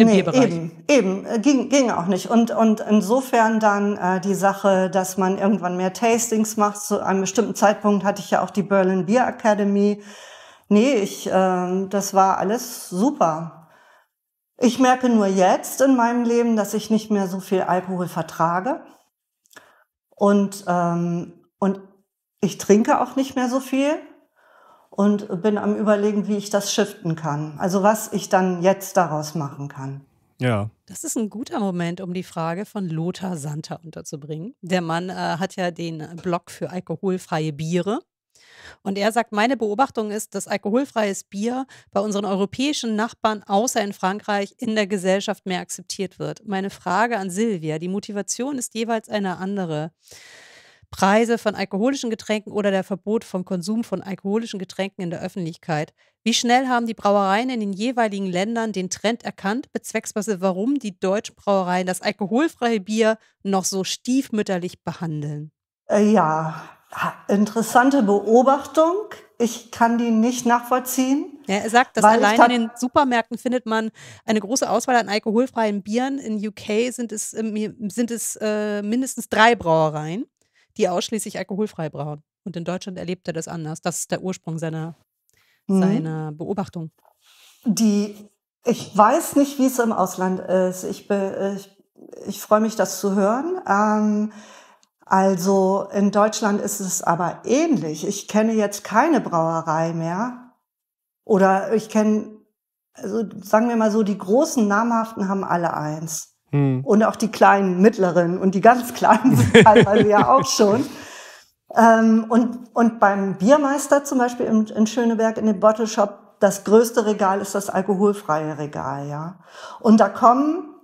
im nee, Bierbereich. Eben, eben, äh, ging, ging auch nicht. Und, und insofern dann äh, die Sache, dass man irgendwann mehr Tastings macht. Zu einem bestimmten Zeitpunkt hatte ich ja auch die Berlin Beer Academy. Nee, ich, äh, das war alles super. Ich merke nur jetzt in meinem Leben, dass ich nicht mehr so viel Alkohol vertrage. Und, ähm, und ich trinke auch nicht mehr so viel und bin am Überlegen, wie ich das shiften kann. Also was ich dann jetzt daraus machen kann. Ja. Das ist ein guter Moment, um die Frage von Lothar Santer unterzubringen. Der Mann äh, hat ja den Blog für alkoholfreie Biere. Und er sagt, meine Beobachtung ist, dass alkoholfreies Bier bei unseren europäischen Nachbarn außer in Frankreich in der Gesellschaft mehr akzeptiert wird. Meine Frage an Silvia, die Motivation ist jeweils eine andere. Preise von alkoholischen Getränken oder der Verbot vom Konsum von alkoholischen Getränken in der Öffentlichkeit. Wie schnell haben die Brauereien in den jeweiligen Ländern den Trend erkannt, bezwecksweise warum die deutschen Brauereien das alkoholfreie Bier noch so stiefmütterlich behandeln? Äh, ja, interessante Beobachtung. Ich kann die nicht nachvollziehen. Ja, er sagt, dass allein in den Supermärkten findet man eine große Auswahl an alkoholfreien Bieren. In UK sind es, ähm, sind es äh, mindestens drei Brauereien die ausschließlich alkoholfrei brauen. Und in Deutschland erlebt er das anders. Das ist der Ursprung seiner, mhm. seiner Beobachtung. Die, ich weiß nicht, wie es im Ausland ist. Ich, be, ich, ich freue mich, das zu hören. Ähm, also in Deutschland ist es aber ähnlich. Ich kenne jetzt keine Brauerei mehr. Oder ich kenne, also sagen wir mal so, die großen Namhaften haben alle eins. Hm. Und auch die kleinen, mittleren und die ganz kleinen sind teilweise ja auch schon. Ähm, und, und beim Biermeister zum Beispiel in, in Schöneberg in dem Bottle Shop, das größte Regal ist das alkoholfreie Regal, ja. Und da kommen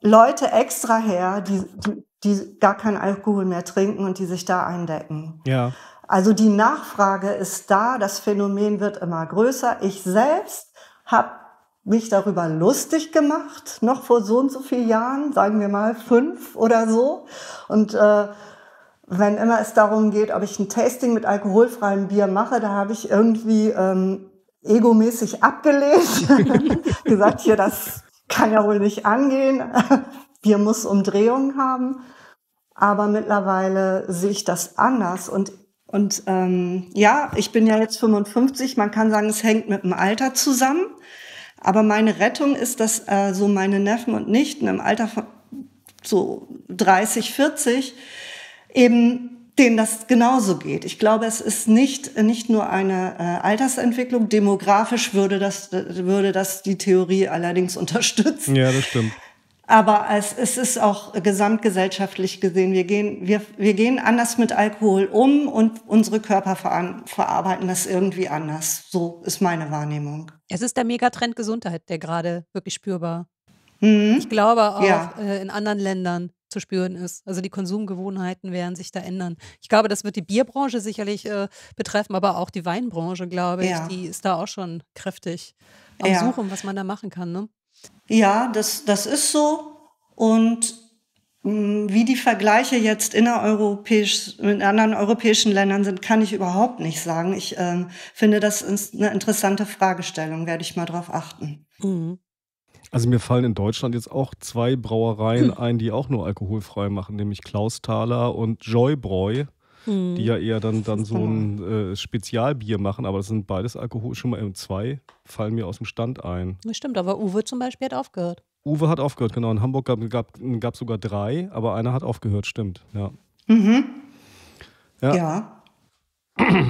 Leute extra her, die, die, die gar keinen Alkohol mehr trinken und die sich da eindecken. Ja. Also die Nachfrage ist da, das Phänomen wird immer größer. Ich selbst habe mich darüber lustig gemacht, noch vor so und so vielen Jahren, sagen wir mal fünf oder so. Und äh, wenn immer es darum geht, ob ich ein Tasting mit alkoholfreiem Bier mache, da habe ich irgendwie ähm, egomäßig abgelehnt, gesagt, hier, das kann ja wohl nicht angehen, Bier muss Umdrehungen haben. Aber mittlerweile sehe ich das anders und und ähm, ja, ich bin ja jetzt 55, man kann sagen, es hängt mit dem Alter zusammen. Aber meine Rettung ist, dass äh, so meine Neffen und Nichten im Alter von so 30, 40 eben denen das genauso geht. Ich glaube, es ist nicht, nicht nur eine äh, Altersentwicklung. Demografisch würde das, würde das die Theorie allerdings unterstützen. Ja, das stimmt. Aber es, es ist auch gesamtgesellschaftlich gesehen, wir gehen, wir, wir gehen anders mit Alkohol um und unsere Körper ver verarbeiten das irgendwie anders. So ist meine Wahrnehmung. Es ist der Megatrend Gesundheit, der gerade wirklich spürbar, mhm. ich glaube, auch ja. äh, in anderen Ländern zu spüren ist. Also die Konsumgewohnheiten werden sich da ändern. Ich glaube, das wird die Bierbranche sicherlich äh, betreffen, aber auch die Weinbranche, glaube ja. ich, die ist da auch schon kräftig am ja. Suchen, was man da machen kann. Ne? Ja, das, das ist so. Und mm, wie die Vergleiche jetzt innereuropäisch mit anderen europäischen Ländern sind, kann ich überhaupt nicht sagen. Ich äh, finde, das ist eine interessante Fragestellung, werde ich mal darauf achten. Mhm. Also mir fallen in Deutschland jetzt auch zwei Brauereien hm. ein, die auch nur alkoholfrei machen, nämlich Klausthaler und Joybräu mhm. die ja eher dann, dann so ein äh, Spezialbier machen, aber das sind beides Alkohol. Schon mal äh, zwei fallen mir aus dem Stand ein. Das stimmt, aber Uwe zum Beispiel hat aufgehört. Uwe hat aufgehört, genau. In Hamburg gab es sogar drei, aber einer hat aufgehört, stimmt. Ja. Mhm. ja. ja.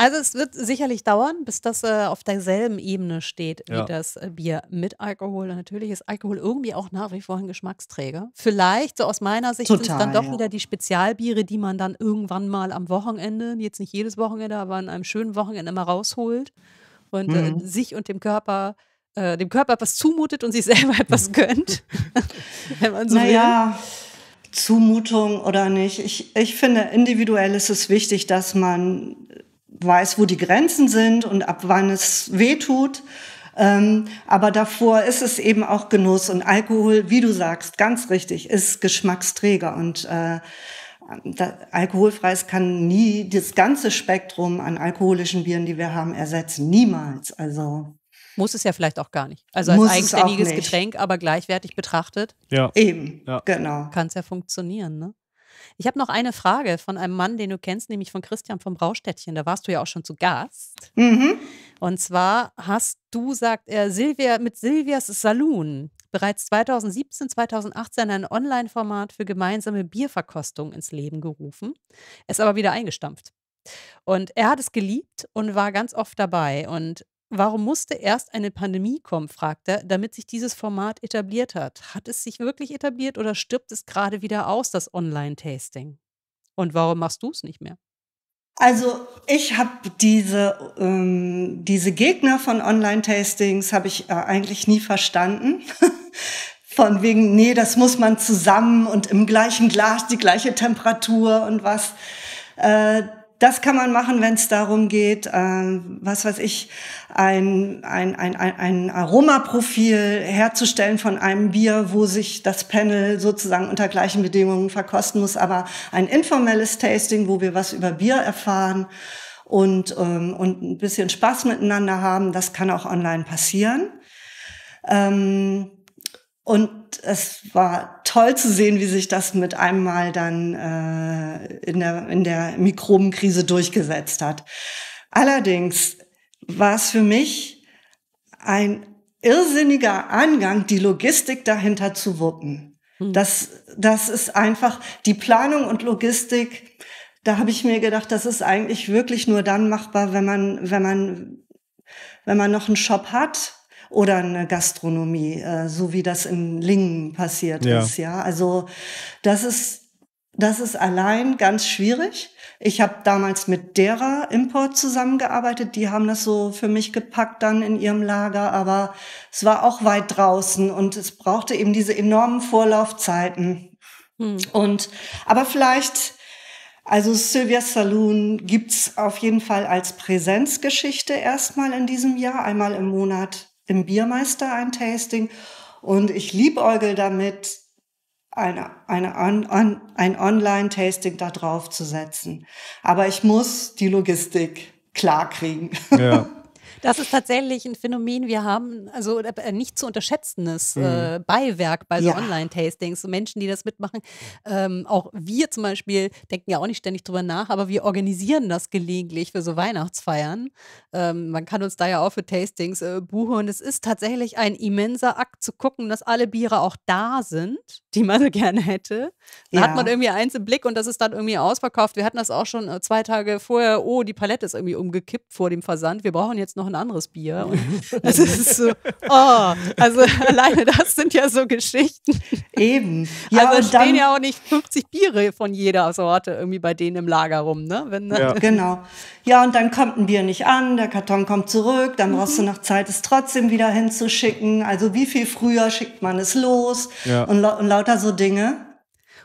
Also es wird sicherlich dauern, bis das äh, auf derselben Ebene steht wie das äh, Bier mit Alkohol. Und natürlich ist Alkohol irgendwie auch nach wie vor ein Geschmacksträger. Vielleicht, so aus meiner Sicht, sind es dann doch ja. wieder die Spezialbiere, die man dann irgendwann mal am Wochenende, jetzt nicht jedes Wochenende, aber an einem schönen Wochenende mal rausholt und äh, mhm. äh, sich und dem Körper äh, dem Körper etwas zumutet und sich selber etwas mhm. gönnt, wenn man so naja. will. Zumutung oder nicht. Ich, ich finde, individuell ist es wichtig, dass man weiß, wo die Grenzen sind und ab wann es weh tut. Ähm, aber davor ist es eben auch Genuss und Alkohol, wie du sagst, ganz richtig, ist Geschmacksträger und äh, da, alkoholfreies kann nie das ganze Spektrum an alkoholischen Bieren, die wir haben, ersetzen. Niemals. Also muss es ja vielleicht auch gar nicht. Also als eigenständiges Getränk, aber gleichwertig betrachtet. Ja. Eben, ja. genau. Kann es ja funktionieren, ne? Ich habe noch eine Frage von einem Mann, den du kennst, nämlich von Christian vom Braustädtchen. Da warst du ja auch schon zu Gast. Mhm. Und zwar hast du, sagt er, äh, Silvia, mit Silvias Saloon bereits 2017, 2018 ein Online-Format für gemeinsame Bierverkostung ins Leben gerufen, es aber wieder eingestampft. Und er hat es geliebt und war ganz oft dabei. Und Warum musste erst eine Pandemie kommen, fragt er, damit sich dieses Format etabliert hat? Hat es sich wirklich etabliert oder stirbt es gerade wieder aus, das Online-Tasting? Und warum machst du es nicht mehr? Also ich habe diese, ähm, diese Gegner von Online-Tastings habe ich äh, eigentlich nie verstanden. von wegen, nee, das muss man zusammen und im gleichen Glas die gleiche Temperatur und was. Äh, das kann man machen, wenn es darum geht, äh, was weiß ich, ein, ein, ein, ein Aromaprofil herzustellen von einem Bier, wo sich das Panel sozusagen unter gleichen Bedingungen verkosten muss, aber ein informelles Tasting, wo wir was über Bier erfahren und, ähm, und ein bisschen Spaß miteinander haben, das kann auch online passieren. Ähm, und es war toll zu sehen, wie sich das mit einmal dann äh, in, der, in der Mikrobenkrise durchgesetzt hat. Allerdings war es für mich ein irrsinniger Angang, die Logistik dahinter zu wuppen. Hm. Das, das ist einfach die Planung und Logistik. Da habe ich mir gedacht, das ist eigentlich wirklich nur dann machbar, wenn man, wenn man, wenn man noch einen Shop hat oder eine Gastronomie, äh, so wie das in Lingen passiert ja. ist. Ja, also das ist das ist allein ganz schwierig. Ich habe damals mit derer Import zusammengearbeitet. Die haben das so für mich gepackt dann in ihrem Lager, aber es war auch weit draußen und es brauchte eben diese enormen Vorlaufzeiten. Hm. Und aber vielleicht also Sylvia Saloon gibt's auf jeden Fall als Präsenzgeschichte erstmal in diesem Jahr, einmal im Monat im Biermeister ein Tasting und ich liebäugel damit, eine, eine on, on, ein Online-Tasting da drauf zu setzen. Aber ich muss die Logistik klar kriegen. Ja. Das ist tatsächlich ein Phänomen. Wir haben also äh, äh, nicht zu unterschätzendes mhm. äh, Beiwerk bei so ja. Online-Tastings. So Menschen, die das mitmachen, ähm, auch wir zum Beispiel denken ja auch nicht ständig drüber nach, aber wir organisieren das gelegentlich für so Weihnachtsfeiern. Ähm, man kann uns da ja auch für Tastings äh, buchen und es ist tatsächlich ein immenser Akt zu gucken, dass alle Biere auch da sind, die man so gerne hätte. Da ja. hat man irgendwie eins im Blick und das ist dann irgendwie ausverkauft. Wir hatten das auch schon äh, zwei Tage vorher. Oh, die Palette ist irgendwie umgekippt vor dem Versand. Wir brauchen jetzt noch ein anderes Bier. Und das ist so, oh, also alleine das sind ja so Geschichten. Eben. Ja, also stehen ja auch nicht 50 Biere von jeder Sorte irgendwie bei denen im Lager rum, ne? Wenn, Ja. Genau. Ja, und dann kommt ein Bier nicht an, der Karton kommt zurück, dann brauchst du mhm. noch Zeit, es trotzdem wieder hinzuschicken. Also wie viel früher schickt man es los? Ja. Und, und lauter so Dinge.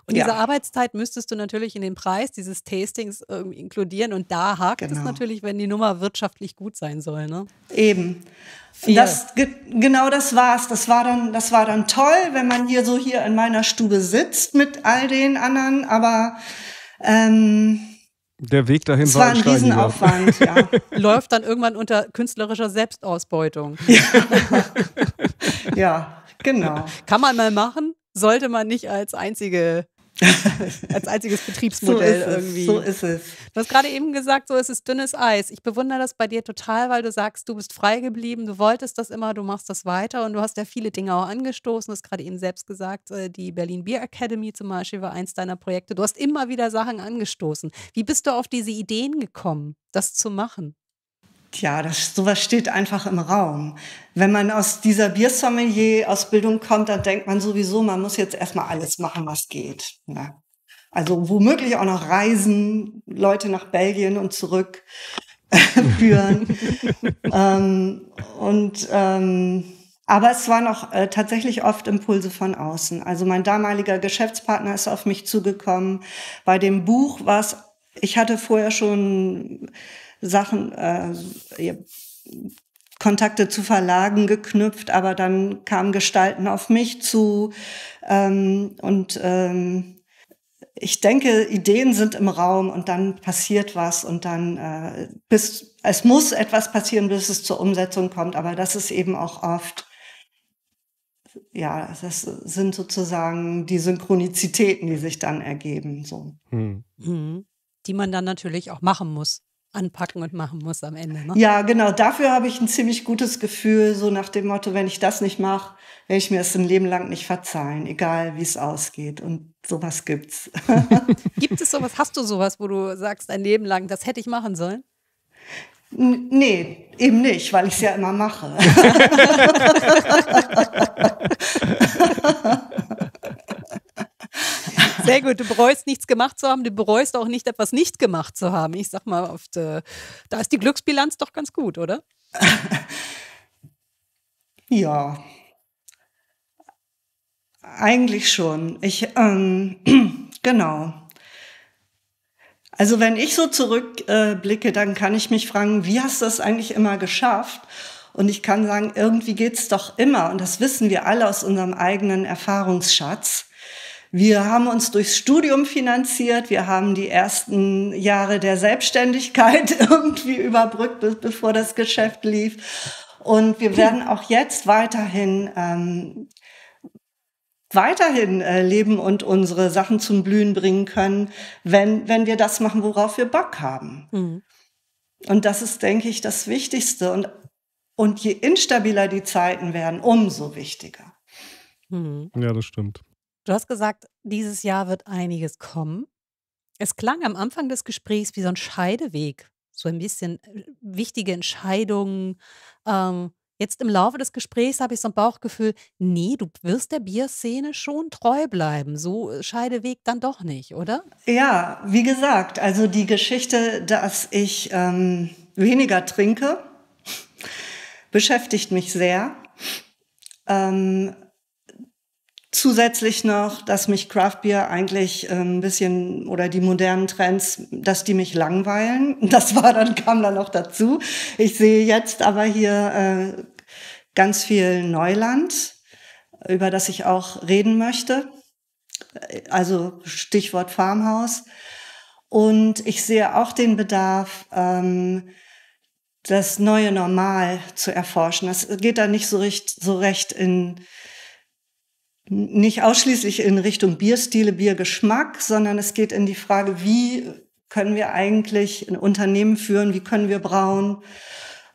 Und ja. diese Arbeitszeit müsstest du natürlich in den Preis dieses Tastings äh, irgendwie inkludieren. Und da hakt genau. es natürlich, wenn die Nummer wirtschaftlich gut sein soll. Ne? Eben. Vier. Das, genau das war's. Das war, dann, das war dann toll, wenn man hier so hier in meiner Stube sitzt mit all den anderen, aber ähm, der Weg dahin war, ein, ein Riesenaufwand. Ja. Läuft dann irgendwann unter künstlerischer Selbstausbeutung. Ja, ja genau. Kann man mal machen, sollte man nicht als einzige Als einziges Betriebsmodell so irgendwie. so ist es. Du hast gerade eben gesagt, so ist es dünnes Eis. Ich bewundere das bei dir total, weil du sagst, du bist frei geblieben, du wolltest das immer, du machst das weiter und du hast ja viele Dinge auch angestoßen. Du hast gerade eben selbst gesagt, äh, die Berlin Beer Academy zum Beispiel war eins deiner Projekte. Du hast immer wieder Sachen angestoßen. Wie bist du auf diese Ideen gekommen, das zu machen? ja, das, sowas steht einfach im Raum. Wenn man aus dieser Biersommelier-Ausbildung kommt, dann denkt man sowieso, man muss jetzt erstmal alles machen, was geht. Ja. Ne? Also womöglich auch noch reisen, Leute nach Belgien und zurück äh, führen. ähm, und ähm, aber es waren auch äh, tatsächlich oft Impulse von außen. Also mein damaliger Geschäftspartner ist auf mich zugekommen. Bei dem Buch war es, ich hatte vorher schon Sachen, äh, Kontakte zu Verlagen geknüpft, aber dann kamen Gestalten auf mich zu ähm, und ähm, ich denke, Ideen sind im Raum und dann passiert was und dann äh, bis es muss etwas passieren, bis es zur Umsetzung kommt, aber das ist eben auch oft ja, das sind sozusagen die Synchronizitäten, die sich dann ergeben, so. Mhm. Die man dann natürlich auch machen muss anpacken und machen muss am Ende. Ne? Ja, genau. Dafür habe ich ein ziemlich gutes Gefühl, so nach dem Motto, wenn ich das nicht mache, werde ich mir es ein Leben lang nicht verzeihen, egal wie es ausgeht. Und sowas gibt's. Gibt es sowas? Hast du sowas, wo du sagst, ein Leben lang, das hätte ich machen sollen? nee, eben nicht, weil ich es ja immer mache. Sehr gut, du bereust nichts gemacht zu haben, du bereust auch nicht etwas nicht gemacht zu haben. Ich sag mal oft, äh, da ist die Glücksbilanz doch ganz gut, oder? ja. Eigentlich schon. Ich, ähm, genau. Also wenn ich so zurückblicke, äh, dann kann ich mich fragen, wie hast du das eigentlich immer geschafft? Und ich kann sagen, irgendwie geht es doch immer. Und das wissen wir alle aus unserem eigenen Erfahrungsschatz. Wir haben uns durchs Studium finanziert. Wir haben die ersten Jahre der Selbstständigkeit irgendwie überbrückt, bevor das Geschäft lief. Und wir werden auch jetzt weiterhin ähm, weiterhin äh, leben und unsere Sachen zum Blühen bringen können, wenn, wenn wir das machen, worauf wir Bock haben. Mhm. Und das ist, denke ich, das Wichtigste. Und, und je instabiler die Zeiten werden, umso wichtiger. Mhm. Ja, das stimmt. Du hast gesagt, dieses Jahr wird einiges kommen. Es klang am Anfang des Gesprächs wie so ein Scheideweg, so ein bisschen äh, wichtige Entscheidungen. Ähm, jetzt im Laufe des Gesprächs habe ich so ein Bauchgefühl, nee, du wirst der Bierszene schon treu bleiben. So äh, Scheideweg dann doch nicht, oder? Ja, wie gesagt, also die Geschichte, dass ich ähm, weniger trinke, beschäftigt mich sehr. Ähm, Zusätzlich noch, dass mich Craft Beer eigentlich äh, ein bisschen oder die modernen Trends, dass die mich langweilen. Das war dann kam dann noch dazu. Ich sehe jetzt aber hier äh, ganz viel Neuland, über das ich auch reden möchte. Äh, also Stichwort Farmhaus. Und ich sehe auch den Bedarf, ähm, das neue Normal zu erforschen. Das geht da nicht so recht, so recht in nicht ausschließlich in Richtung Bierstile, Biergeschmack, sondern es geht in die Frage, wie können wir eigentlich ein Unternehmen führen, wie können wir brauen,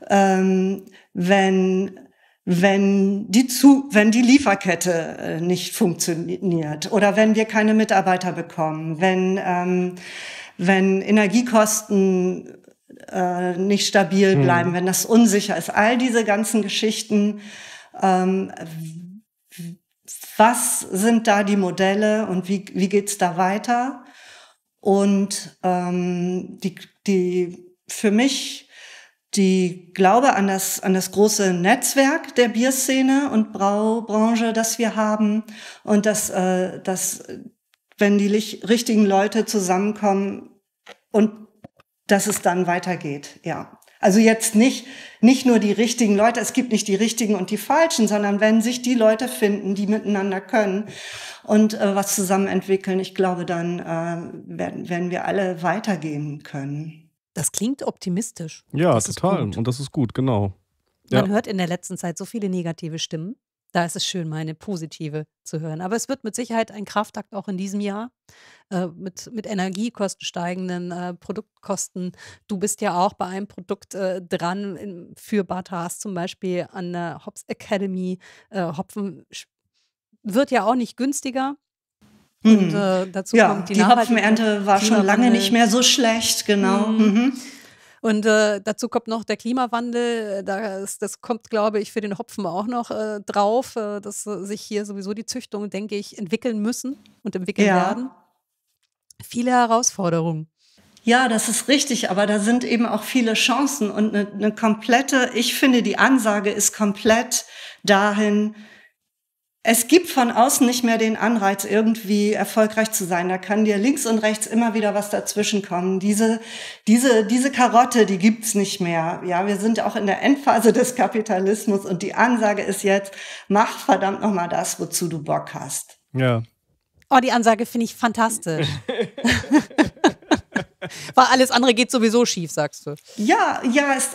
ähm, wenn wenn die zu, wenn die Lieferkette äh, nicht funktioniert oder wenn wir keine Mitarbeiter bekommen, wenn ähm, wenn Energiekosten äh, nicht stabil hm. bleiben, mhm. wenn das unsicher ist, all diese ganzen Geschichten ähm, was sind da die Modelle und wie, wie geht's da weiter? Und ähm, die, die, für mich die Glaube an das, an das große Netzwerk der Bierszene und Braubranche, das wir haben und dass, äh, dass wenn die richtigen Leute zusammenkommen und dass es dann weitergeht, ja. Also jetzt nicht, nicht nur die richtigen Leute, es gibt nicht die richtigen und die falschen, sondern wenn sich die Leute finden, die miteinander können und äh, was zusammen entwickeln, ich glaube, dann äh, werden, werden wir alle weitergehen können. Das klingt optimistisch. Ja, das total. Und das ist gut, genau. Man ja. hört in der letzten Zeit so viele negative Stimmen da ist es schön, meine positive zu hören. Aber es wird mit Sicherheit ein Kraftakt auch in diesem Jahr äh, mit, mit Energiekosten steigenden äh, Produktkosten. Du bist ja auch bei einem Produkt äh, dran in, für Bad zum Beispiel an der Hops Academy. Äh, Hopfen wird ja auch nicht günstiger. Und mhm. äh, dazu ja, kommt die, die Hopfenernte war schon lange nicht mehr so schlecht, genau. Mhm. Mhm. Und äh, dazu kommt noch der Klimawandel. Äh, das, das kommt, glaube ich, für den Hopfen auch noch äh, drauf, äh, dass äh, sich hier sowieso die Züchtungen, denke ich, entwickeln müssen und entwickeln ja. werden. Viele Herausforderungen. Ja, das ist richtig, aber da sind eben auch viele Chancen und eine, eine komplette, ich finde, die Ansage ist komplett dahin, es gibt von außen nicht mehr den Anreiz, irgendwie erfolgreich zu sein. Da kann dir links und rechts immer wieder was dazwischenkommen. Diese, diese, diese Karotte, die gibt's nicht mehr. Ja, wir sind auch in der Endphase des Kapitalismus und die Ansage ist jetzt, mach verdammt nochmal das, wozu du Bock hast. Ja. Oh, die Ansage finde ich fantastisch. Weil alles andere geht sowieso schief, sagst du. Ja, ja, es,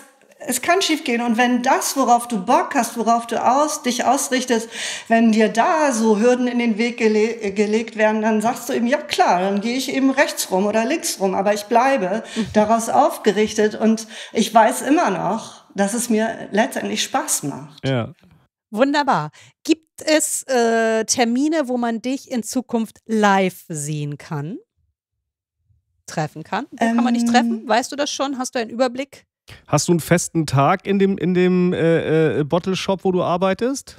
es kann schief gehen. Und wenn das, worauf du Bock hast, worauf du aus, dich ausrichtest, wenn dir da so Hürden in den Weg gele gelegt werden, dann sagst du ihm, ja klar, dann gehe ich eben rechts rum oder links rum, aber ich bleibe daraus aufgerichtet und ich weiß immer noch, dass es mir letztendlich Spaß macht. Ja. Wunderbar. Gibt es äh, Termine, wo man dich in Zukunft live sehen kann? Treffen kann? Wo ähm, kann man dich ähm. treffen? Weißt du das schon? Hast du einen Überblick? Hast du einen festen Tag in dem, in dem äh, äh, Bottle Shop, wo du arbeitest?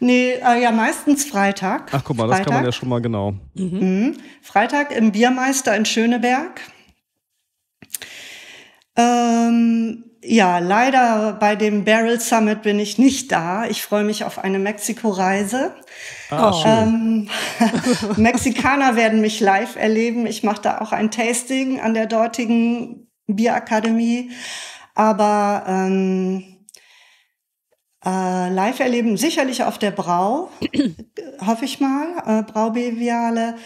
Nee, äh, ja, meistens Freitag. Ach, guck mal, Freitag. das kann man ja schon mal genau. Mhm. Freitag im Biermeister in Schöneberg. Ähm, ja, leider bei dem Barrel Summit bin ich nicht da. Ich freue mich auf eine Mexiko-Reise. Ah, ähm, Mexikaner werden mich live erleben. Ich mache da auch ein Tasting an der dortigen Bierakademie. Aber ähm, äh, live erleben, sicherlich auf der Brau, äh, hoffe ich mal, äh, Braubeviale.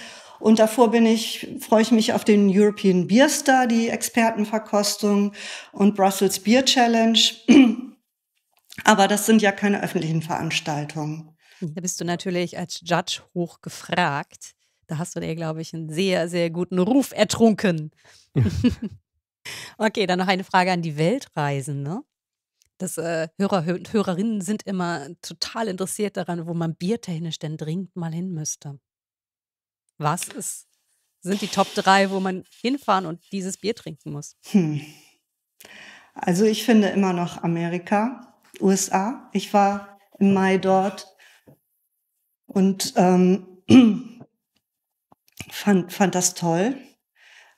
Und davor bin ich, freue ich mich auf den European Beer Star, die Expertenverkostung und Brussels Beer Challenge. Aber das sind ja keine öffentlichen Veranstaltungen. Da bist du natürlich als Judge hoch gefragt. Da hast du dir, glaube ich, einen sehr, sehr guten Ruf ertrunken. Okay, dann noch eine Frage an die Weltreisende. Ne? Das äh, Hörer und Hörerinnen sind immer total interessiert daran, wo man biertechnisch denn dringend mal hin müsste. Was ist, sind die Top 3, wo man hinfahren und dieses Bier trinken muss? Hm. Also ich finde immer noch Amerika, USA. Ich war im Mai dort und ähm, fand, fand das toll.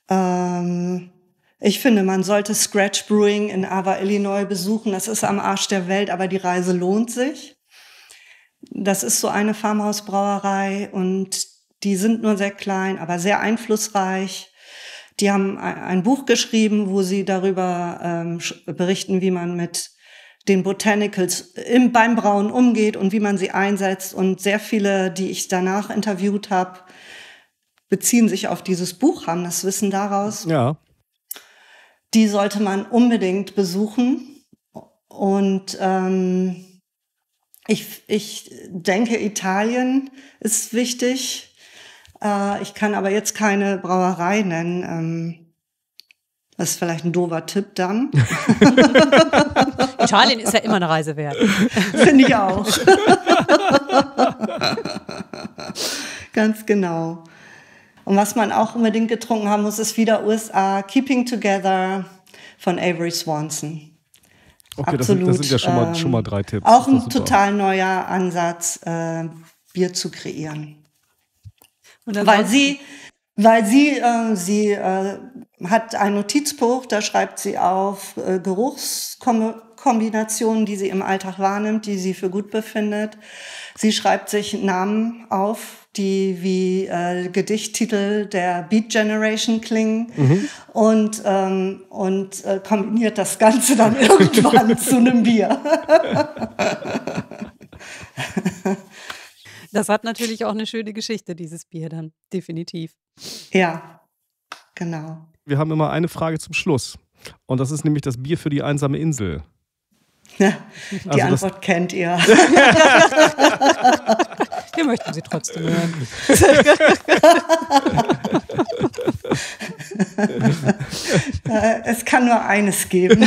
Ähm, ich finde, man sollte Scratch Brewing in Ava, Illinois besuchen. Das ist am Arsch der Welt, aber die Reise lohnt sich. Das ist so eine Farmhausbrauerei und die sind nur sehr klein, aber sehr einflussreich. Die haben e, ein Buch geschrieben, wo sie darüber ähm, berichten, wie man mit den Botanicals im, beim Brauen umgeht und wie man sie einsetzt. Und sehr viele, die ich danach interviewt habe, beziehen sich auf dieses Buch, haben das Wissen daraus. Ja die sollte man unbedingt besuchen. Und ähm, ich, ich denke, Italien ist wichtig. Äh, ich kann aber jetzt keine Brauerei nennen. Ähm, das ist vielleicht ein doofer Tipp dann. Italien ist ja immer eine Reise wert. Finde ich auch. Ganz genau. Und was man auch unbedingt getrunken haben muss, ist wieder USA, Keeping Together von Avery Swanson. Okay, Absolut, das, sind, das sind ja schon mal, ähm, schon mal ähm, drei Tipps. Auch ein total neuer Ansatz, äh, Bier zu kreieren. weil sie, weil sie, äh, sie äh, hat ein Notizbuch, da schreibt sie auf äh, Geruchskombinationen, die sie im Alltag wahrnimmt, die sie für gut befindet. Sie schreibt sich Namen auf die wie äh, Gedichttitel der Beat Generation klingen mhm. und, ähm, und äh, kombiniert das Ganze dann irgendwann zu einem Bier. das hat natürlich auch eine schöne Geschichte, dieses Bier dann, definitiv. Ja, genau. Wir haben immer eine Frage zum Schluss. Und das ist nämlich das Bier für die einsame Insel. die also Antwort kennt ihr. Wir möchten sie trotzdem hören. Äh, es kann nur eines geben.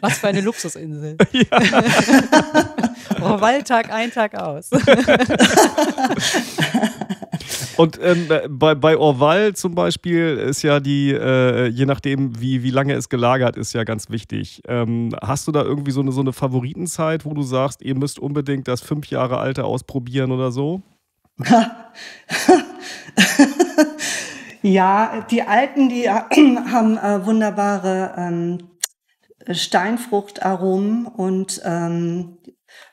Was für eine Luxusinsel. Ja. oh, Waldtag ein, Tag aus. Und ähm, bei, bei Orval zum Beispiel ist ja die, äh, je nachdem, wie, wie lange es gelagert ist, ja ganz wichtig. Ähm, hast du da irgendwie so eine, so eine Favoritenzeit, wo du sagst, ihr müsst unbedingt das fünf Jahre alte ausprobieren oder so? ja, die alten, die äh, haben äh, wunderbare ähm, Steinfruchtaromen und, ähm,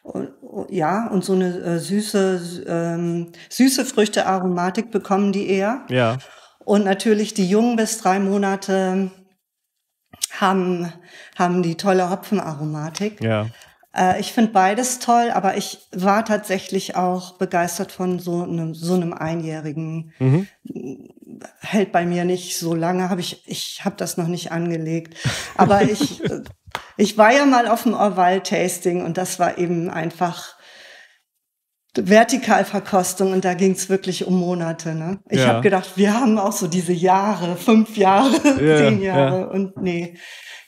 und ja, und so eine äh, süße, ähm, süße Früchte-Aromatik bekommen die eher. Ja. Und natürlich die Jungen bis drei Monate haben, haben die tolle Hopfenaromatik. Ja. Äh, ich finde beides toll, aber ich war tatsächlich auch begeistert von so einem, so einem Einjährigen. Mhm. Hält bei mir nicht so lange, habe ich, ich habe das noch nicht angelegt. Aber ich Ich war ja mal auf dem Orval-Tasting und das war eben einfach Vertikalverkostung und da ging es wirklich um Monate. Ne? Ich ja. habe gedacht, wir haben auch so diese Jahre, fünf Jahre, ja, zehn Jahre ja. und nee.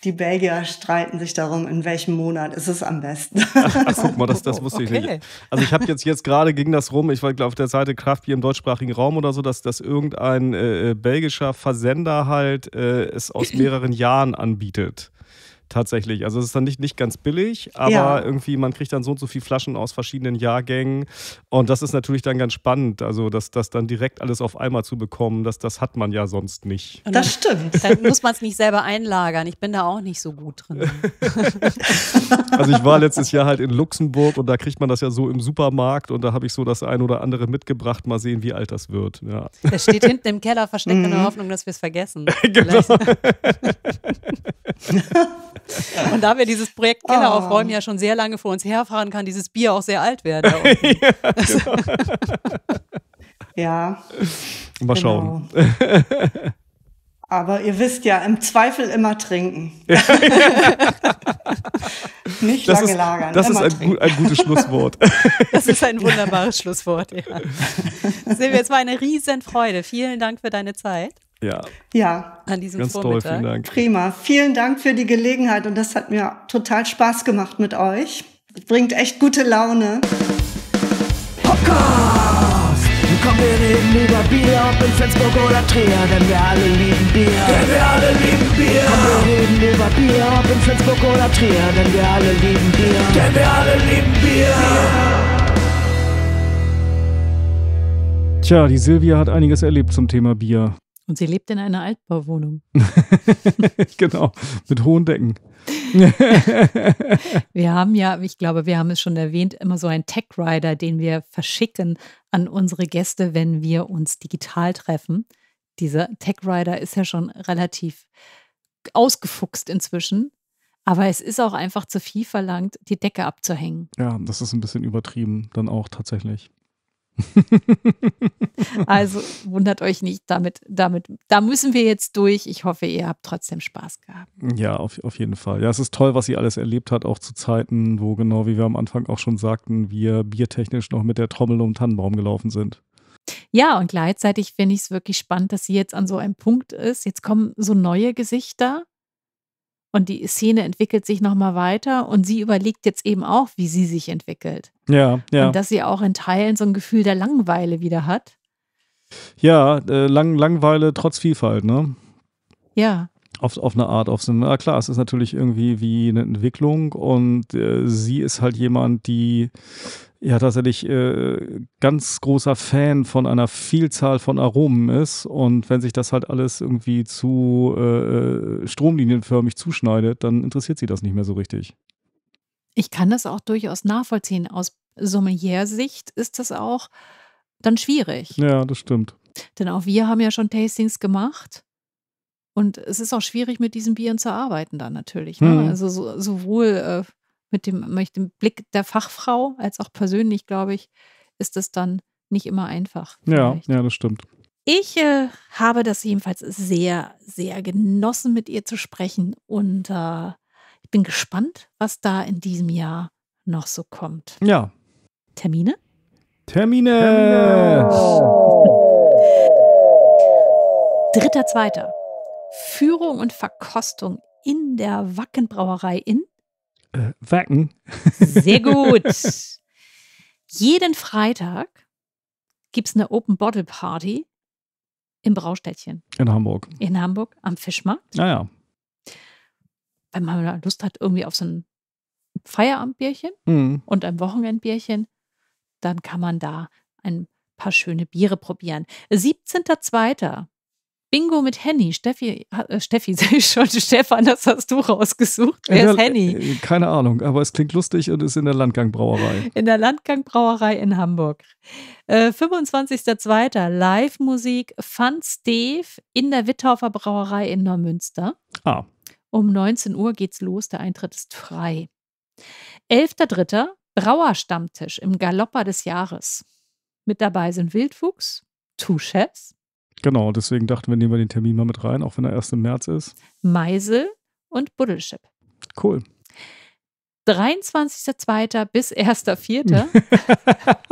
Die Belgier streiten sich darum, in welchem Monat ist es am besten. Ach, guck mal, das, das wusste okay. ich nicht. Also ich habe jetzt, jetzt gerade ging das rum, ich war glaube auf der Seite Kraftbier im deutschsprachigen Raum oder so, dass, dass irgendein äh, äh belgischer Versender halt äh, es aus mehreren Jahren anbietet tatsächlich. Also es ist dann nicht, nicht ganz billig, aber ja. irgendwie man kriegt dann so und so viele Flaschen aus verschiedenen Jahrgängen und das ist natürlich dann ganz spannend, also das, das dann direkt alles auf einmal zu bekommen, das, das hat man ja sonst nicht. Das stimmt. Dann muss man es nicht selber einlagern. Ich bin da auch nicht so gut drin. also ich war letztes Jahr halt in Luxemburg und da kriegt man das ja so im Supermarkt und da habe ich so das ein oder andere mitgebracht, mal sehen, wie alt das wird. Ja. Das steht hinten im Keller versteckt in der mhm. Hoffnung, dass wir es vergessen. genau. Und da wir dieses Projekt Keller ah. aufräumen ja schon sehr lange vor uns herfahren, kann dieses Bier auch sehr alt werden. ja, genau. ja. Mal genau. schauen. Aber ihr wisst ja, im Zweifel immer trinken. ja. Nicht das lange ist, lagern. Das ist ein, ein, gutes Schlusswort. Das ist ein wunderbares Schlusswort, ja. Silvia, es war eine Riesenfreude. Vielen Dank für deine Zeit. Ja. Ja. An diesem Ganz Vormittag. Toll, vielen Dank. Prima. Vielen Dank für die Gelegenheit und das hat mir total Spaß gemacht mit euch. Bringt echt gute Laune. Popcorn! Wir reden über Bier, ob in Flensburg oder Trier, denn wir alle lieben Bier. Denn wir alle lieben Bier. Und wir reden über Bier, ob in Flensburg oder Trier, denn wir alle lieben Bier. Denn wir alle lieben Bier. Tja, die Silvia hat einiges erlebt zum Thema Bier. Und sie lebt in einer Altbauwohnung. genau, mit hohen Decken. wir haben ja, ich glaube, wir haben es schon erwähnt, immer so einen Tech Rider, den wir verschicken an unsere Gäste, wenn wir uns digital treffen. Dieser Tech Rider ist ja schon relativ ausgefuchst inzwischen. Aber es ist auch einfach zu viel verlangt, die Decke abzuhängen. Ja, das ist ein bisschen übertrieben, dann auch tatsächlich. also wundert euch nicht, damit, damit, da müssen wir jetzt durch. Ich hoffe, ihr habt trotzdem Spaß gehabt. Ja, auf, auf jeden Fall. Ja, es ist toll, was sie alles erlebt hat, auch zu Zeiten, wo genau, wie wir am Anfang auch schon sagten, wir biertechnisch noch mit der Trommel um den Tannenbaum gelaufen sind. Ja, und gleichzeitig finde ich es wirklich spannend, dass sie jetzt an so einem Punkt ist. Jetzt kommen so neue Gesichter und die Szene entwickelt sich nochmal weiter und sie überlegt jetzt eben auch, wie sie sich entwickelt. Ja, ja. Und dass sie auch in Teilen so ein Gefühl der Langeweile wieder hat. Ja, äh, Lang Langeweile trotz Vielfalt, ne? Ja auf, auf eine Art, auf so, na klar, es ist natürlich irgendwie wie eine Entwicklung und äh, sie ist halt jemand, die ja tatsächlich äh, ganz großer Fan von einer Vielzahl von Aromen ist und wenn sich das halt alles irgendwie zu äh, äh stromlinienförmig zuschneidet, dann interessiert sie das nicht mehr so richtig. Ich kann das auch durchaus nachvollziehen. Aus Sommelier-Sicht ist das auch dann schwierig. Ja, das stimmt. Denn auch wir haben ja schon Tastings gemacht und es ist auch schwierig, mit diesen Bieren zu arbeiten dann natürlich. Ne? Mhm. Also so, sowohl äh, mit, dem, mit dem Blick der Fachfrau als auch persönlich, glaube ich, ist das dann nicht immer einfach. Ja, ja, das stimmt. Ich äh, habe das jedenfalls sehr, sehr genossen, mit ihr zu sprechen. Und äh, ich bin gespannt, was da in diesem Jahr noch so kommt. Ja. Termine? Termine! Termine. Dritter, zweiter. Führung und Verkostung in der Wackenbrauerei in äh, Wacken. Sehr gut. Jeden Freitag gibt es eine Open Bottle Party im Braustädtchen. In Hamburg. In Hamburg am Fischmarkt. Naja. Ah, Wenn man Lust hat, irgendwie auf so ein Feierabendbierchen mhm. und ein Wochenendbierchen, dann kann man da ein paar schöne Biere probieren. 17.02. Bingo mit Henny. Steffi, äh, Steffi, sag ich schon, Stefan, das hast du rausgesucht. Wer ja, ist Henny? Äh, äh, keine Ahnung, aber es klingt lustig und ist in der Landgangbrauerei. In der Landgangbrauerei in Hamburg. Äh, 25.02. Live-Musik von Steve in der Witthaufer Brauerei in Neumünster. Ah. Um 19 Uhr geht's los, der Eintritt ist frei. 11.03. Brauerstammtisch im Galopper des Jahres. Mit dabei sind Wildfuchs, Two Chefs, Genau, deswegen dachten wir, nehmen wir den Termin mal mit rein, auch wenn er erst im März ist. Meisel und Buddelschip. Cool. 23.02. bis 1.04.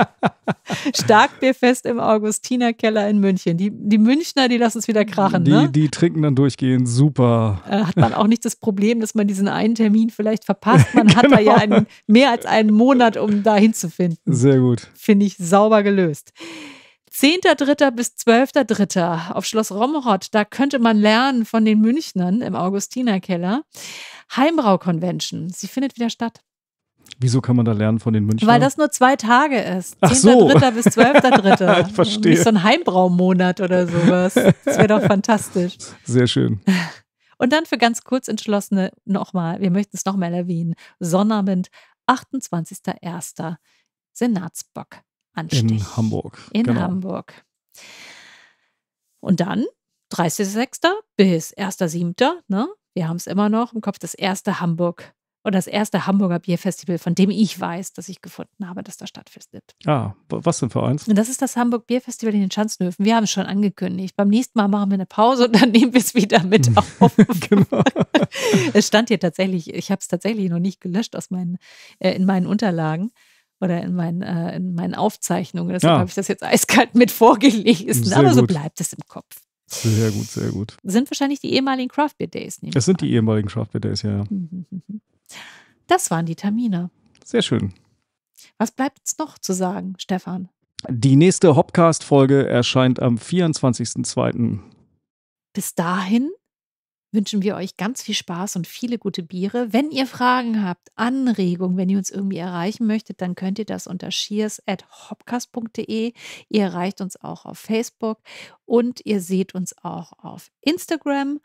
Starkbierfest im Augustinerkeller in München. Die, die Münchner, die lassen es wieder krachen. Die, ne? die trinken dann durchgehend, super. Äh, hat man auch nicht das Problem, dass man diesen einen Termin vielleicht verpasst. Man genau. hat da ja genau. einen, mehr als einen Monat, um da hinzufinden. Sehr gut. Finde ich sauber gelöst. 10.3. bis 12.3. auf Schloss Romrod. Da könnte man lernen von den Münchnern im Augustinerkeller. Heimbrau-Convention. Sie findet wieder statt. Wieso kann man da lernen von den Münchnern? Weil das nur zwei Tage ist. 10.3. So. bis 12.3. ich verstehe. Nicht so ein Heimbraumonat oder sowas. Das wäre doch fantastisch. Sehr schön. Und dann für ganz kurz Entschlossene nochmal, wir möchten es nochmal erwähnen, Sonnabend, 28.01. Senatsbock. Anstich. In Hamburg. In genau. Hamburg. Und dann 30.06. bis 1.07. Ne? Wir haben es immer noch im Kopf, das erste Hamburg oder das erste Hamburger Bierfestival, von dem ich weiß, dass ich gefunden habe, dass da stattfindet. Ah, was denn für eins? Und das ist das Hamburg Bierfestival in den Schanzenhöfen. Wir haben es schon angekündigt. Beim nächsten Mal machen wir eine Pause und dann nehmen wir es wieder mit auf. genau. es stand hier tatsächlich, ich habe es tatsächlich noch nicht gelöscht aus meinen, äh, in meinen Unterlagen oder in meinen, äh, in meinen Aufzeichnungen. Deshalb ja. habe ich das jetzt eiskalt mit vorgelesen. Sehr Aber gut. so bleibt es im Kopf. Sehr gut, sehr gut. Sind wahrscheinlich die ehemaligen Craft Beer Days. Es sind die ehemaligen Craft Beer Days, ja. Das waren die Termine. Sehr schön. Was bleibt jetzt noch zu sagen, Stefan? Die nächste Hopcast-Folge erscheint am 24.02. Bis dahin wünschen wir euch ganz viel Spaß und viele gute Biere. Wenn ihr Fragen habt, Anregungen, wenn ihr uns irgendwie erreichen möchtet, dann könnt ihr das unter shears.hopcast.de. Ihr erreicht uns auch auf Facebook und ihr seht uns auch auf Instagram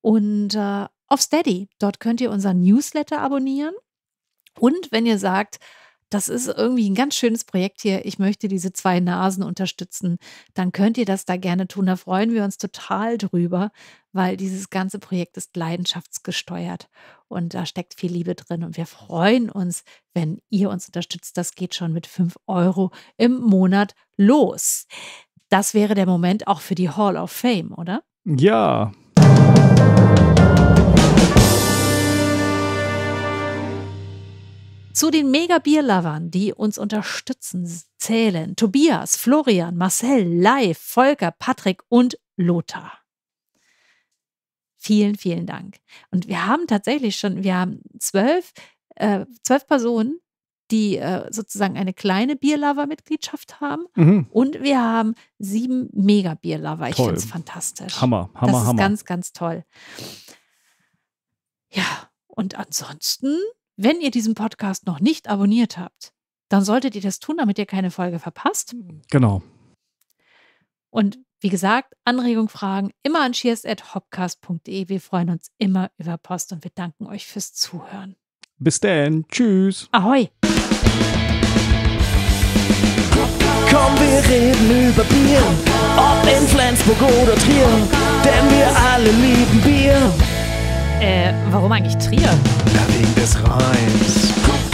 und äh, auf Steady. Dort könnt ihr unseren Newsletter abonnieren. Und wenn ihr sagt, das ist irgendwie ein ganz schönes Projekt hier. Ich möchte diese zwei Nasen unterstützen. Dann könnt ihr das da gerne tun. Da freuen wir uns total drüber, weil dieses ganze Projekt ist leidenschaftsgesteuert und da steckt viel Liebe drin. Und wir freuen uns, wenn ihr uns unterstützt. Das geht schon mit 5 Euro im Monat los. Das wäre der Moment auch für die Hall of Fame, oder? Ja. Zu den mega bier lovern die uns unterstützen, zählen Tobias, Florian, Marcel, Lai, Volker, Patrick und Lothar. Vielen, vielen Dank. Und wir haben tatsächlich schon, wir haben zwölf, äh, zwölf Personen, die äh, sozusagen eine kleine Bierlover-Mitgliedschaft haben. Mhm. Und wir haben sieben Mega-Bierlover. Ich finde es fantastisch. Hammer, Hammer, das ist Hammer. Ganz, ganz toll. Ja, und ansonsten wenn ihr diesen Podcast noch nicht abonniert habt, dann solltet ihr das tun, damit ihr keine Folge verpasst. Mhm. Genau. Und wie gesagt, Anregungen, Fragen immer an cheers.hopcast.de. Wir freuen uns immer über Post und wir danken euch fürs Zuhören. Bis denn. Tschüss. Ahoi. Komm, wir reden über Bier. Ob in Flensburg oder Trier. Denn wir alle lieben Bier. Äh, warum eigentlich Trier? Na, wegen des Rheins.